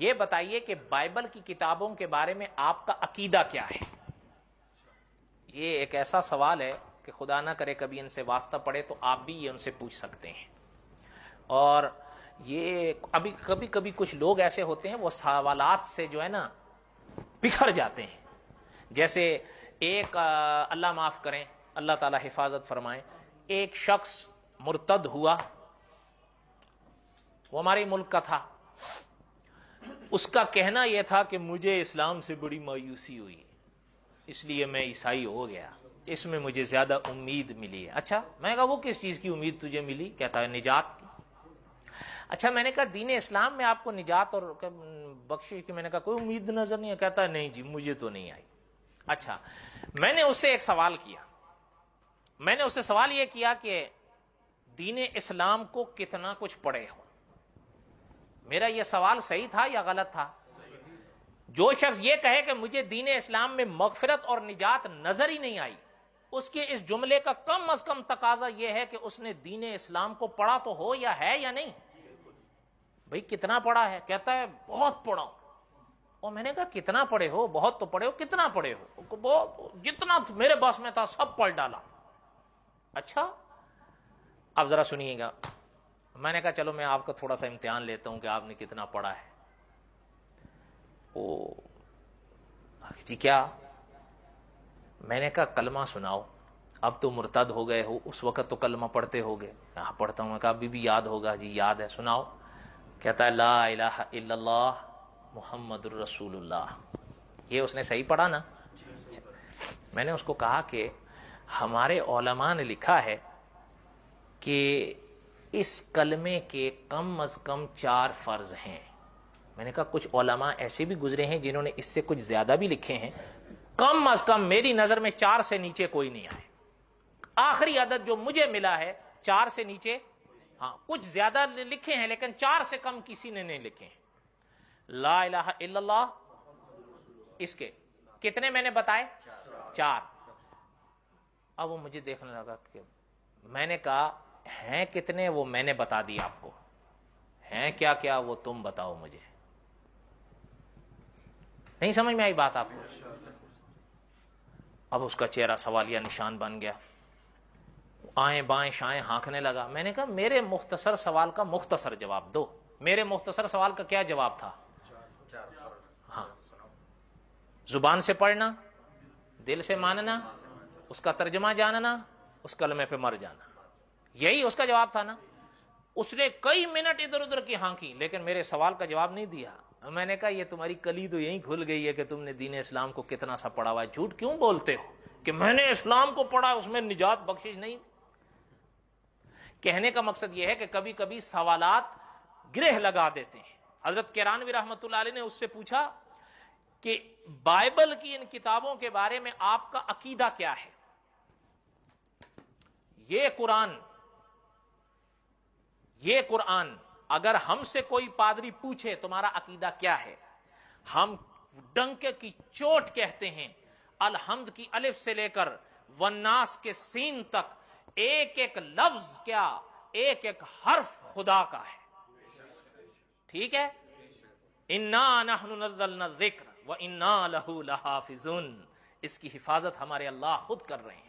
ये बताइए कि बाइबल की किताबों के बारे में आपका अकीदा क्या है ये एक ऐसा सवाल है कि खुदा ना करे कभी इनसे वास्ता पड़े तो आप भी ये उनसे पूछ सकते हैं और ये अभी कभी कभी कुछ लोग ऐसे होते हैं वो सवालात से जो है ना बिखर जाते हैं जैसे एक अल्लाह माफ़ करें अल्लाह ताला हिफाजत फरमाए एक शख्स मुर्तद हुआ वो हमारे मुल्क का था उसका कहना यह था कि मुझे इस्लाम से बड़ी मायूसी हुई इसलिए मैं ईसाई हो गया इसमें मुझे ज्यादा उम्मीद मिली है अच्छा मैंने कहा वो किस चीज की उम्मीद तुझे मिली कहता है निजात की अच्छा मैंने कहा दीन इस्लाम में आपको निजात और बख्शिश की मैंने कहा कोई उम्मीद नजर नहीं है कहता है, नहीं जी मुझे तो नहीं आई अच्छा मैंने उससे एक सवाल किया मैंने उससे सवाल यह किया कि दीन इस्लाम को कितना कुछ पड़े हो मेरा यह सवाल सही था या गलत था जो शख्स ये कहे कि मुझे दीन इस्लाम में मगफरत और निजात नजर ही नहीं आई उसके इस जुमले का कम अज कम तकाजा यह है कि उसने दीन इस्लाम को पढ़ा तो हो या है या नहीं भाई कितना पढ़ा है कहता है बहुत पढ़ा और मैंने कहा कितना पढ़े हो बहुत तो पढ़े हो कितना पढ़े हो बहुत जितना मेरे बस में था सब पढ़ डाला अच्छा आप जरा सुनिएगा मैंने कहा चलो मैं आपका थोड़ा सा इम्तिहान लेता हूं कि आपने कितना पढ़ा है ओ जी क्या मैंने कहा कलमा सुनाओ अब तो मुर्तद हो गए हो उस वक्त तो कलमा पढ़ते हो गए हाँ पढ़ता हूँ कहा अभी भी याद होगा जी याद है सुनाओ कहता है ला इला मोहम्मद रसूलुल्लाह ये उसने सही पढ़ा ना मैंने उसको कहा कि हमारे ओलमा ने लिखा है कि इस कलमे के कम अज कम चार फर्ज हैं मैंने कहा कुछ ओलमा ऐसे भी गुजरे हैं जिन्होंने इससे कुछ ज्यादा भी लिखे हैं कम अज कम मेरी नजर में चार से नीचे कोई नहीं आए आखिरी आदत जो मुझे मिला है चार से नीचे हाँ कुछ ज्यादा लिखे हैं लेकिन चार से कम किसी ने नहीं लिखे हैं ला इसके कितने मैंने बताए चार अब वो मुझे देखने लगा कि मैंने कहा हैं कितने वो मैंने बता दिया आपको हैं क्या क्या वो तुम बताओ मुझे नहीं समझ में आई बात आपको अब उसका चेहरा सवालिया निशान बन गया आए बाएं शाएं हाँकने लगा मैंने कहा मेरे मुख्तसर सवाल का मुख्तसर जवाब दो मेरे मुख्तसर सवाल का क्या जवाब था हाँ जुबान से पढ़ना दिल से मानना उसका तर्जमा जानना उस कलमे पे मर जाना यही उसका जवाब था ना उसने कई मिनट इधर उधर की हांकी लेकिन मेरे सवाल का जवाब नहीं दिया मैंने कहा ये तुम्हारी कली तो यही खुल गई है कि तुमने दीन इस्लाम को कितना सा पढ़ा हुआ है झूठ क्यों बोलते हो कि मैंने इस्लाम को पढ़ा उसमें निजात बख्शिश नहीं थी कहने का मकसद यह है कि कभी कभी सवालत गृह लगा देते हैं हजरत केरानवी रहमत ने उससे पूछा कि बाइबल की इन किताबों के बारे में आपका अकीदा क्या है ये कुरान ये कुरान अगर हमसे कोई पादरी पूछे तुम्हारा अकीदा क्या है हम डंके की चोट कहते हैं अलहमद की अलिफ से लेकर वन्नास के सीन तक एक एक लफ्ज क्या एक एक हर्फ खुदा का है ठीक है इन्ना जिक्र व इन्ना लहू लहाफिजुन इसकी हिफाजत हमारे अल्लाह खुद कर रहे हैं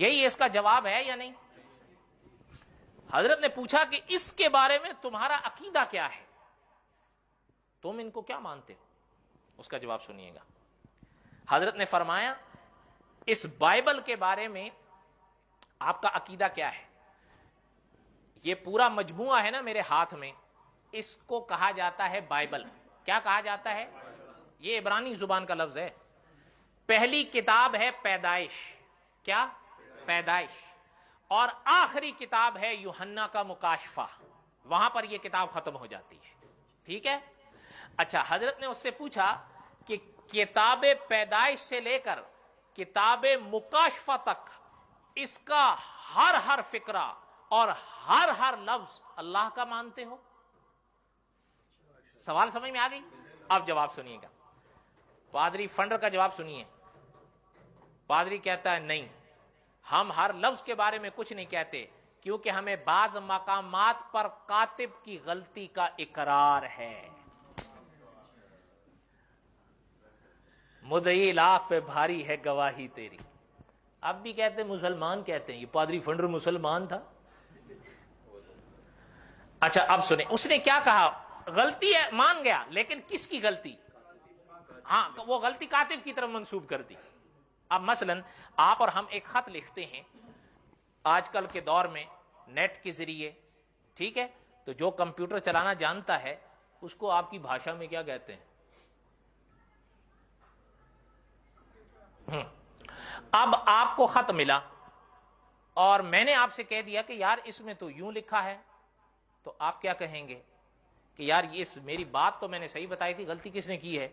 यही इसका जवाब है या नहीं हजरत ने पूछा कि इसके बारे में तुम्हारा अकीदा क्या है तुम इनको क्या मानते हो उसका जवाब सुनिएगा हजरत ने फरमाया इस बाइबल के बारे में आपका अकीदा क्या है यह पूरा मजमुआ है ना मेरे हाथ में इसको कहा जाता है बाइबल क्या कहा जाता है यह इबरानी जुबान का लफ्ज है पहली किताब है पैदाइश क्या पैदाइश और आखिरी किताब है युहन्ना का मुकाशफा वहां पर यह किताब खत्म हो जाती है ठीक है अच्छा हजरत ने उससे पूछा कि किताब पैदाइश से लेकर किताब मुकाशफा तक इसका हर हर फिक्रा और हर हर लफ्ज अल्लाह का मानते हो सवाल समझ में आ गई अब जवाब सुनिएगा पादरी फंडर का जवाब सुनिए पादरी कहता है नहीं हम हर लफ्ज के बारे में कुछ नहीं कहते क्योंकि हमें बाज मकाम पर कातिब की गलती का इकरार है मुदई लाख पे भारी है गवाही तेरी अब भी कहते मुसलमान कहते हैं ये पादरी फंडर मुसलमान था अच्छा अब सुने उसने क्या कहा गलती है मान गया लेकिन किसकी गलती हाँ तो वो गलती कातिब की तरफ मंसूब कर दी अब मसलन आप और हम एक खत लिखते हैं आजकल के दौर में नेट के जरिए ठीक है तो जो कंप्यूटर चलाना जानता है उसको आपकी भाषा में क्या कहते हैं हम्म। अब आपको खत मिला और मैंने आपसे कह दिया कि यार इसमें तो यूं लिखा है तो आप क्या कहेंगे कि यार ये इस मेरी बात तो मैंने सही बताई थी गलती किसने की है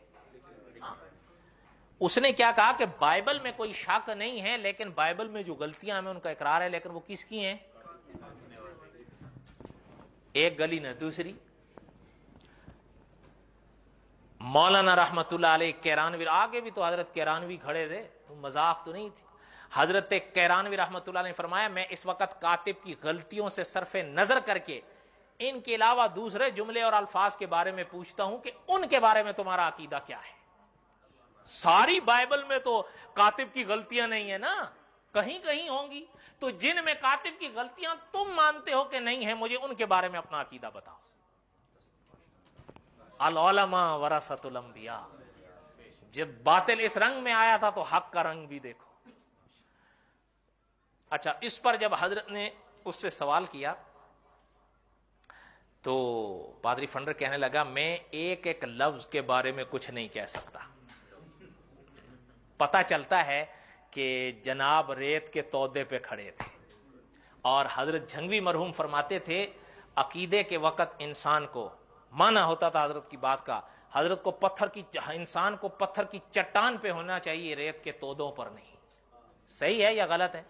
उसने क्या कहा कि बाइबल में कोई शक नहीं है लेकिन बाइबल में जो गलतियां हमें उनका इकरार है लेकिन वो किसकी हैं एक गली न दूसरी मौलाना रहमतुल्ला अलैह कैरानवी आगे भी तो हजरत कैरानवी खड़े थे तो मजाक तो नहीं थी हजरत कैरानवी रहमतुल्ला ने फरमाया मैं इस वक्त कातिब की गलतियों से सरफे नजर करके इनके अलावा दूसरे जुमले और अल्फाज के बारे में पूछता हूं कि उनके बारे में तुम्हारा अकीदा क्या है सारी बाइबल में तो कातिब की गलतियां नहीं है ना कहीं कहीं होंगी तो जिनमें कातिब की गलतियां तुम मानते हो कि नहीं है मुझे उनके बारे में अपना अकीदा बताओ अलमा वरासतुलंबिया जब बातिल इस रंग में आया था तो हक का रंग भी देखो अच्छा इस पर जब हजरत ने उससे सवाल किया तो पादरी फंडर कहने लगा मैं एक एक लफ्ज के बारे में कुछ नहीं कह सकता पता चलता है कि जनाब रेत के तोदे पे खड़े थे और हजरत झंगवी मरहूम फरमाते थे अकीदे के वक़्त इंसान को माना होता था हजरत की बात का हजरत को पत्थर की इंसान को पत्थर की चट्टान पे होना चाहिए रेत के तोदों पर नहीं सही है या गलत है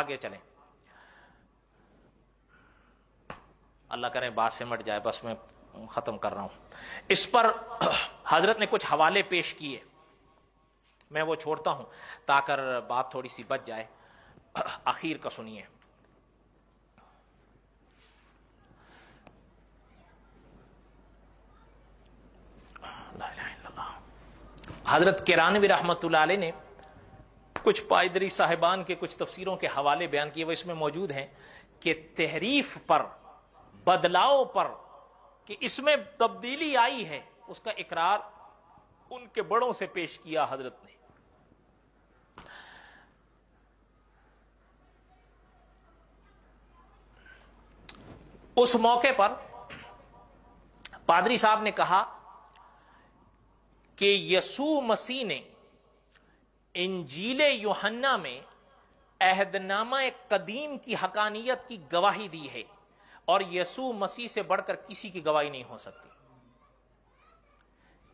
आगे चलें अल्लाह करें बात से मट जाए बस मैं ख़त्म कर रहा हूं इस पर हजरत ने कुछ हवाले पेश किए मैं वो छोड़ता हूं ताकर बात थोड़ी सी बच जाए आखिर का सुनिए हजरत किरानवी रहमत ने कुछ पायदरी साहिबान के कुछ तफसीरों के हवाले बयान किए वो इसमें मौजूद हैं कि तहरीफ पर बदलाव पर कि इसमें तब्दीली आई है उसका इकरार उनके बड़ों से पेश किया हजरत ने उस मौके पर पादरी साहब ने कहा कि यसू मसीह ने इंजीले योहन्ना में अहदनामा कदीम की हकानियत की गवाही दी है और यसू मसीह से बढ़कर किसी की गवाही नहीं हो सकती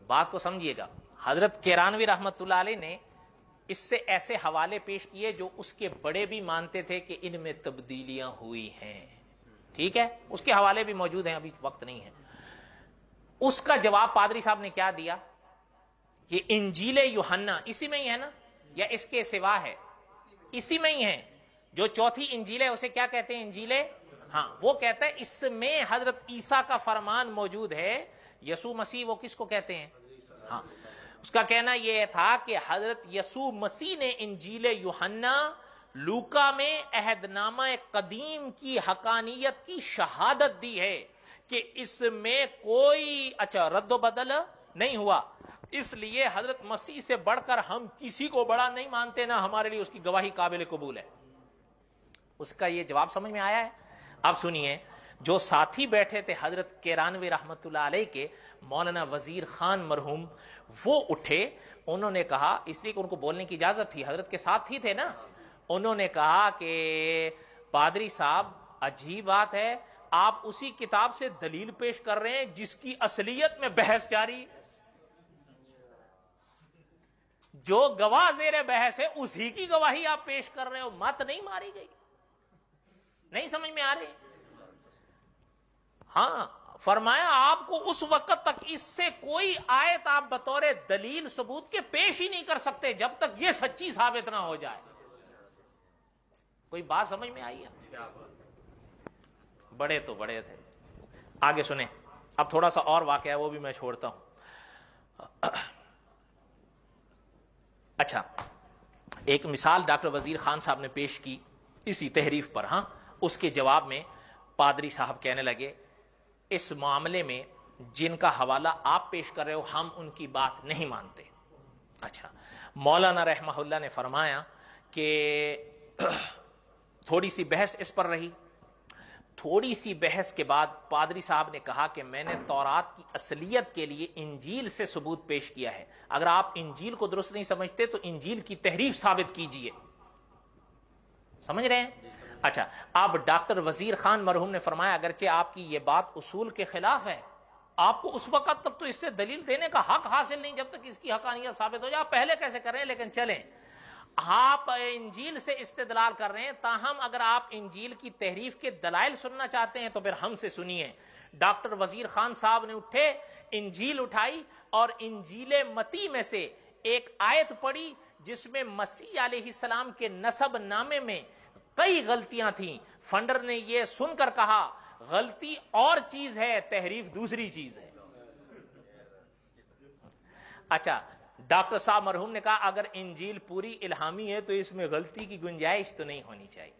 बात को समझिएगा हजरत केरानवी रहमत ने इससे ऐसे हवाले पेश किए जो उसके बड़े भी मानते थे कि इनमें तब्दीलियां हुई हैं ठीक है उसके हवाले भी मौजूद हैं अभी वक्त नहीं है उसका जवाब पादरी साहब ने क्या दिया ये इंजील युहन्ना इसी में ही है ना या इसके सिवा है इसी में ही है जो चौथी इंजील है उसे क्या कहते हैं इंजीले हाँ वो कहता है इसमें हजरत ईसा का फरमान मौजूद है यसु मसीह वो किसको कहते हैं हाँ उसका कहना यह था कि हजरत यसु मसीह ने इंजील युहन्ना लूका में अहदनामा कदीम की हकानियत की शहादत दी है कि इसमें कोई अच्छा रद्द बदल नहीं हुआ इसलिए हजरत मसीह से बढ़कर हम किसी को बड़ा नहीं मानते ना हमारे लिए उसकी गवाही काबिल कबूल है उसका ये जवाब समझ में आया है आप सुनिए जो साथी बैठे थे हजरत केरानवे रहमत के मौलाना वजीर खान मरहूम वो उठे उन्होंने कहा इसलिए कि उनको बोलने की इजाजत थी हजरत के साथ ही थे ना उन्होंने कहा कि पादरी साहब अजीब बात है आप उसी किताब से दलील पेश कर रहे हैं जिसकी असलियत में बहस जारी जो गवाह जेरे बहस है उसी की गवाही आप पेश कर रहे हो मत नहीं मारी गई नहीं समझ में आ रही हाँ फरमाया आपको उस वक्त तक इससे कोई आयत आप बतौर दलील सबूत के पेश ही नहीं कर सकते जब तक यह सच्ची साबित ना हो जाए कोई बात समझ में आई है बड़े तो बड़े थे आगे सुने अब थोड़ा सा और वाक्य है वो भी मैं छोड़ता हूं अच्छा एक मिसाल डॉक्टर वजीर खान साहब ने पेश की इसी तहरीफ पर हाँ उसके जवाब में पादरी साहब कहने लगे इस मामले में जिनका हवाला आप पेश कर रहे हो हम उनकी बात नहीं मानते अच्छा मौलाना रहमहुल्ला ने फरमाया कि थोड़ी सी बहस इस पर रही थोड़ी सी बहस के बाद पादरी साहब ने कहा कि मैंने तौरात की असलियत के लिए इंजील से सबूत पेश किया है अगर आप इंजील को दुरुस्त नहीं समझते तो इंजील की तहरीफ साबित कीजिए समझ रहे हैं अच्छा अब डॉक्टर वजीर खान मरहूम ने फरमाया अगरचे आपकी यह बात उसूल के खिलाफ है आपको उस वक्त तक तो इससे दलील देने का हक हासिल नहीं जब तक इसकी हकानियत साबित हो जाए आप पहले कैसे करें लेकिन चलें आप इंजील से इस्तेदलाल कर रहे हैं ताहम अगर आप इंजील की तहरीफ के दलाइल सुनना चाहते हैं तो फिर हमसे सुनिए डॉक्टर वजीर खान साहब ने उठे इंजील उठाई और इंजील मती में से एक आयत पढ़ी जिसमें मसीह सलाम के नसब नामे में कई गलतियां थी फंडर ने यह सुनकर कहा गलती और चीज है तहरीफ दूसरी चीज है अच्छा डॉक्टर साहब मरहूम ने कहा अगर इंजील पूरी इल्हामी है तो इसमें गलती की गुंजाइश तो नहीं होनी चाहिए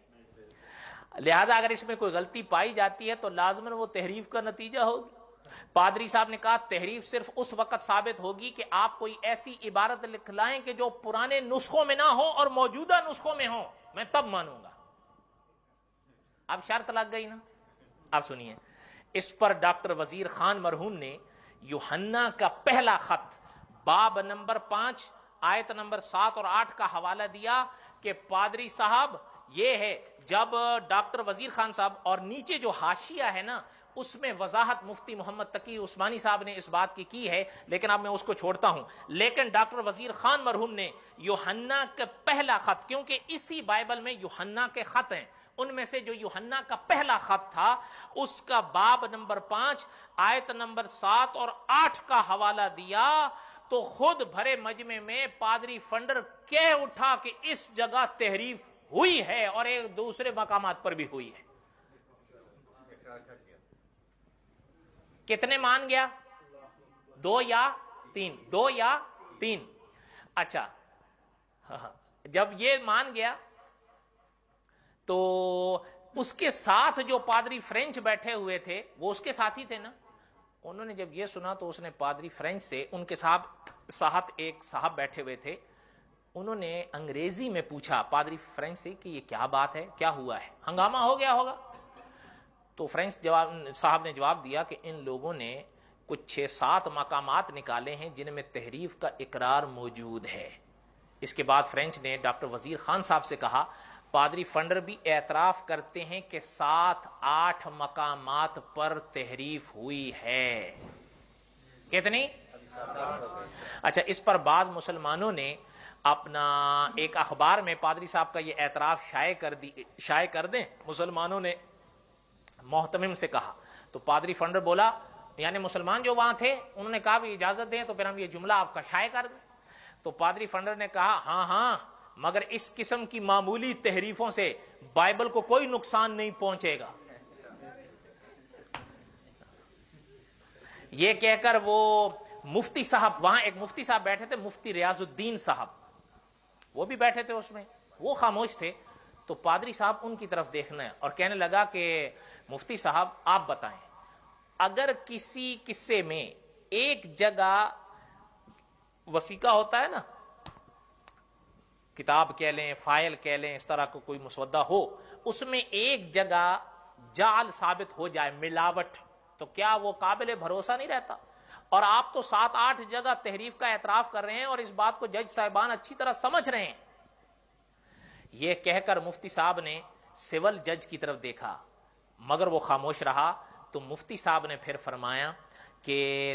लिहाजा अगर इसमें कोई गलती पाई जाती है तो लाजमन वो तहरीफ का नतीजा होगी पादरी साहब ने कहा तहरीफ सिर्फ उस वक्त साबित होगी कि आप कोई ऐसी इबारत लिख लाएं कि जो पुराने नुस्खों में ना हो और मौजूदा नुस्खों में हो मैं तब मानूंगा अब शर्त लग गई ना आप सुनिए इस पर डॉक्टर वजीर खान मरहूम ने युहन्ना का पहला खत बाब नंबर पांच आयत नंबर सात और आठ का हवाला दिया कि पादरी साहब ये है जब डॉक्टर वजीर खान साहब और नीचे जो हाशिया है ना उसमें वजाहत मुफ्ती मोहम्मद तकी उस्मानी साहब ने इस बात की की है लेकिन अब मैं उसको छोड़ता हूं लेकिन डॉक्टर वजीर खान मरहूम ने योहन्ना का पहला खत क्योंकि इसी बाइबल में योहन्ना के खत हैं उनमें से जो योहन्ना का पहला खत था उसका बाब नंबर पांच आयत नंबर सात और आठ का हवाला दिया तो खुद भरे मजमे में पादरी फंडर कह उठा कि इस जगह तहरीफ हुई है और एक दूसरे मकाम पर भी हुई है कितने मान गया दो या तीन दो या तीन अच्छा जब ये मान गया तो उसके साथ जो पादरी फ्रेंच बैठे हुए थे वो उसके साथ ही थे ना उन्होंने जब यह सुना तो उसने पादरी फ्रेंच से उनके साहब साहत एक साहब बैठे हुए थे उन्होंने अंग्रेजी में पूछा पादरी फ्रेंच से कि ये क्या बात है क्या हुआ है हंगामा हो गया होगा तो फ्रेंच जवाब साहब ने जवाब दिया कि इन लोगों ने कुछ छह सात मकाम निकाले हैं जिनमें तहरीफ का इकरार मौजूद है इसके बाद फ्रेंच ने डॉक्टर वजीर खान साहब से कहा पादरी फंडर भी एतराफ करते हैं कि सात आठ मकामात पर तहरीफ हुई है कितनी अच्छा इस पर बाद मुसलमानों ने अपना एक अखबार में पादरी साहब का ये एतराफ शाये कर दी शाये कर दें मुसलमानों ने मोहतमिम से कहा तो पादरी फंडर बोला यानी मुसलमान जो वहां थे उन्होंने कहा भी इजाजत दें तो फिर हम ये जुमला आपका शाये कर दें तो पादरी फंडर ने कहा हाँ हाँ मगर इस किस्म की मामूली तहरीफों से बाइबल को कोई नुकसान नहीं पहुंचेगा ये कहकर वो मुफ्ती साहब वहां एक मुफ्ती साहब बैठे थे मुफ्ती रियाजुद्दीन साहब वो भी बैठे थे उसमें वो खामोश थे तो पादरी साहब उनकी तरफ देखना है और कहने लगा कि मुफ्ती साहब आप बताएं अगर किसी किस्से में एक जगह वसीका होता है ना किताब कह लें फाइल कह लें इस तरह का को कोई मुसवदा हो उसमें एक जगह जाल साबित हो जाए मिलावट तो क्या वो काबिल भरोसा नहीं रहता और आप तो सात आठ जगह तहरीफ का एतराफ कर रहे हैं और इस बात को जज साहबान अच्छी तरह समझ रहे हैं यह कहकर मुफ्ती साहब ने सिविल जज की तरफ देखा मगर वो खामोश रहा तो मुफ्ती साहब ने फिर फरमाया कि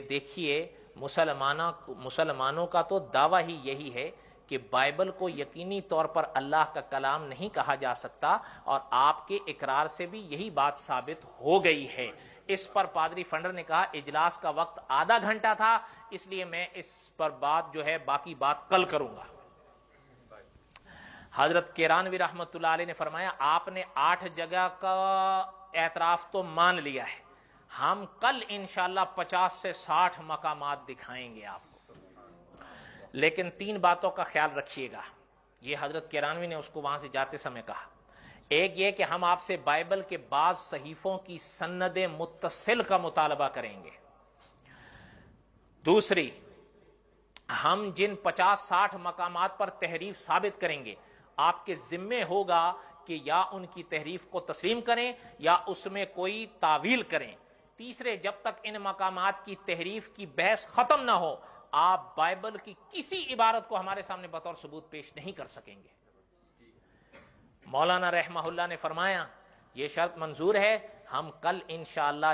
देखिए मुसलमाना मुसलमानों का तो दावा ही यही है कि बाइबल को यकीनी तौर पर अल्लाह का कलाम नहीं कहा जा सकता और आपके इकरार से भी यही बात साबित हो गई है इस पर पादरी फंडर ने कहा इजलास का वक्त आधा घंटा था इसलिए मैं इस पर बात जो है बाकी बात कल करूंगा हजरत केरानवी रहमत ने फरमाया आपने आठ जगह का एतराफ तो मान लिया है हम कल इनशाला पचास से साठ मकामात दिखाएंगे आपको लेकिन तीन बातों का ख्याल रखिएगा ये हजरत केरानवी ने उसको वहां से जाते समय कहा एक ये कि हम आपसे बाइबल के बाद सहीफों की सन्नद मुतसिल का मुतालबा करेंगे दूसरी हम जिन 50-60 मकामात पर तहरीफ साबित करेंगे आपके जिम्मे होगा कि या उनकी तहरीफ को तस्लीम करें या उसमें कोई तावील करें तीसरे जब तक इन मकामात की तहरीफ की बहस ख़त्म ना हो आप बाइबल की किसी इबारत को हमारे सामने बतौर सबूत पेश नहीं कर सकेंगे मौलाना रहमहुल्ला ने फरमाया ये शर्त मंजूर है हम कल इन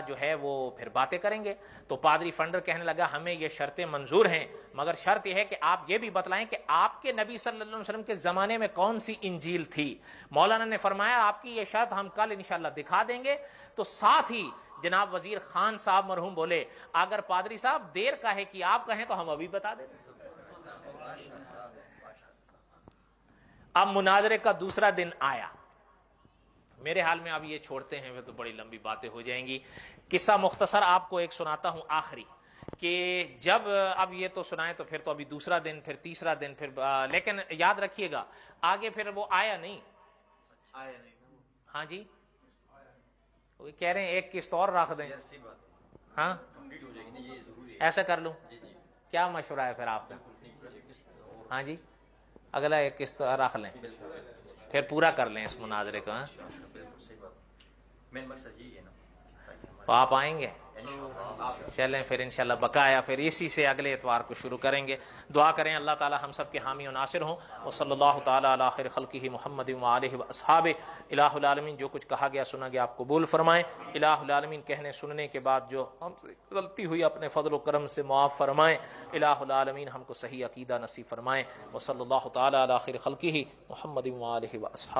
जो है वो फिर बातें करेंगे तो पादरी फंडर कहने लगा हमें ये शर्तें मंजूर हैं मगर शर्त यह है कि आप ये भी बतलाएं कि आपके नबी सल्लल्लाहु अलैहि वसल्लम के ज़माने में कौन सी इंजील थी मौलाना ने फरमाया आपकी ये शर्त हम कल इनशाला दिखा देंगे तो साथ ही जनाब वजीर खान साहब मरहूम बोले अगर पादरी साहब देर का है कि आप कहें तो हम अभी बता देते अब मुनाजरे का दूसरा दिन आया मेरे हाल में आप ये छोड़ते हैं वे तो बड़ी लंबी बातें हो जाएंगी किस्सा मुख्तसर आपको एक सुनाता हूं आखिरी कि जब अब ये तो सुनाए तो फिर तो अभी दूसरा दिन फिर तीसरा दिन फिर आ, लेकिन याद रखिएगा आगे फिर वो आया नहीं आया नहीं हाँ जी वो कह रहे हैं एक किस्त और रख दें हाँ ऐसा कर लू क्या मशुरा है फिर आपका हाँ जी अगला एक किस्त रख लें फिर पूरा कर लें इस मुनाजरे को हाँ? अच्छा, अच्छा, तो आप आएंगे चलें फिर इंशाल्लाह बकाया फिर इसी से अगले इतवार को शुरू करेंगे दुआ करें अल्लाह ताला हम सब के हामी नासिर हों और सल्लल्लाहु ताला अला खैर खल्की ही मोहम्मद इलाहुल इलामीन जो कुछ कहा गया सुना गया आप कबूल फरमाएं आलमीन कहने सुनने के बाद जो हमसे गलती हुई अपने फजल करम से मुआफ़ फरमाएं आलमीन हमको सही अकीदा नसीब फरमाएं और सल्ला तला खैर खल्की ही मोहम्मद